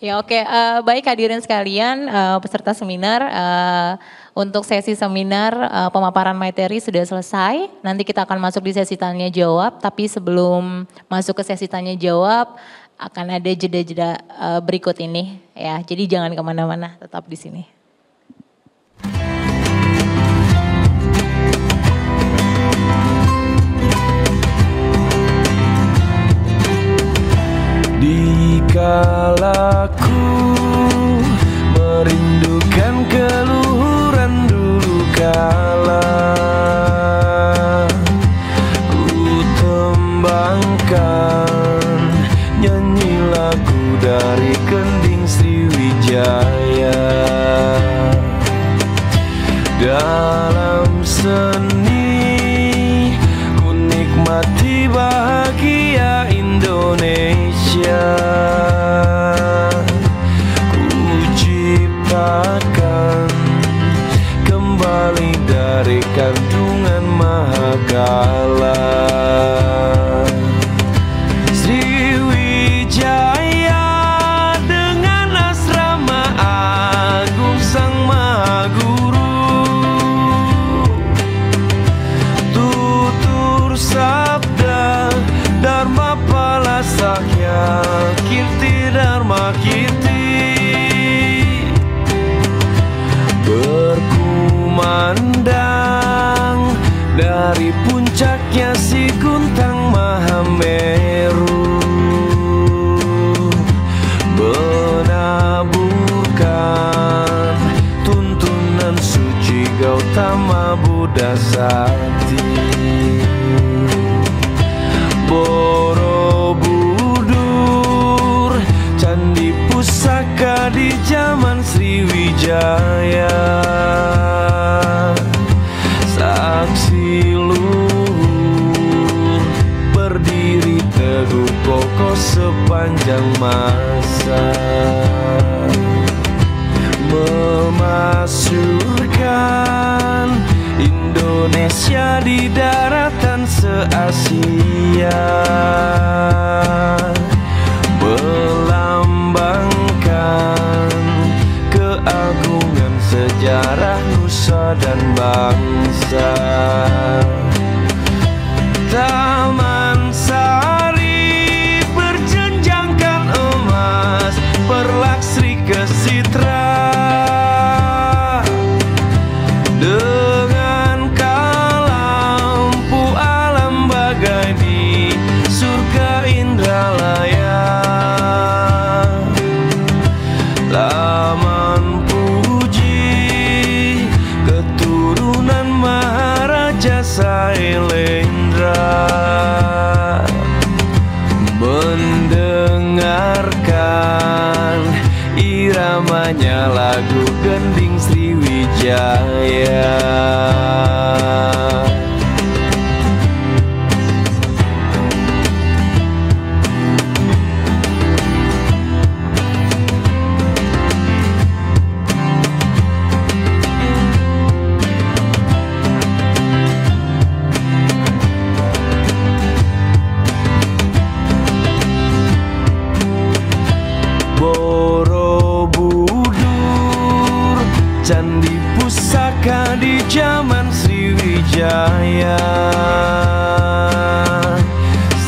Ya oke, okay. uh, eh, baik hadirin sekalian uh, peserta seminar uh, untuk sesi seminar uh, pemaparan materi sudah selesai. Nanti kita akan masuk di sesi tanya jawab, tapi sebelum masuk ke sesi tanya jawab akan ada jeda-jeda uh, berikut ini ya. Jadi jangan kemana-mana, tetap di sini. aku Indonesia di daratan se-Asia Melambangkan keagungan sejarah nusa dan bangsa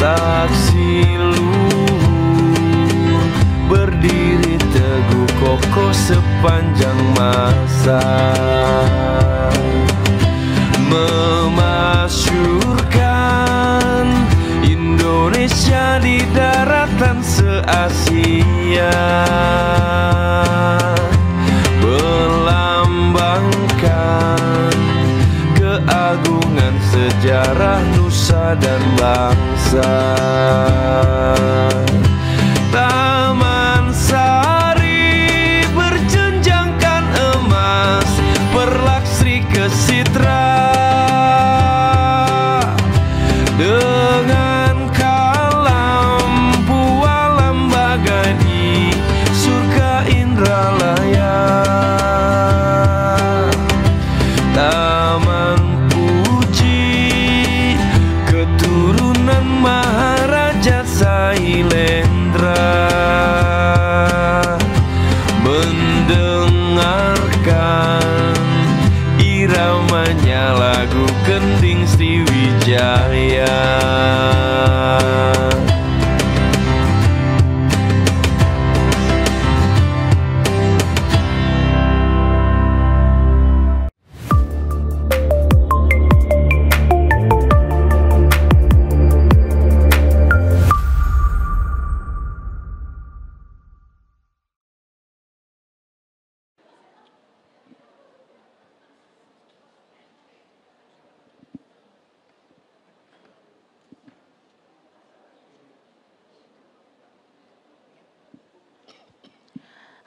Saksi luhur Berdiri teguh kokoh sepanjang masa Memasyurkan Indonesia di daratan se-Asia Berlambang sejarah nusa dan bangsa.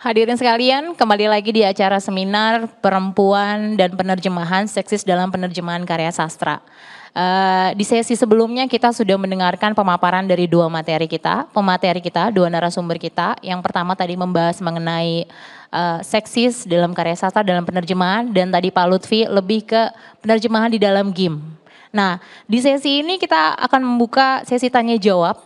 Hadirin sekalian, kembali lagi di acara seminar perempuan dan penerjemahan seksis dalam penerjemahan karya sastra. Uh, di sesi sebelumnya kita sudah mendengarkan pemaparan dari dua materi kita, pemateri kita, dua narasumber kita. Yang pertama tadi membahas mengenai uh, seksis dalam karya sastra dalam penerjemahan dan tadi Pak Lutfi lebih ke penerjemahan di dalam game. Nah, di sesi ini kita akan membuka sesi tanya jawab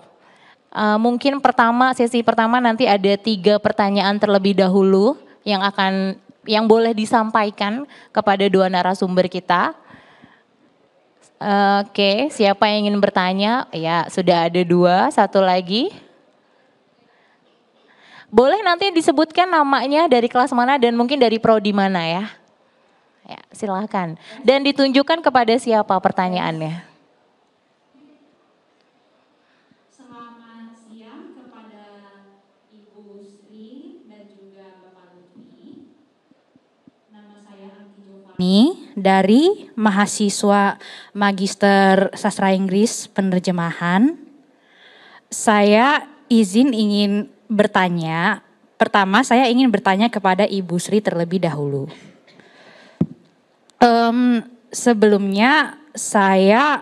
Uh, mungkin pertama sesi pertama nanti ada tiga pertanyaan terlebih dahulu yang akan yang boleh disampaikan kepada dua narasumber kita. Uh, Oke, okay, siapa yang ingin bertanya? Ya, sudah ada dua, satu lagi. Boleh nanti disebutkan namanya dari kelas mana dan mungkin dari prodi mana ya? Ya, silahkan. Dan ditunjukkan kepada siapa pertanyaannya. dari mahasiswa Magister Sastra Inggris Penerjemahan. Saya izin ingin bertanya. Pertama, saya ingin bertanya kepada Ibu Sri terlebih dahulu. Um, sebelumnya saya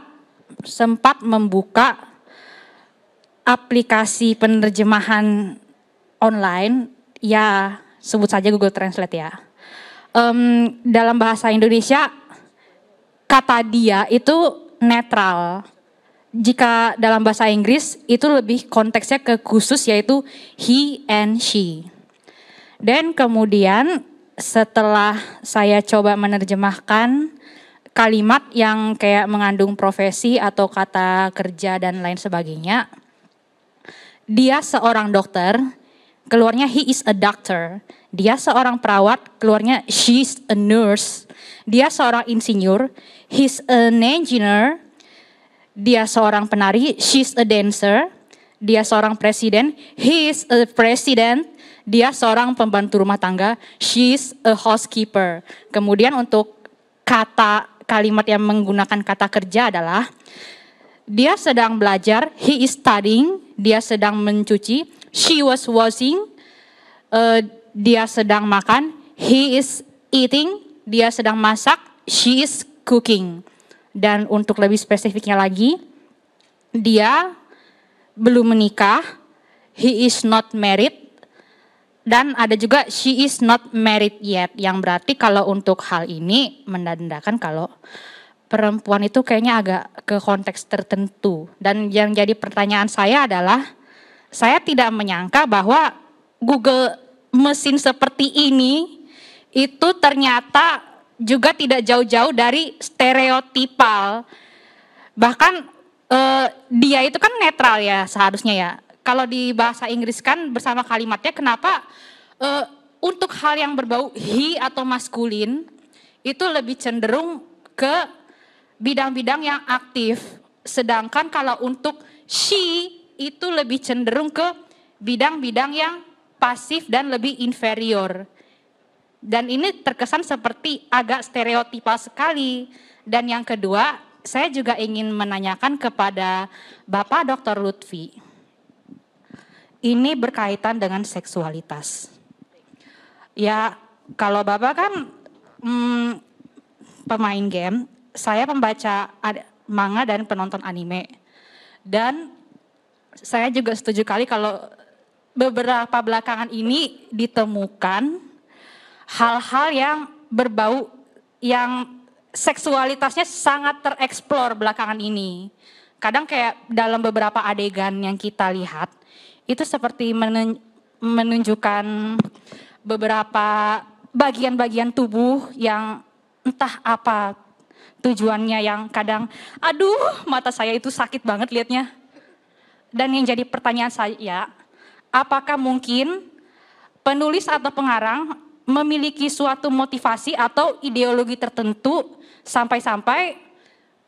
sempat membuka aplikasi penerjemahan online, ya sebut saja Google Translate ya um, dalam bahasa Indonesia kata dia itu netral. Jika dalam bahasa Inggris itu lebih konteksnya ke khusus yaitu he and she. Dan kemudian setelah saya coba menerjemahkan kalimat yang kayak mengandung profesi atau kata kerja dan lain sebagainya, dia seorang dokter keluarnya he is a doctor. Dia seorang perawat, keluarnya she's a nurse. Dia seorang insinyur, he's an engineer. Dia seorang penari, she's a dancer. Dia seorang presiden, he a president. Dia seorang pembantu rumah tangga, she's a housekeeper. Kemudian untuk kata kalimat yang menggunakan kata kerja adalah dia sedang belajar, he is studying, dia sedang mencuci, She was washing. Uh, dia sedang makan. He is eating. Dia sedang masak. She is cooking. Dan untuk lebih spesifiknya lagi, dia belum menikah. He is not married dan ada juga she is not married yet yang berarti kalau untuk hal ini menandakan kalau perempuan itu kayaknya agak ke konteks tertentu dan yang jadi pertanyaan saya adalah saya tidak menyangka bahwa Google mesin seperti ini itu ternyata juga tidak jauh-jauh dari stereotipal. Bahkan eh, dia itu kan netral ya seharusnya ya. Kalau di bahasa Inggris kan bersama kalimatnya kenapa eh, untuk hal yang berbau he atau maskulin itu lebih cenderung ke bidang-bidang yang aktif. Sedangkan kalau untuk she itu lebih cenderung ke bidang-bidang yang pasif dan lebih inferior. Dan ini terkesan seperti agak stereotipal sekali. Dan yang kedua, saya juga ingin menanyakan kepada Bapak Dr. Lutfi. Ini berkaitan dengan seksualitas. Ya, kalau Bapak kan hmm, pemain game, saya pembaca manga dan penonton anime. Dan saya juga setuju kali kalau beberapa belakangan ini ditemukan hal-hal yang berbau yang seksualitasnya sangat tereksplor belakangan ini. Kadang kayak dalam beberapa adegan yang kita lihat itu seperti menunjukkan beberapa bagian-bagian tubuh yang entah apa tujuannya yang kadang aduh mata saya itu sakit banget liatnya dan yang jadi pertanyaan saya, apakah mungkin penulis atau pengarang memiliki suatu motivasi atau ideologi tertentu sampai-sampai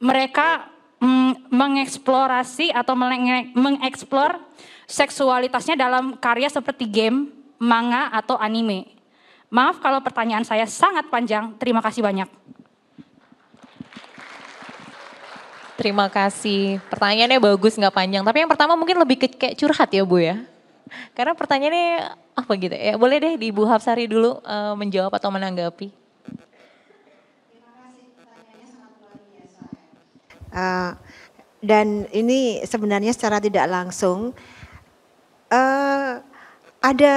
mereka mm, mengeksplorasi atau mengeksplor seksualitasnya dalam karya seperti game, manga atau anime. Maaf kalau pertanyaan saya sangat panjang. Terima kasih banyak. Terima kasih. Pertanyaannya bagus nggak panjang. Tapi yang pertama mungkin lebih ke kayak curhat ya Bu ya. Karena pertanyaannya apa gitu ya. Boleh deh di Ibu Hafsari dulu uh, menjawab atau menanggapi. Uh, dan ini sebenarnya secara tidak langsung uh, ada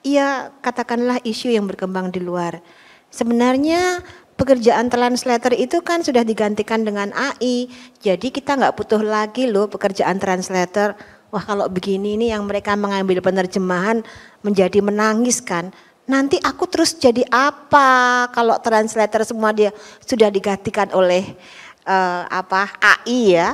ya katakanlah isu yang berkembang di luar. Sebenarnya pekerjaan translator itu kan sudah digantikan dengan AI. Jadi kita nggak butuh lagi loh pekerjaan translator. Wah kalau begini ini yang mereka mengambil penerjemahan menjadi menangis kan. Nanti aku terus jadi apa kalau translator semua dia sudah digantikan oleh uh, apa AI ya?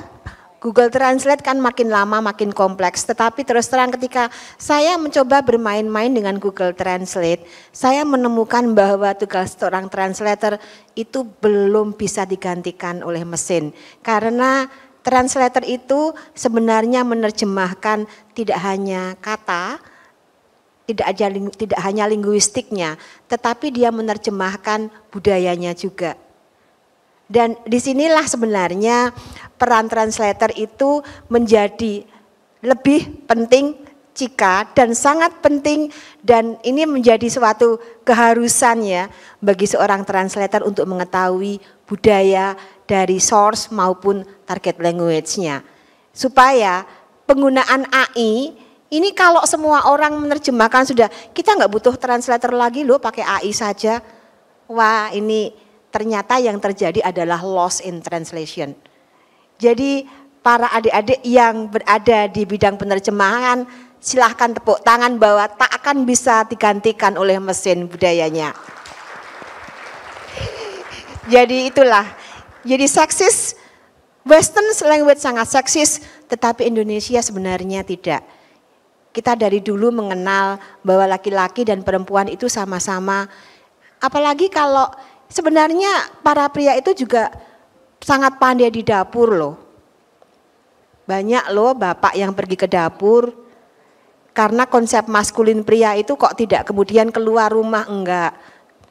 Google Translate kan makin lama makin kompleks. Tetapi terus terang ketika saya mencoba bermain-main dengan Google Translate, saya menemukan bahwa tugas seorang translator itu belum bisa digantikan oleh mesin. Karena translator itu sebenarnya menerjemahkan tidak hanya kata, tidak aja tidak hanya linguistiknya, tetapi dia menerjemahkan budayanya juga. Dan disinilah sebenarnya peran translator itu menjadi lebih penting jika dan sangat penting dan ini menjadi suatu keharusan ya bagi seorang translator untuk mengetahui budaya dari source maupun target language-nya. Supaya penggunaan AI ini kalau semua orang menerjemahkan sudah kita nggak butuh translator lagi loh pakai AI saja. Wah ini ternyata yang terjadi adalah loss in translation. Jadi para adik-adik yang berada di bidang penerjemahan silahkan tepuk tangan bahwa tak akan bisa digantikan oleh mesin budayanya. Jadi itulah. Jadi seksis, Western language sangat seksis, tetapi Indonesia sebenarnya tidak. Kita dari dulu mengenal bahwa laki-laki dan perempuan itu sama-sama. Apalagi kalau Sebenarnya para pria itu juga sangat pandai di dapur loh. Banyak loh bapak yang pergi ke dapur karena konsep maskulin pria itu kok tidak kemudian keluar rumah enggak.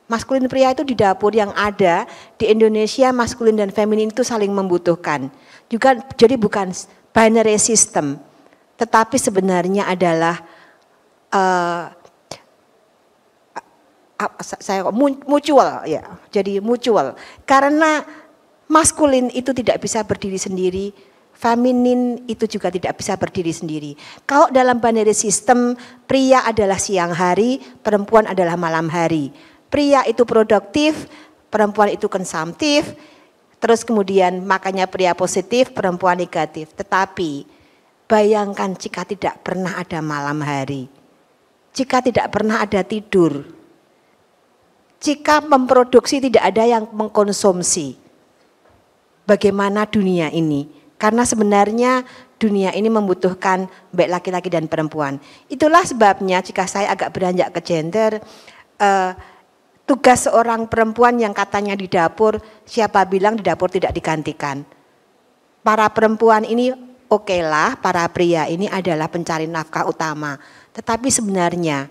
Maskulin pria itu di dapur yang ada di Indonesia maskulin dan feminin itu saling membutuhkan. Juga jadi bukan binary system, tetapi sebenarnya adalah uh, saya mutual ya. Jadi mutual. Karena maskulin itu tidak bisa berdiri sendiri, feminin itu juga tidak bisa berdiri sendiri. Kalau dalam binary system, pria adalah siang hari, perempuan adalah malam hari. Pria itu produktif, perempuan itu konsumtif, terus kemudian makanya pria positif, perempuan negatif. Tetapi bayangkan jika tidak pernah ada malam hari, jika tidak pernah ada tidur, jika memproduksi tidak ada yang mengkonsumsi. Bagaimana dunia ini? Karena sebenarnya dunia ini membutuhkan baik laki-laki dan perempuan. Itulah sebabnya jika saya agak beranjak ke gender, eh, tugas seorang perempuan yang katanya di dapur, siapa bilang di dapur tidak digantikan. Para perempuan ini okelah, okay para pria ini adalah pencari nafkah utama. Tetapi sebenarnya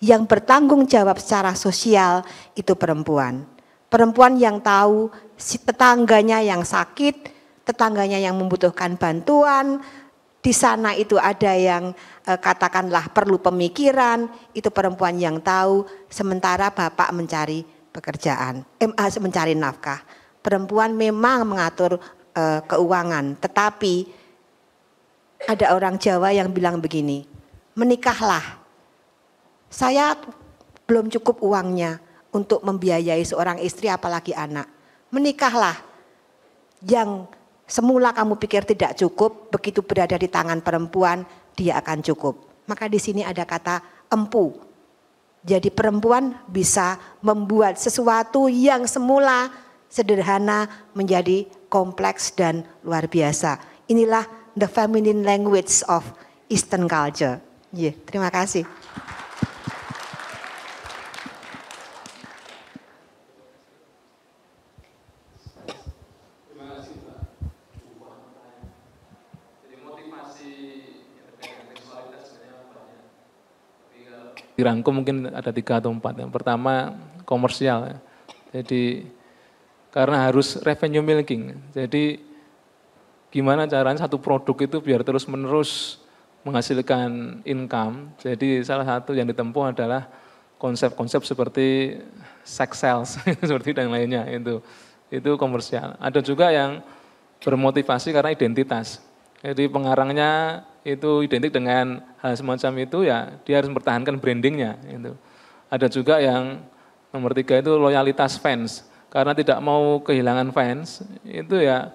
yang bertanggung jawab secara sosial itu perempuan. Perempuan yang tahu si tetangganya yang sakit, tetangganya yang membutuhkan bantuan, di sana itu ada yang eh, katakanlah perlu pemikiran, itu perempuan yang tahu sementara bapak mencari pekerjaan, eh, mencari nafkah. Perempuan memang mengatur eh, keuangan, tetapi ada orang Jawa yang bilang begini, menikahlah saya belum cukup uangnya untuk membiayai seorang istri apalagi anak. Menikahlah yang semula kamu pikir tidak cukup, begitu berada di tangan perempuan dia akan cukup. Maka di sini ada kata empu. Jadi perempuan bisa membuat sesuatu yang semula sederhana menjadi kompleks dan luar biasa. Inilah the feminine language of Eastern culture. Yeah, terima kasih. dirangkum mungkin ada tiga atau empat. Yang pertama komersial. Ya. Jadi karena harus revenue milking. Jadi gimana caranya satu produk itu biar terus menerus menghasilkan income. Jadi salah satu yang ditempuh adalah konsep-konsep seperti sex sales *laughs* seperti dan lainnya itu itu komersial. Ada juga yang bermotivasi karena identitas. Jadi pengarangnya itu identik dengan hal semacam itu ya dia harus mempertahankan brandingnya itu ada juga yang nomor tiga itu loyalitas fans karena tidak mau kehilangan fans itu ya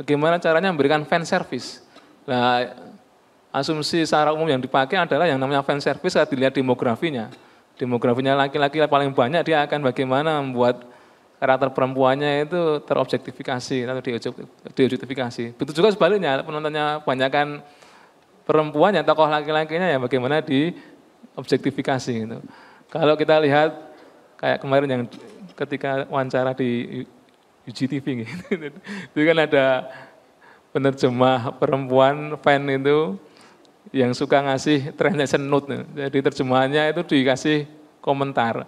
bagaimana caranya memberikan fan service nah asumsi secara umum yang dipakai adalah yang namanya fan service saat dilihat demografinya demografinya laki-laki paling banyak dia akan bagaimana membuat karakter perempuannya itu terobjektifikasi atau diobjektifikasi. Begitu juga sebaliknya penontonnya banyak kan perempuan yang tokoh laki-lakinya ya bagaimana di objektifikasi gitu. Kalau kita lihat kayak kemarin yang ketika wawancara di UGTV gitu, itu kan ada penerjemah perempuan fan itu yang suka ngasih translation note. Gitu. Jadi terjemahannya itu dikasih komentar.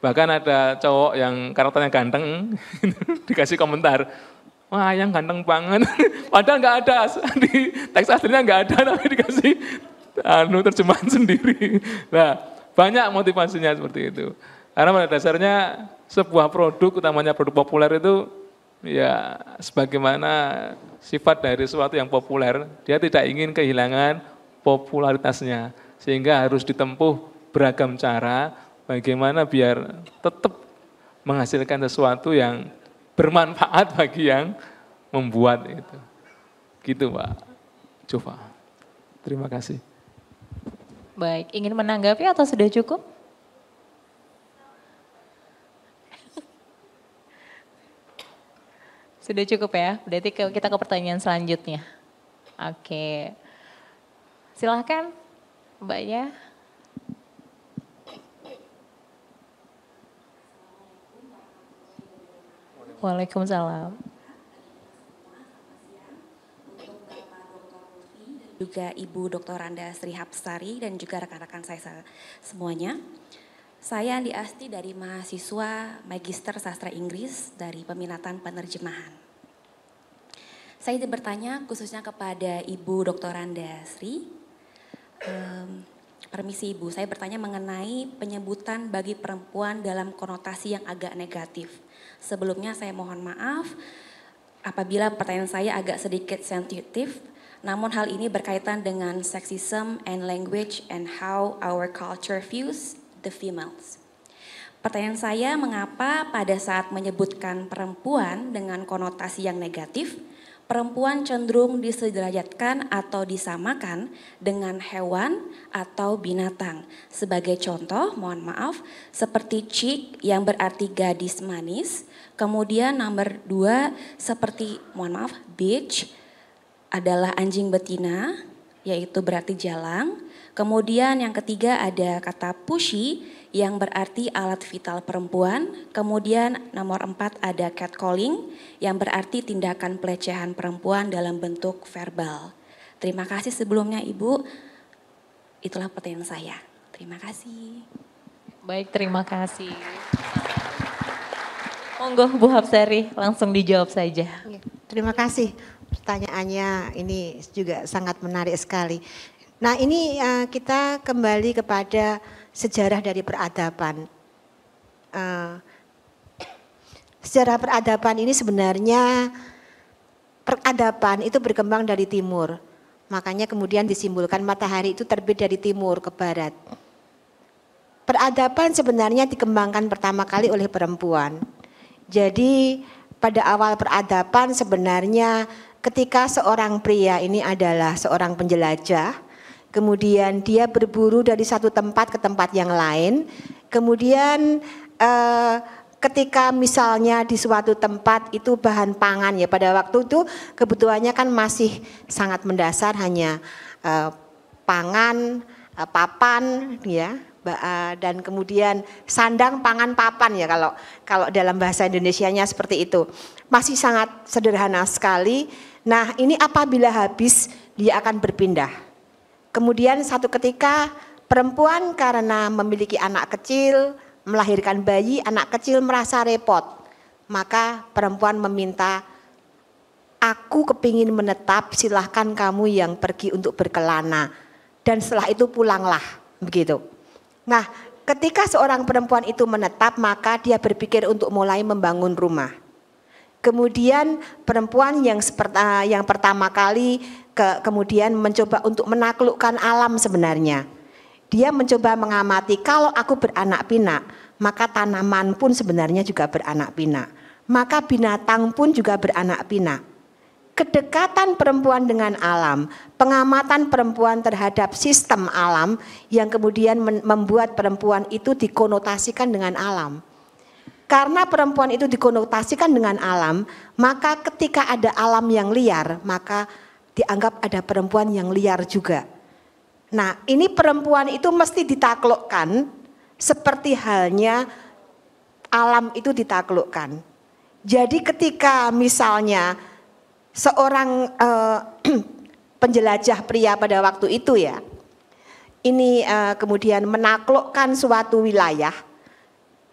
Bahkan ada cowok yang karakternya ganteng *laughs* dikasih komentar wah yang ganteng banget. *laughs* Padahal nggak ada di teks aslinya nggak ada tapi dikasih anu terjemahan *laughs* sendiri. Nah, banyak motivasinya seperti itu. Karena pada dasarnya sebuah produk, utamanya produk populer itu ya sebagaimana sifat dari sesuatu yang populer, dia tidak ingin kehilangan popularitasnya. Sehingga harus ditempuh beragam cara bagaimana biar tetap menghasilkan sesuatu yang bermanfaat bagi yang membuat itu. Gitu Pak. Coba. Terima kasih. Baik, ingin menanggapi atau sudah cukup? *laughs* Sudah cukup ya, berarti kita ke pertanyaan selanjutnya. Oke, silahkan mbaknya. Waalaikumsalam. Juga Ibu Dr. Randa Sri Hapsari dan juga rekan-rekan saya semuanya. Saya Andi Asti dari mahasiswa Magister Sastra Inggris dari Peminatan Penerjemahan. Saya ingin bertanya khususnya kepada Ibu Dr. Randa Sri. Um, Permisi Ibu, saya bertanya mengenai penyebutan bagi perempuan dalam konotasi yang agak negatif. Sebelumnya saya mohon maaf apabila pertanyaan saya agak sedikit sensitif, namun hal ini berkaitan dengan sexism and language and how our culture views the females. Pertanyaan saya mengapa pada saat menyebutkan perempuan dengan konotasi yang negatif, perempuan cenderung disederajatkan atau disamakan dengan hewan atau binatang. Sebagai contoh, mohon maaf, seperti chick yang berarti gadis manis, Kemudian nomor dua seperti mohon maaf beach adalah anjing betina yaitu berarti jalang. Kemudian yang ketiga ada kata pushy yang berarti alat vital perempuan. Kemudian nomor empat ada catcalling yang berarti tindakan pelecehan perempuan dalam bentuk verbal. Terima kasih sebelumnya Ibu. Itulah pertanyaan saya. Terima kasih. Baik, terima kasih. Monggo Bu Hapsari langsung dijawab saja. Iya, terima kasih pertanyaannya ini juga sangat menarik sekali. Nah ini eh, kita kembali kepada sejarah dari peradaban. Eh, sejarah peradaban ini sebenarnya peradaban itu berkembang dari timur. Makanya kemudian disimpulkan matahari itu terbit dari timur ke barat. Peradaban sebenarnya dikembangkan pertama kali oleh perempuan jadi pada awal peradaban sebenarnya ketika seorang pria ini adalah seorang penjelajah, kemudian dia berburu dari satu tempat ke tempat yang lain, kemudian eh, ketika misalnya di suatu tempat itu bahan pangan ya pada waktu itu kebutuhannya kan masih sangat mendasar hanya eh, pangan, eh, papan ya dan kemudian sandang pangan papan ya kalau kalau dalam bahasa Indonesianya seperti itu. Masih sangat sederhana sekali. Nah, ini apabila habis dia akan berpindah. Kemudian satu ketika perempuan karena memiliki anak kecil, melahirkan bayi, anak kecil merasa repot. Maka perempuan meminta Aku kepingin menetap, silahkan kamu yang pergi untuk berkelana. Dan setelah itu pulanglah, begitu. Nah, ketika seorang perempuan itu menetap, maka dia berpikir untuk mulai membangun rumah. Kemudian perempuan yang seperti yang pertama kali ke, kemudian mencoba untuk menaklukkan alam sebenarnya. Dia mencoba mengamati kalau aku beranak pinak, maka tanaman pun sebenarnya juga beranak pinak. Maka binatang pun juga beranak pinak kedekatan perempuan dengan alam, pengamatan perempuan terhadap sistem alam yang kemudian membuat perempuan itu dikonotasikan dengan alam. Karena perempuan itu dikonotasikan dengan alam, maka ketika ada alam yang liar, maka dianggap ada perempuan yang liar juga. Nah, ini perempuan itu mesti ditaklukkan seperti halnya alam itu ditaklukkan. Jadi ketika misalnya seorang uh, *clears throat* penjelajah pria pada waktu itu ya. Ini uh, kemudian menaklukkan suatu wilayah.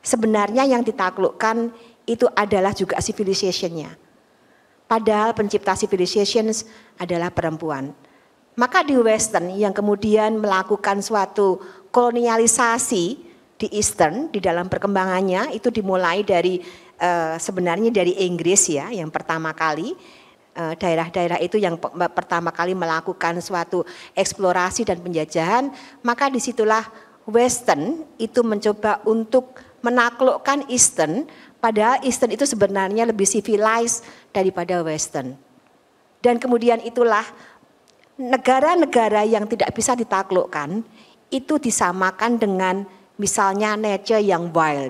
Sebenarnya yang ditaklukkan itu adalah juga civilizationnya. Padahal pencipta civilizations adalah perempuan. Maka di Western yang kemudian melakukan suatu kolonialisasi di Eastern di dalam perkembangannya itu dimulai dari eh, sebenarnya dari Inggris ya yang pertama kali Eh, daerah-daerah itu yang pertama kali melakukan suatu eksplorasi dan penjajahan, maka disitulah Western itu mencoba untuk menaklukkan Eastern, padahal Eastern itu sebenarnya lebih civilized daripada Western. Dan kemudian itulah negara-negara yang tidak bisa ditaklukkan itu disamakan dengan misalnya nature yang wild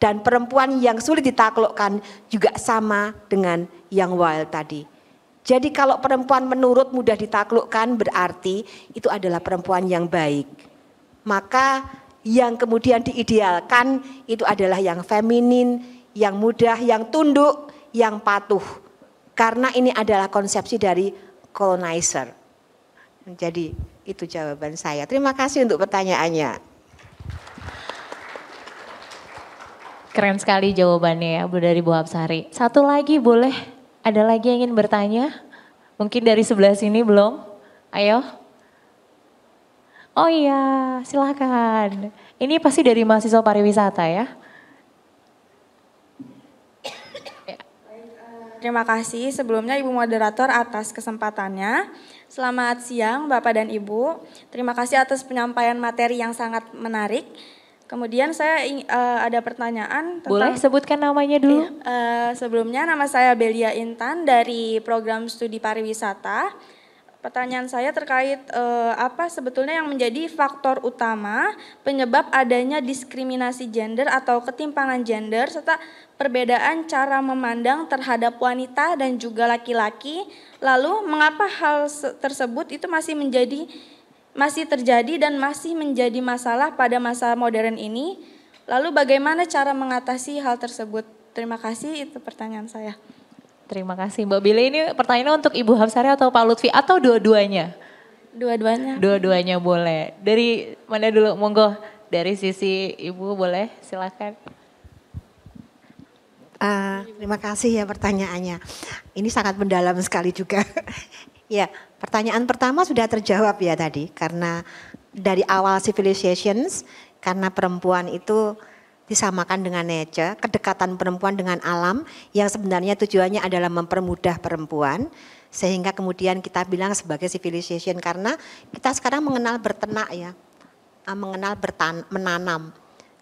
dan perempuan yang sulit ditaklukkan juga sama dengan yang wild tadi. Jadi kalau perempuan menurut mudah ditaklukkan berarti itu adalah perempuan yang baik. Maka yang kemudian diidealkan itu adalah yang feminin, yang mudah, yang tunduk, yang patuh. Karena ini adalah konsepsi dari colonizer. Jadi itu jawaban saya. Terima kasih untuk pertanyaannya. Keren sekali jawabannya ya Bu dari Bu Hapsari. Satu lagi boleh, ada lagi yang ingin bertanya? Mungkin dari sebelah sini belum? Ayo. Oh iya, silakan. Ini pasti dari mahasiswa pariwisata ya. Terima kasih sebelumnya Ibu Moderator atas kesempatannya. Selamat siang Bapak dan Ibu. Terima kasih atas penyampaian materi yang sangat menarik. Kemudian saya uh, ada pertanyaan tentang Boleh sebutkan namanya dulu? uh, sebelumnya nama saya Belia Intan dari program studi pariwisata. Pertanyaan saya terkait uh, apa sebetulnya yang menjadi faktor utama penyebab adanya diskriminasi gender atau ketimpangan gender serta perbedaan cara memandang terhadap wanita dan juga laki-laki. Lalu mengapa hal tersebut itu masih menjadi masih terjadi dan masih menjadi masalah pada masa modern ini. Lalu bagaimana cara mengatasi hal tersebut? Terima kasih, itu pertanyaan saya. Terima kasih Mbak Billy. Ini pertanyaannya untuk Ibu Hafsari atau Pak Lutfi atau dua-duanya? Dua-duanya. Dua-duanya boleh. Dari mana dulu? Monggo. Dari sisi Ibu boleh, silakan. Uh, terima kasih ya pertanyaannya. Ini sangat mendalam sekali juga. *laughs* ya, Pertanyaan pertama sudah terjawab ya tadi karena dari awal civilizations karena perempuan itu disamakan dengan nature, kedekatan perempuan dengan alam yang sebenarnya tujuannya adalah mempermudah perempuan sehingga kemudian kita bilang sebagai civilization karena kita sekarang mengenal bertenak ya, eh, mengenal bertan menanam.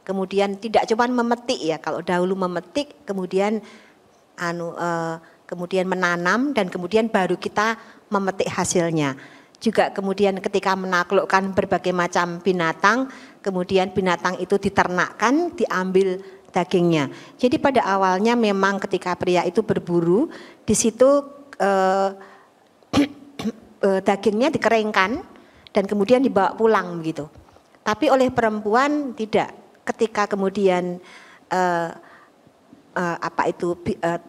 Kemudian tidak cuma memetik ya, kalau dahulu memetik kemudian anu uh, kemudian menanam dan kemudian baru kita memetik hasilnya. Juga kemudian ketika menaklukkan berbagai macam binatang, kemudian binatang itu diternakkan, diambil dagingnya. Jadi pada awalnya memang ketika pria itu berburu, di situ eh, *clears throat* eh dagingnya dikeringkan dan kemudian dibawa pulang gitu. Tapi oleh perempuan tidak. Ketika kemudian eh, eh, apa itu eh,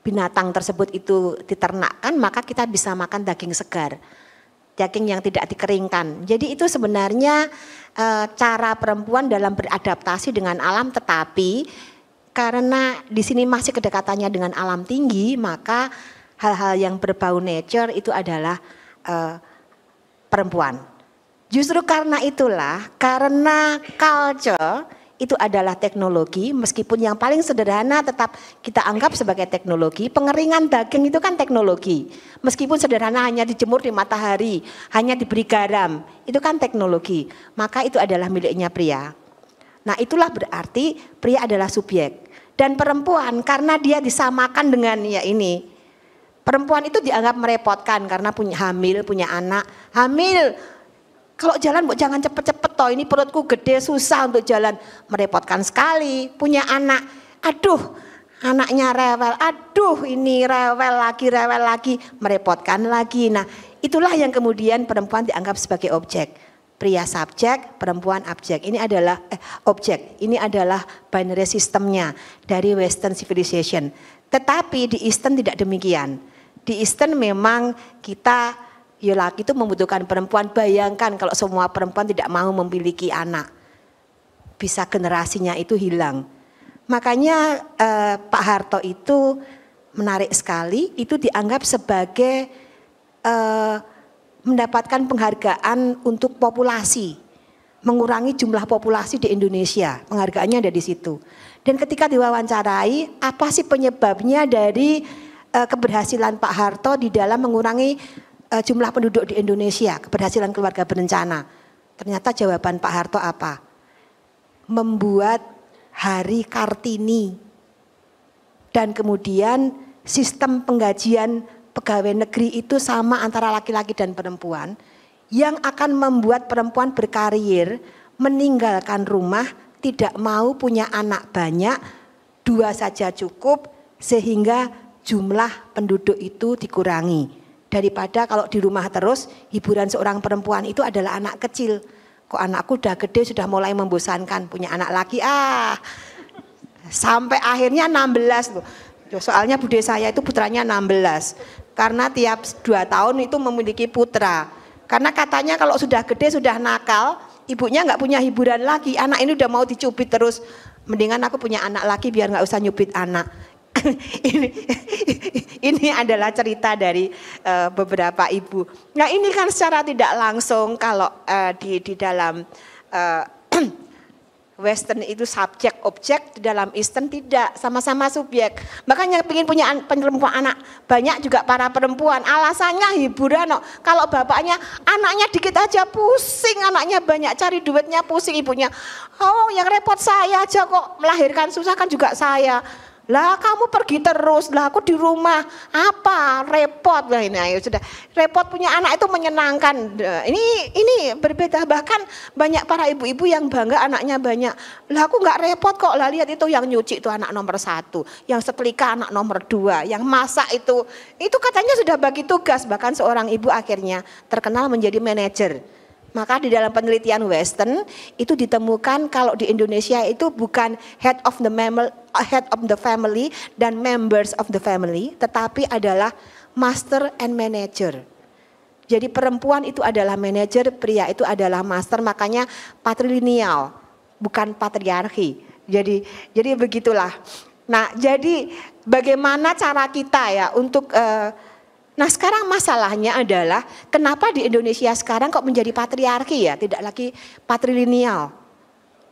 binatang tersebut itu diternakkan, maka kita bisa makan daging segar, daging yang tidak dikeringkan. Jadi itu sebenarnya e, cara perempuan dalam beradaptasi dengan alam, tetapi karena di sini masih kedekatannya dengan alam tinggi, maka hal-hal yang berbau nature itu adalah e, perempuan. Justru karena itulah, karena culture itu adalah teknologi, meskipun yang paling sederhana tetap kita anggap sebagai teknologi. Pengeringan daging itu kan teknologi, meskipun sederhana hanya dijemur di matahari, hanya diberi garam, itu kan teknologi. Maka itu adalah miliknya pria. Nah itulah berarti pria adalah subjek. Dan perempuan karena dia disamakan dengan ya ini, perempuan itu dianggap merepotkan karena punya hamil, punya anak, hamil kalau jalan bu jangan cepet-cepet toh ini perutku gede susah untuk jalan. Merepotkan sekali punya anak. Aduh anaknya rewel. Aduh ini rewel lagi rewel lagi merepotkan lagi. Nah itulah yang kemudian perempuan dianggap sebagai objek. Pria subjek, perempuan objek. Ini adalah eh, objek. Ini adalah binary sistemnya dari Western civilization. Tetapi di Eastern tidak demikian. Di Eastern memang kita ya laki itu membutuhkan perempuan. Bayangkan kalau semua perempuan tidak mau memiliki anak. Bisa generasinya itu hilang. Makanya eh, Pak Harto itu menarik sekali, itu dianggap sebagai eh, mendapatkan penghargaan untuk populasi. Mengurangi jumlah populasi di Indonesia, penghargaannya ada di situ. Dan ketika diwawancarai, apa sih penyebabnya dari eh, keberhasilan Pak Harto di dalam mengurangi uh, jumlah penduduk di Indonesia, keberhasilan keluarga berencana. Ternyata jawaban Pak Harto apa? Membuat hari Kartini dan kemudian sistem penggajian pegawai negeri itu sama antara laki-laki dan perempuan yang akan membuat perempuan berkarir, meninggalkan rumah, tidak mau punya anak banyak, dua saja cukup sehingga jumlah penduduk itu dikurangi daripada kalau di rumah terus hiburan seorang perempuan itu adalah anak kecil. Kok anakku udah gede sudah mulai membosankan punya anak lagi ah. Sampai akhirnya 16 loh. Soalnya bude saya itu putranya 16. Karena tiap 2 tahun itu memiliki putra. Karena katanya kalau sudah gede sudah nakal, ibunya nggak punya hiburan lagi. Anak ini udah mau dicubit terus. Mendingan aku punya anak lagi biar nggak usah nyubit anak. *laughs* ini, *laughs* ini adalah cerita dari uh, beberapa ibu. Nah ini kan secara tidak langsung kalau uh, di, di dalam uh, *clears throat* Western itu subjek objek di dalam Eastern tidak sama-sama subjek. Makanya ingin punya an perempuan anak banyak juga para perempuan. Alasannya hiburan no. Kalau bapaknya anaknya dikit aja pusing, anaknya banyak cari duitnya pusing ibunya. Oh yang repot saya aja kok melahirkan susah kan juga saya lah kamu pergi terus, lah aku di rumah. Apa? Repot lah ini. Ayo sudah. Repot punya anak itu menyenangkan. Eh, ini ini berbeda bahkan banyak para ibu-ibu yang bangga anaknya banyak. Lah aku nggak repot kok. Lah lihat itu yang nyuci itu anak nomor satu, yang setrika anak nomor dua, yang masak itu itu katanya sudah bagi tugas. Bahkan seorang ibu akhirnya terkenal menjadi manajer maka di dalam penelitian Western itu ditemukan kalau di Indonesia itu bukan head of the mammal, uh, head of the family dan members of the family, tetapi adalah master and manager. Jadi perempuan itu adalah manager, pria itu adalah master, makanya patrilineal, bukan patriarki. Jadi jadi begitulah. Nah, jadi bagaimana cara kita ya untuk uh, Nah sekarang masalahnya adalah kenapa di Indonesia sekarang kok menjadi patriarki ya, tidak lagi patrilineal.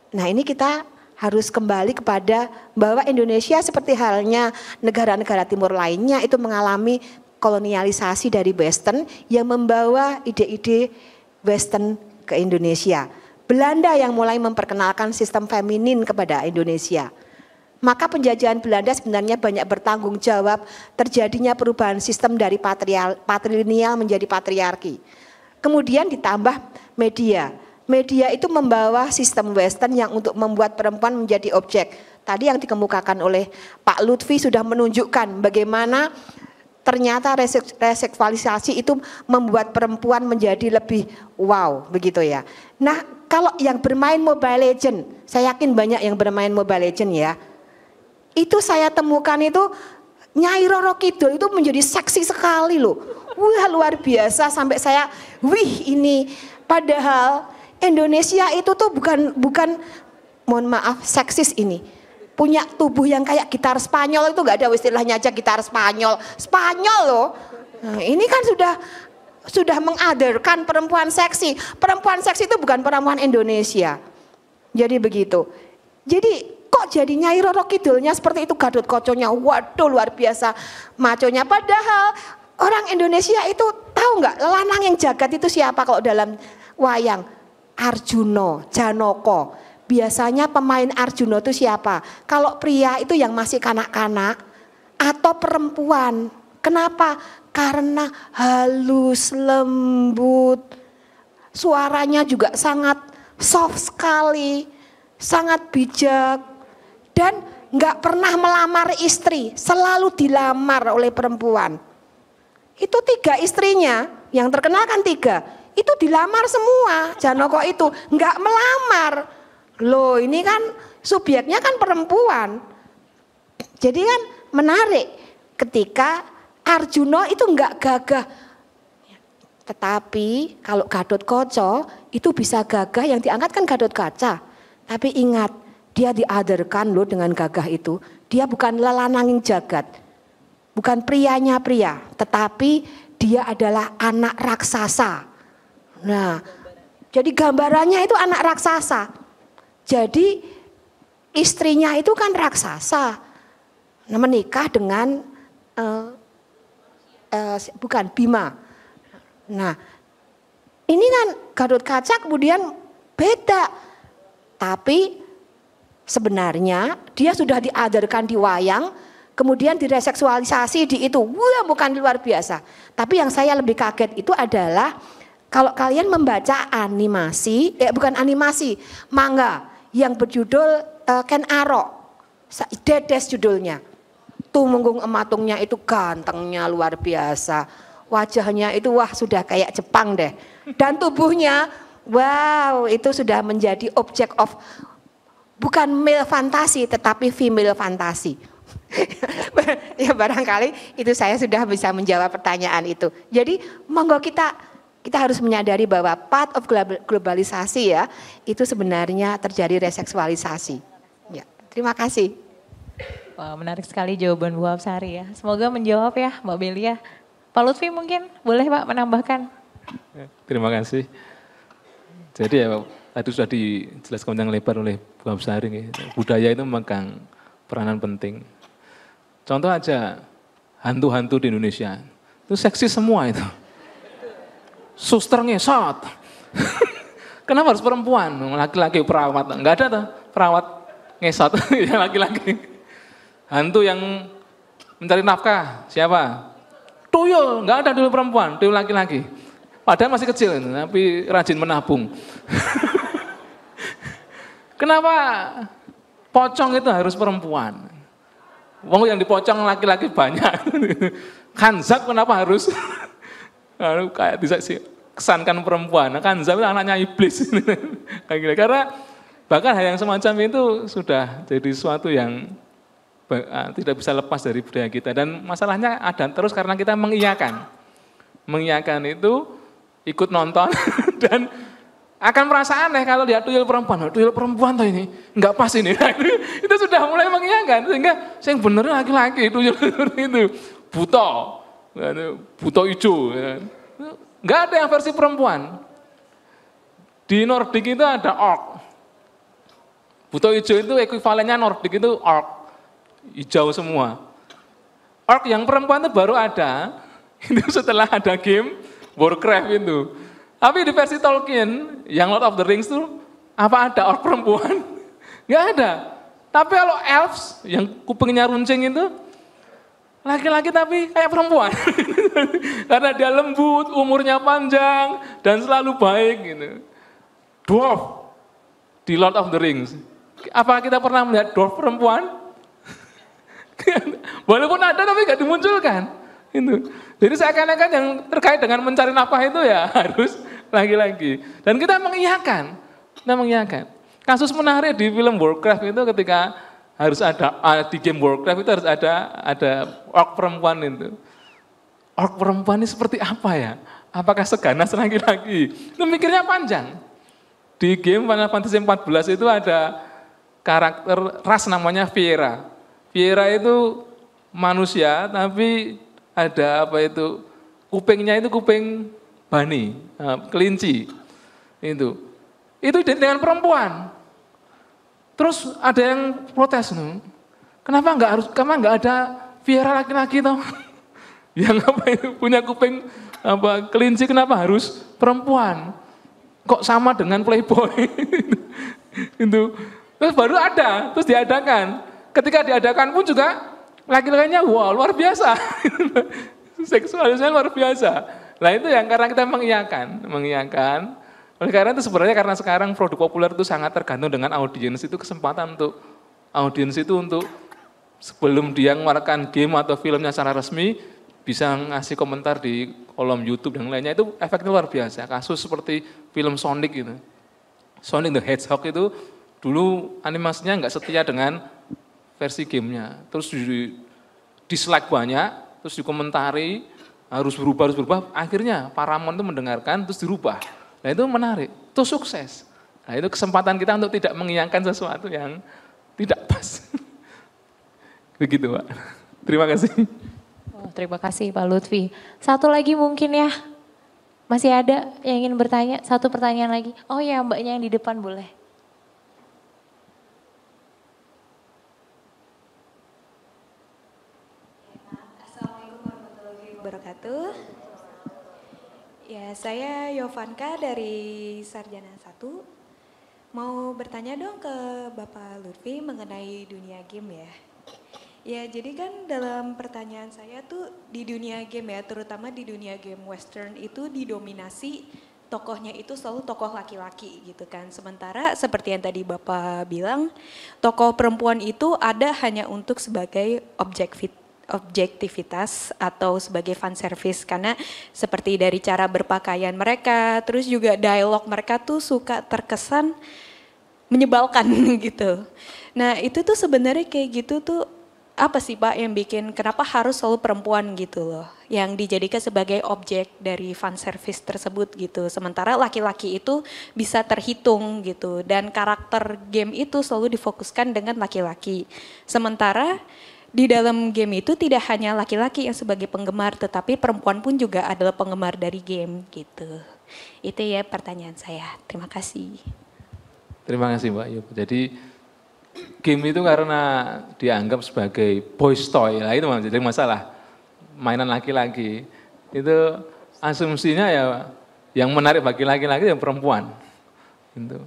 Nah ini kita harus kembali kepada bahwa Indonesia seperti halnya negara-negara timur lainnya itu mengalami kolonialisasi dari Western yang membawa ide-ide Western ke Indonesia. Belanda yang mulai memperkenalkan sistem feminin kepada Indonesia. Maka penjajahan Belanda sebenarnya banyak bertanggung jawab terjadinya perubahan sistem dari patrial, patrilineal menjadi patriarki. Kemudian ditambah media. Media itu membawa sistem western yang untuk membuat perempuan menjadi objek. Tadi yang dikemukakan oleh Pak Lutfi sudah menunjukkan bagaimana ternyata reseksualisasi itu membuat perempuan menjadi lebih wow begitu ya. Nah kalau yang bermain Mobile Legend, saya yakin banyak yang bermain Mobile Legend ya. Itu saya temukan itu Nyai Roro Kidul itu menjadi seksi sekali loh. Wah luar biasa sampai saya wih ini padahal Indonesia itu tuh bukan bukan mohon maaf seksis ini punya tubuh yang kayak gitar Spanyol itu gak ada istilahnya aja gitar Spanyol Spanyol loh nah, ini kan sudah sudah mengadarkan perempuan seksi perempuan seksi itu bukan perempuan Indonesia jadi begitu jadi Kok jadi Nyai Roro Kidulnya seperti itu gadut Koconya? Waduh luar biasa maconya. Padahal orang Indonesia itu tahu nggak lanang yang jagat itu siapa kalau dalam wayang? Arjuno, Janoko. Biasanya pemain Arjuno itu siapa? Kalau pria itu yang masih kanak-kanak atau perempuan. Kenapa? Karena halus, lembut. Suaranya juga sangat soft sekali, sangat bijak dan nggak pernah melamar istri, selalu dilamar oleh perempuan. Itu tiga istrinya, yang terkenal kan tiga, itu dilamar semua Janoko itu, nggak melamar. Loh ini kan subjeknya kan perempuan. Jadi kan menarik ketika Arjuna itu nggak gagah. Tetapi kalau Gadot kocok itu bisa gagah yang diangkat kan Gadot Kaca. Tapi ingat dia diadarkan loh dengan gagah itu. Dia bukan lelanangin jagat. Bukan prianya pria. Tetapi dia adalah anak raksasa. Nah, jadi gambarannya itu anak raksasa. Jadi istrinya itu kan raksasa. Nah, menikah dengan uh, uh, bukan Bima. Nah, ini kan Garut Kaca kemudian beda. Tapi Sebenarnya dia sudah diajarkan di wayang, kemudian direseksualisasi di itu. Wah, bukan luar biasa. Tapi yang saya lebih kaget itu adalah kalau kalian membaca animasi, eh bukan animasi, manga yang berjudul uh, Ken Arok. Dedes judulnya. tuh Tumenggung ematungnya itu gantengnya luar biasa. Wajahnya itu wah sudah kayak Jepang deh. Dan tubuhnya wow itu sudah menjadi objek of bukan male fantasi tetapi female fantasi. *laughs* ya barangkali itu saya sudah bisa menjawab pertanyaan itu. Jadi monggo kita kita harus menyadari bahwa part of globalisasi ya itu sebenarnya terjadi reseksualisasi. Ya, terima kasih. Wah, menarik sekali jawaban Bu Hapsari ya. Semoga menjawab ya Mbak Belia. Pak Lutfi mungkin boleh Pak menambahkan. Eh, terima kasih. Jadi ya Nah, tadi sudah dijelaskan yang lebar oleh Bu Absari, ya. budaya itu memegang peranan penting. Contoh aja, hantu-hantu di Indonesia, itu seksi semua itu. Suster ngesot. *laughs* Kenapa harus perempuan? Laki-laki perawat, enggak ada tuh perawat ngesot, *laughs* laki-laki. Hantu yang mencari nafkah, siapa? Tuyul, enggak ada dulu perempuan, tuyul laki-laki. Padahal masih kecil, tapi rajin menabung. *laughs* Kenapa pocong itu harus perempuan? Wong yang dipocong laki-laki banyak. *laughs* Kanzak kenapa harus Lalu *laughs* kayak bisa sih kesankan perempuan. Nah, Kanzak itu anaknya iblis. *laughs* kayak gitu. Karena bahkan hal yang semacam itu sudah jadi suatu yang ah, tidak bisa lepas dari budaya kita. Dan masalahnya ada terus karena kita mengiyakan. Mengiyakan itu ikut nonton dan akan merasa aneh kalau lihat tuyul perempuan. Tuyul perempuan tuh ini, nggak pas ini. *laughs* itu sudah mulai mengiyakan sehingga yang bener laki-laki *laughs* itu itu buto, buto hijau. Nggak ada yang versi perempuan. Di Nordik itu ada orc, buto hijau itu ekuivalennya Nordik itu orc hijau semua. Orc yang perempuan itu baru ada *laughs* itu setelah ada game Warcraft itu. Tapi di versi Tolkien, yang Lord of the Rings tuh apa ada orang perempuan? *laughs* Gak ada. Tapi kalau elves yang kupingnya runcing itu laki-laki tapi kayak perempuan. *laughs* Karena dia lembut, umurnya panjang dan selalu baik gitu. Dwarf di Lord of the Rings. Apa kita pernah melihat dwarf perempuan? *laughs* Walaupun ada tapi gak dimunculkan. Itu. Jadi seakan-akan yang terkait dengan mencari nafkah itu ya harus lagi-lagi. Dan kita mengiyakan, kita mengiyakan. Kasus menarik di film Warcraft itu ketika harus ada ah, di game Warcraft itu harus ada ada orc perempuan itu. Orc perempuan ini seperti apa ya? Apakah seganas lagi-lagi? Itu mikirnya panjang. Di game Final Fantasy 14 itu ada karakter ras namanya Fiera. Fiera itu manusia tapi ada apa itu kupingnya itu kuping bani, eh, kelinci. Itu. Itu dengan perempuan. Terus ada yang protes, kenapa nggak harus, kenapa nggak ada viara laki-laki tau? *laughs* yang apa itu punya kuping apa kelinci kenapa harus perempuan? Kok sama dengan playboy? *laughs* itu. Terus baru ada, terus diadakan. Ketika diadakan pun juga laki-lakinya wow, luar biasa. *laughs* Seksualisnya luar biasa. Nah itu yang karena kita mengiyakan, mengiyakan. Oleh karena itu sebenarnya karena sekarang produk populer itu sangat tergantung dengan audiens itu kesempatan untuk audiens itu untuk sebelum dia mengeluarkan game atau filmnya secara resmi bisa ngasih komentar di kolom YouTube dan lainnya itu efeknya luar biasa. Kasus seperti film Sonic gitu. Sonic the Hedgehog itu dulu animasinya nggak setia dengan versi gamenya. Terus di dislike banyak, terus dikomentari, harus berubah harus berubah akhirnya Paramon itu mendengarkan terus dirubah nah itu menarik itu sukses nah itu kesempatan kita untuk tidak mengiyakan sesuatu yang tidak pas *laughs* begitu pak terima kasih oh, terima kasih pak Lutfi satu lagi mungkin ya masih ada yang ingin bertanya satu pertanyaan lagi oh ya mbaknya yang di depan boleh wabarakatuh. Ya, saya Yovanka dari Sarjana 1. Mau bertanya dong ke Bapak Lutfi mengenai dunia game ya. Ya, jadi kan dalam pertanyaan saya tuh di dunia game ya, terutama di dunia game western itu didominasi tokohnya itu selalu tokoh laki-laki gitu kan. Sementara seperti yang tadi Bapak bilang, tokoh perempuan itu ada hanya untuk sebagai objek fit objektivitas atau sebagai fan service karena seperti dari cara berpakaian mereka terus juga dialog mereka tuh suka terkesan menyebalkan *laughs* gitu. Nah itu tuh sebenarnya kayak gitu tuh apa sih Pak yang bikin kenapa harus selalu perempuan gitu loh yang dijadikan sebagai objek dari fan service tersebut gitu. Sementara laki-laki itu bisa terhitung gitu dan karakter game itu selalu difokuskan dengan laki-laki. Sementara di dalam game itu tidak hanya laki-laki yang sebagai penggemar, tetapi perempuan pun juga adalah penggemar dari game gitu. Itu ya pertanyaan saya. Terima kasih. Terima kasih Mbak Yup. Jadi game itu karena dianggap sebagai boys toy lah itu jadi masalah mainan laki-laki itu asumsinya ya yang menarik bagi laki-laki yang perempuan itu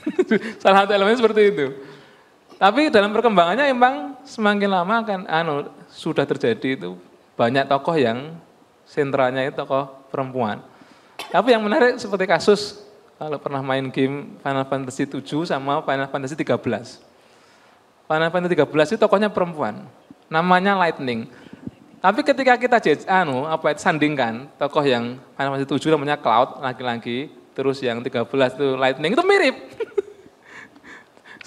*laughs* salah satu elemen seperti itu tapi dalam perkembangannya emang semakin lama kan anu sudah terjadi itu banyak tokoh yang sentralnya itu tokoh perempuan. Tapi yang menarik seperti kasus kalau pernah main game Final Fantasy 7 sama Final Fantasy 13. Final Fantasy 13 itu tokohnya perempuan. Namanya Lightning. Tapi ketika kita anu apa itu sandingkan tokoh yang Final Fantasy 7 namanya Cloud laki-laki, terus yang 13 itu Lightning itu mirip. *laughs*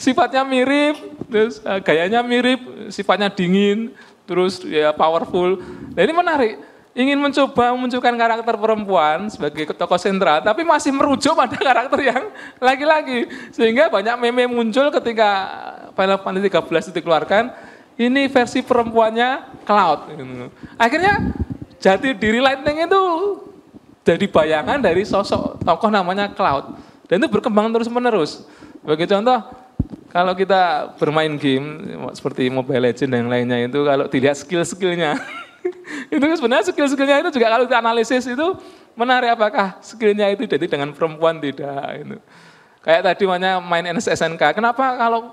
sifatnya mirip, terus eh, gayanya mirip, sifatnya dingin, terus ya powerful. Nah ini menarik. Ingin mencoba memunculkan karakter perempuan sebagai tokoh sentral, tapi masih merujuk pada *laughs* karakter yang laki-laki. Sehingga banyak meme muncul ketika eh, Final Fantasy 13 dikeluarkan, ini versi perempuannya Cloud. Akhirnya jati diri Lightning itu jadi bayangan dari sosok tokoh namanya Cloud. Dan itu berkembang terus-menerus. Sebagai contoh, kalau kita bermain game seperti Mobile Legend dan lainnya itu kalau dilihat skill-skillnya *laughs* itu sebenarnya skill-skillnya itu juga kalau kita analisis itu menarik apakah skillnya itu jadi dengan perempuan tidak itu. Kayak tadi makanya main NSSNK, kenapa kalau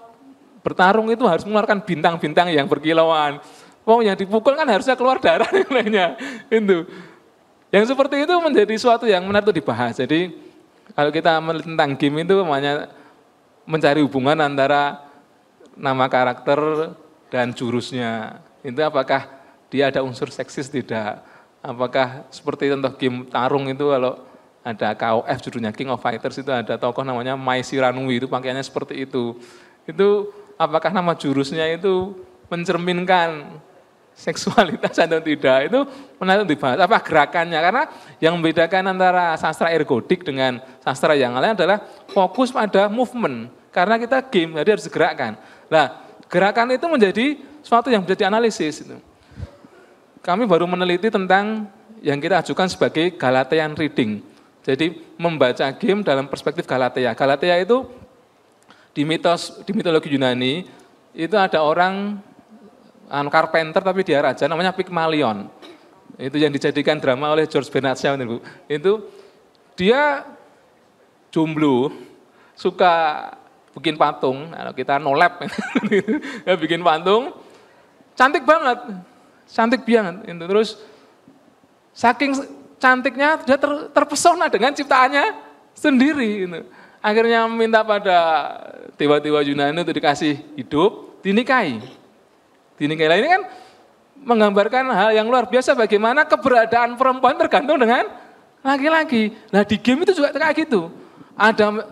bertarung itu harus mengeluarkan bintang-bintang yang berkilauan. Oh yang dipukul kan harusnya keluar darah yang lainnya. Itu. Yang seperti itu menjadi suatu yang menarik untuk dibahas. Jadi kalau kita tentang game itu makanya mencari hubungan antara nama karakter dan jurusnya. Itu apakah dia ada unsur seksis tidak? Apakah seperti contoh game tarung itu kalau ada KOF judulnya King of Fighters itu ada tokoh namanya Mai Shiranui itu pakaiannya seperti itu. Itu apakah nama jurusnya itu mencerminkan seksualitas atau tidak itu menarik dibahas apa gerakannya karena yang membedakan antara sastra ergodik dengan sastra yang lain adalah fokus pada movement karena kita game, jadi harus gerakkan. Nah, gerakan itu menjadi sesuatu yang bisa dianalisis. Kami baru meneliti tentang yang kita ajukan sebagai Galatean Reading. Jadi membaca game dalam perspektif Galatea. Galatea itu di mitos di mitologi Yunani itu ada orang an carpenter tapi dia raja namanya Pygmalion. Itu yang dijadikan drama oleh George Bernard Shaw itu. Itu dia jomblo, suka bikin patung, nah, kita no *laughs* ya, bikin patung, cantik banget, cantik banget. Itu terus saking cantiknya dia ter, terpesona dengan ciptaannya sendiri. itu Akhirnya minta pada tiba-tiba Yunani untuk dikasih hidup, dinikahi. Dinikahi nah, ini kan menggambarkan hal yang luar biasa bagaimana keberadaan perempuan tergantung dengan laki-laki. Nah di game itu juga kayak gitu. Ada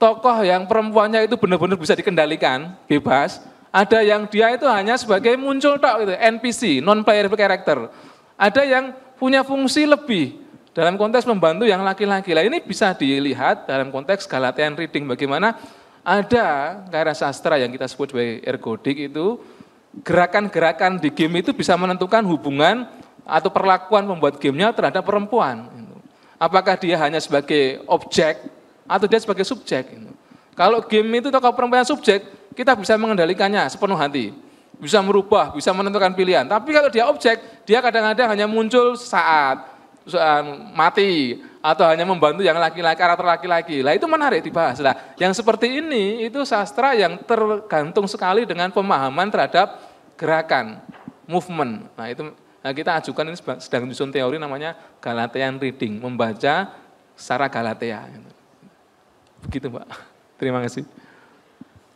tokoh yang perempuannya itu benar-benar bisa dikendalikan, bebas. Ada yang dia itu hanya sebagai muncul tok gitu, NPC, non player character. Ada yang punya fungsi lebih dalam konteks membantu yang laki-laki. Lah ini bisa dilihat dalam konteks Galatian reading bagaimana ada karya sastra yang kita sebut sebagai ergodik itu gerakan-gerakan di game itu bisa menentukan hubungan atau perlakuan membuat gamenya terhadap perempuan. Gitu. Apakah dia hanya sebagai objek atau dia sebagai subjek. Gitu. Kalau game itu tokoh perempuan subjek, kita bisa mengendalikannya sepenuh hati. Bisa merubah, bisa menentukan pilihan. Tapi kalau dia objek, dia kadang-kadang hanya muncul saat mati atau hanya membantu yang laki-laki karakter laki-laki. Lah itu menarik dibahas. Lah yang seperti ini itu sastra yang tergantung sekali dengan pemahaman terhadap gerakan, movement. Nah itu nah kita ajukan ini sedang disusun teori namanya Galatean reading, membaca secara Galatea. Gitu. Begitu Mbak. Terima kasih.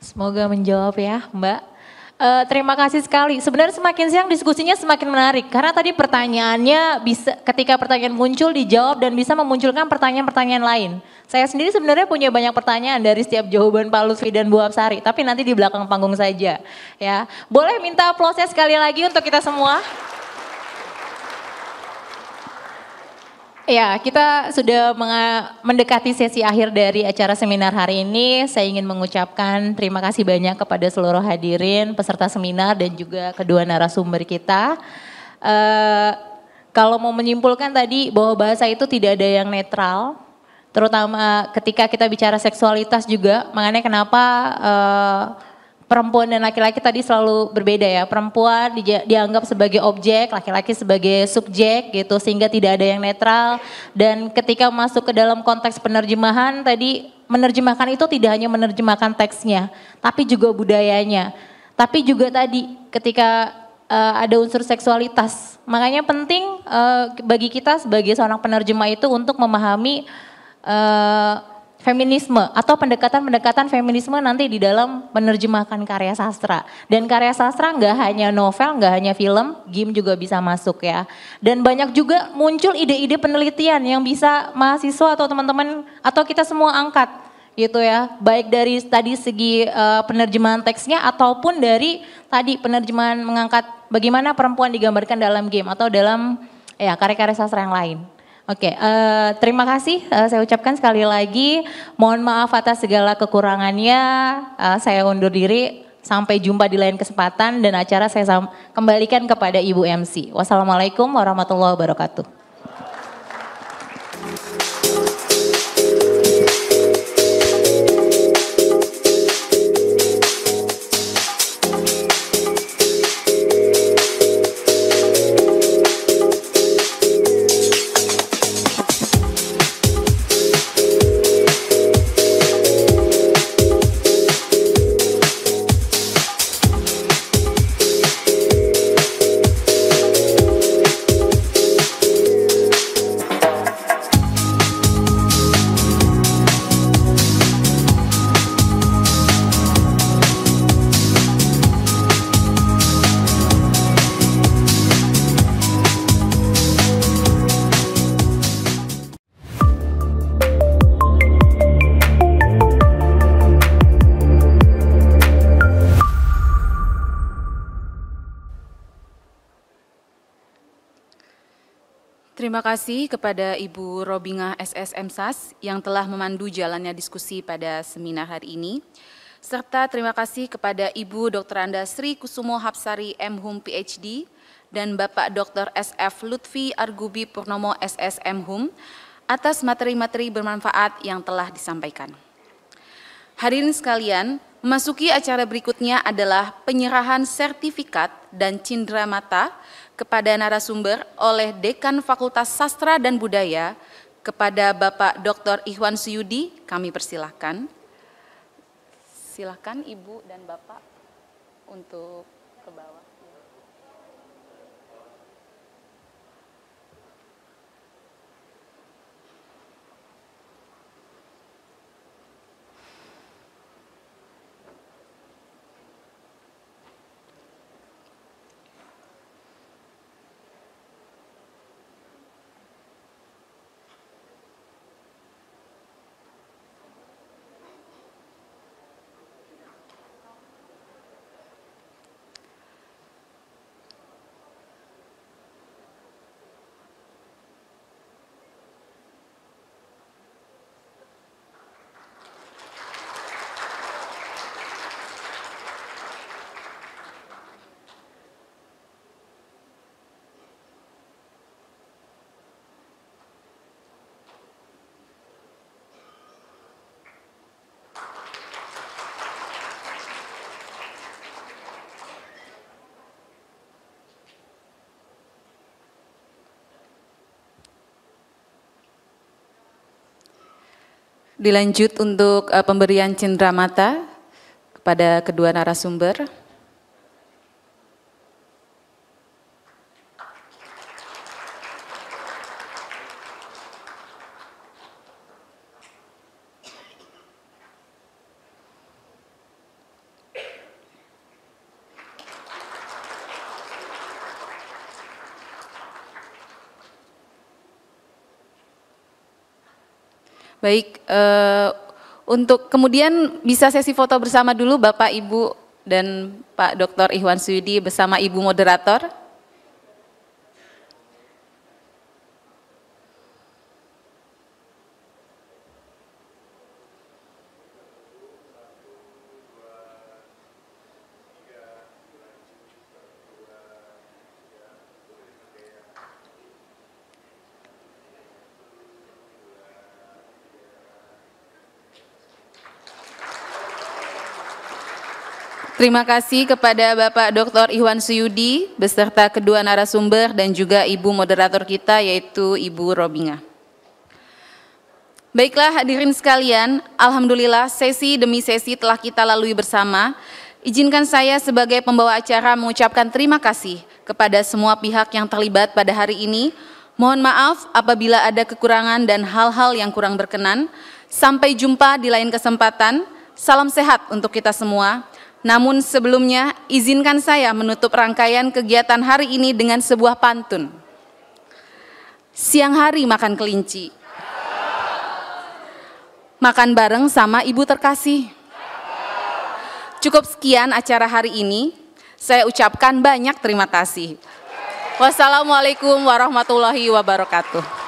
Semoga menjawab ya Mbak. Uh, terima kasih sekali. Sebenarnya semakin siang diskusinya semakin menarik karena tadi pertanyaannya bisa ketika pertanyaan muncul dijawab dan bisa memunculkan pertanyaan-pertanyaan lain. Saya sendiri sebenarnya punya banyak pertanyaan dari setiap jawaban Pak Lutfi dan Bu Absari, tapi nanti di belakang panggung saja ya. Boleh minta proses sekali lagi untuk kita semua? Ya, kita sudah mendekati sesi akhir dari acara seminar hari ini. Saya ingin mengucapkan terima kasih banyak kepada seluruh hadirin, peserta seminar, dan juga kedua narasumber kita. Uh, kalau mau menyimpulkan tadi bahwa bahasa itu tidak ada yang netral, terutama ketika kita bicara seksualitas juga, makanya kenapa uh, perempuan dan laki-laki tadi selalu berbeda ya. Perempuan di, dianggap sebagai objek, laki-laki sebagai subjek gitu sehingga tidak ada yang netral dan ketika masuk ke dalam konteks penerjemahan tadi menerjemahkan itu tidak hanya menerjemahkan teksnya, tapi juga budayanya. Tapi juga tadi ketika uh, ada unsur seksualitas. Makanya penting uh, bagi kita sebagai seorang penerjemah itu untuk memahami eh, feminisme atau pendekatan-pendekatan feminisme nanti di dalam menerjemahkan karya sastra. Dan karya sastra nggak hanya novel, nggak hanya film, game juga bisa masuk ya. Dan banyak juga muncul ide-ide penelitian yang bisa mahasiswa atau teman-teman atau kita semua angkat gitu ya. Baik dari tadi segi uh, penerjemahan teksnya ataupun dari tadi penerjemahan mengangkat bagaimana perempuan digambarkan dalam game atau dalam ya karya-karya sastra yang lain. Oke, okay, uh, eh, terima kasih uh, saya ucapkan sekali lagi. Mohon maaf atas segala kekurangannya. Uh, saya undur diri. Sampai jumpa di lain kesempatan dan acara saya kembalikan kepada Ibu MC. Wassalamualaikum warahmatullahi wabarakatuh. Terima kasih kepada Ibu Robingah SSM SAS yang telah memandu jalannya diskusi pada seminar hari ini. Serta terima kasih kepada Ibu Dr. Anda Sri Kusumo Hapsari M. PhD dan Bapak Dr. SF Lutfi Argubi Purnomo SSM Hum atas materi-materi bermanfaat yang telah disampaikan. Hadirin sekalian, memasuki acara berikutnya adalah penyerahan sertifikat dan cindera mata kepada narasumber oleh Dekan Fakultas Sastra dan Budaya kepada Bapak Dr. Ikhwan Suyudi kami persilahkan. Silahkan Ibu dan Bapak untuk Dilanjut untuk uh, pemberian cindera mata kepada kedua narasumber. Baik, uh, untuk kemudian bisa sesi foto bersama dulu Bapak Ibu dan Pak Dr. Ihwan Suyudi bersama Ibu moderator. Terima kasih kepada Bapak Dr. Iwan Suyudi beserta kedua narasumber dan juga Ibu moderator kita yaitu Ibu Robinga. Baiklah hadirin sekalian, alhamdulillah sesi demi sesi telah kita lalui bersama. Izinkan saya sebagai pembawa acara mengucapkan terima kasih kepada semua pihak yang terlibat pada hari ini. Mohon maaf apabila ada kekurangan dan hal-hal yang kurang berkenan. Sampai jumpa di lain kesempatan. Salam sehat untuk kita semua. Namun sebelumnya izinkan saya menutup rangkaian kegiatan hari ini dengan sebuah pantun. Siang hari makan kelinci. Makan bareng sama ibu terkasih. Cukup sekian acara hari ini. Saya ucapkan banyak terima kasih. Wassalamualaikum warahmatullahi wabarakatuh.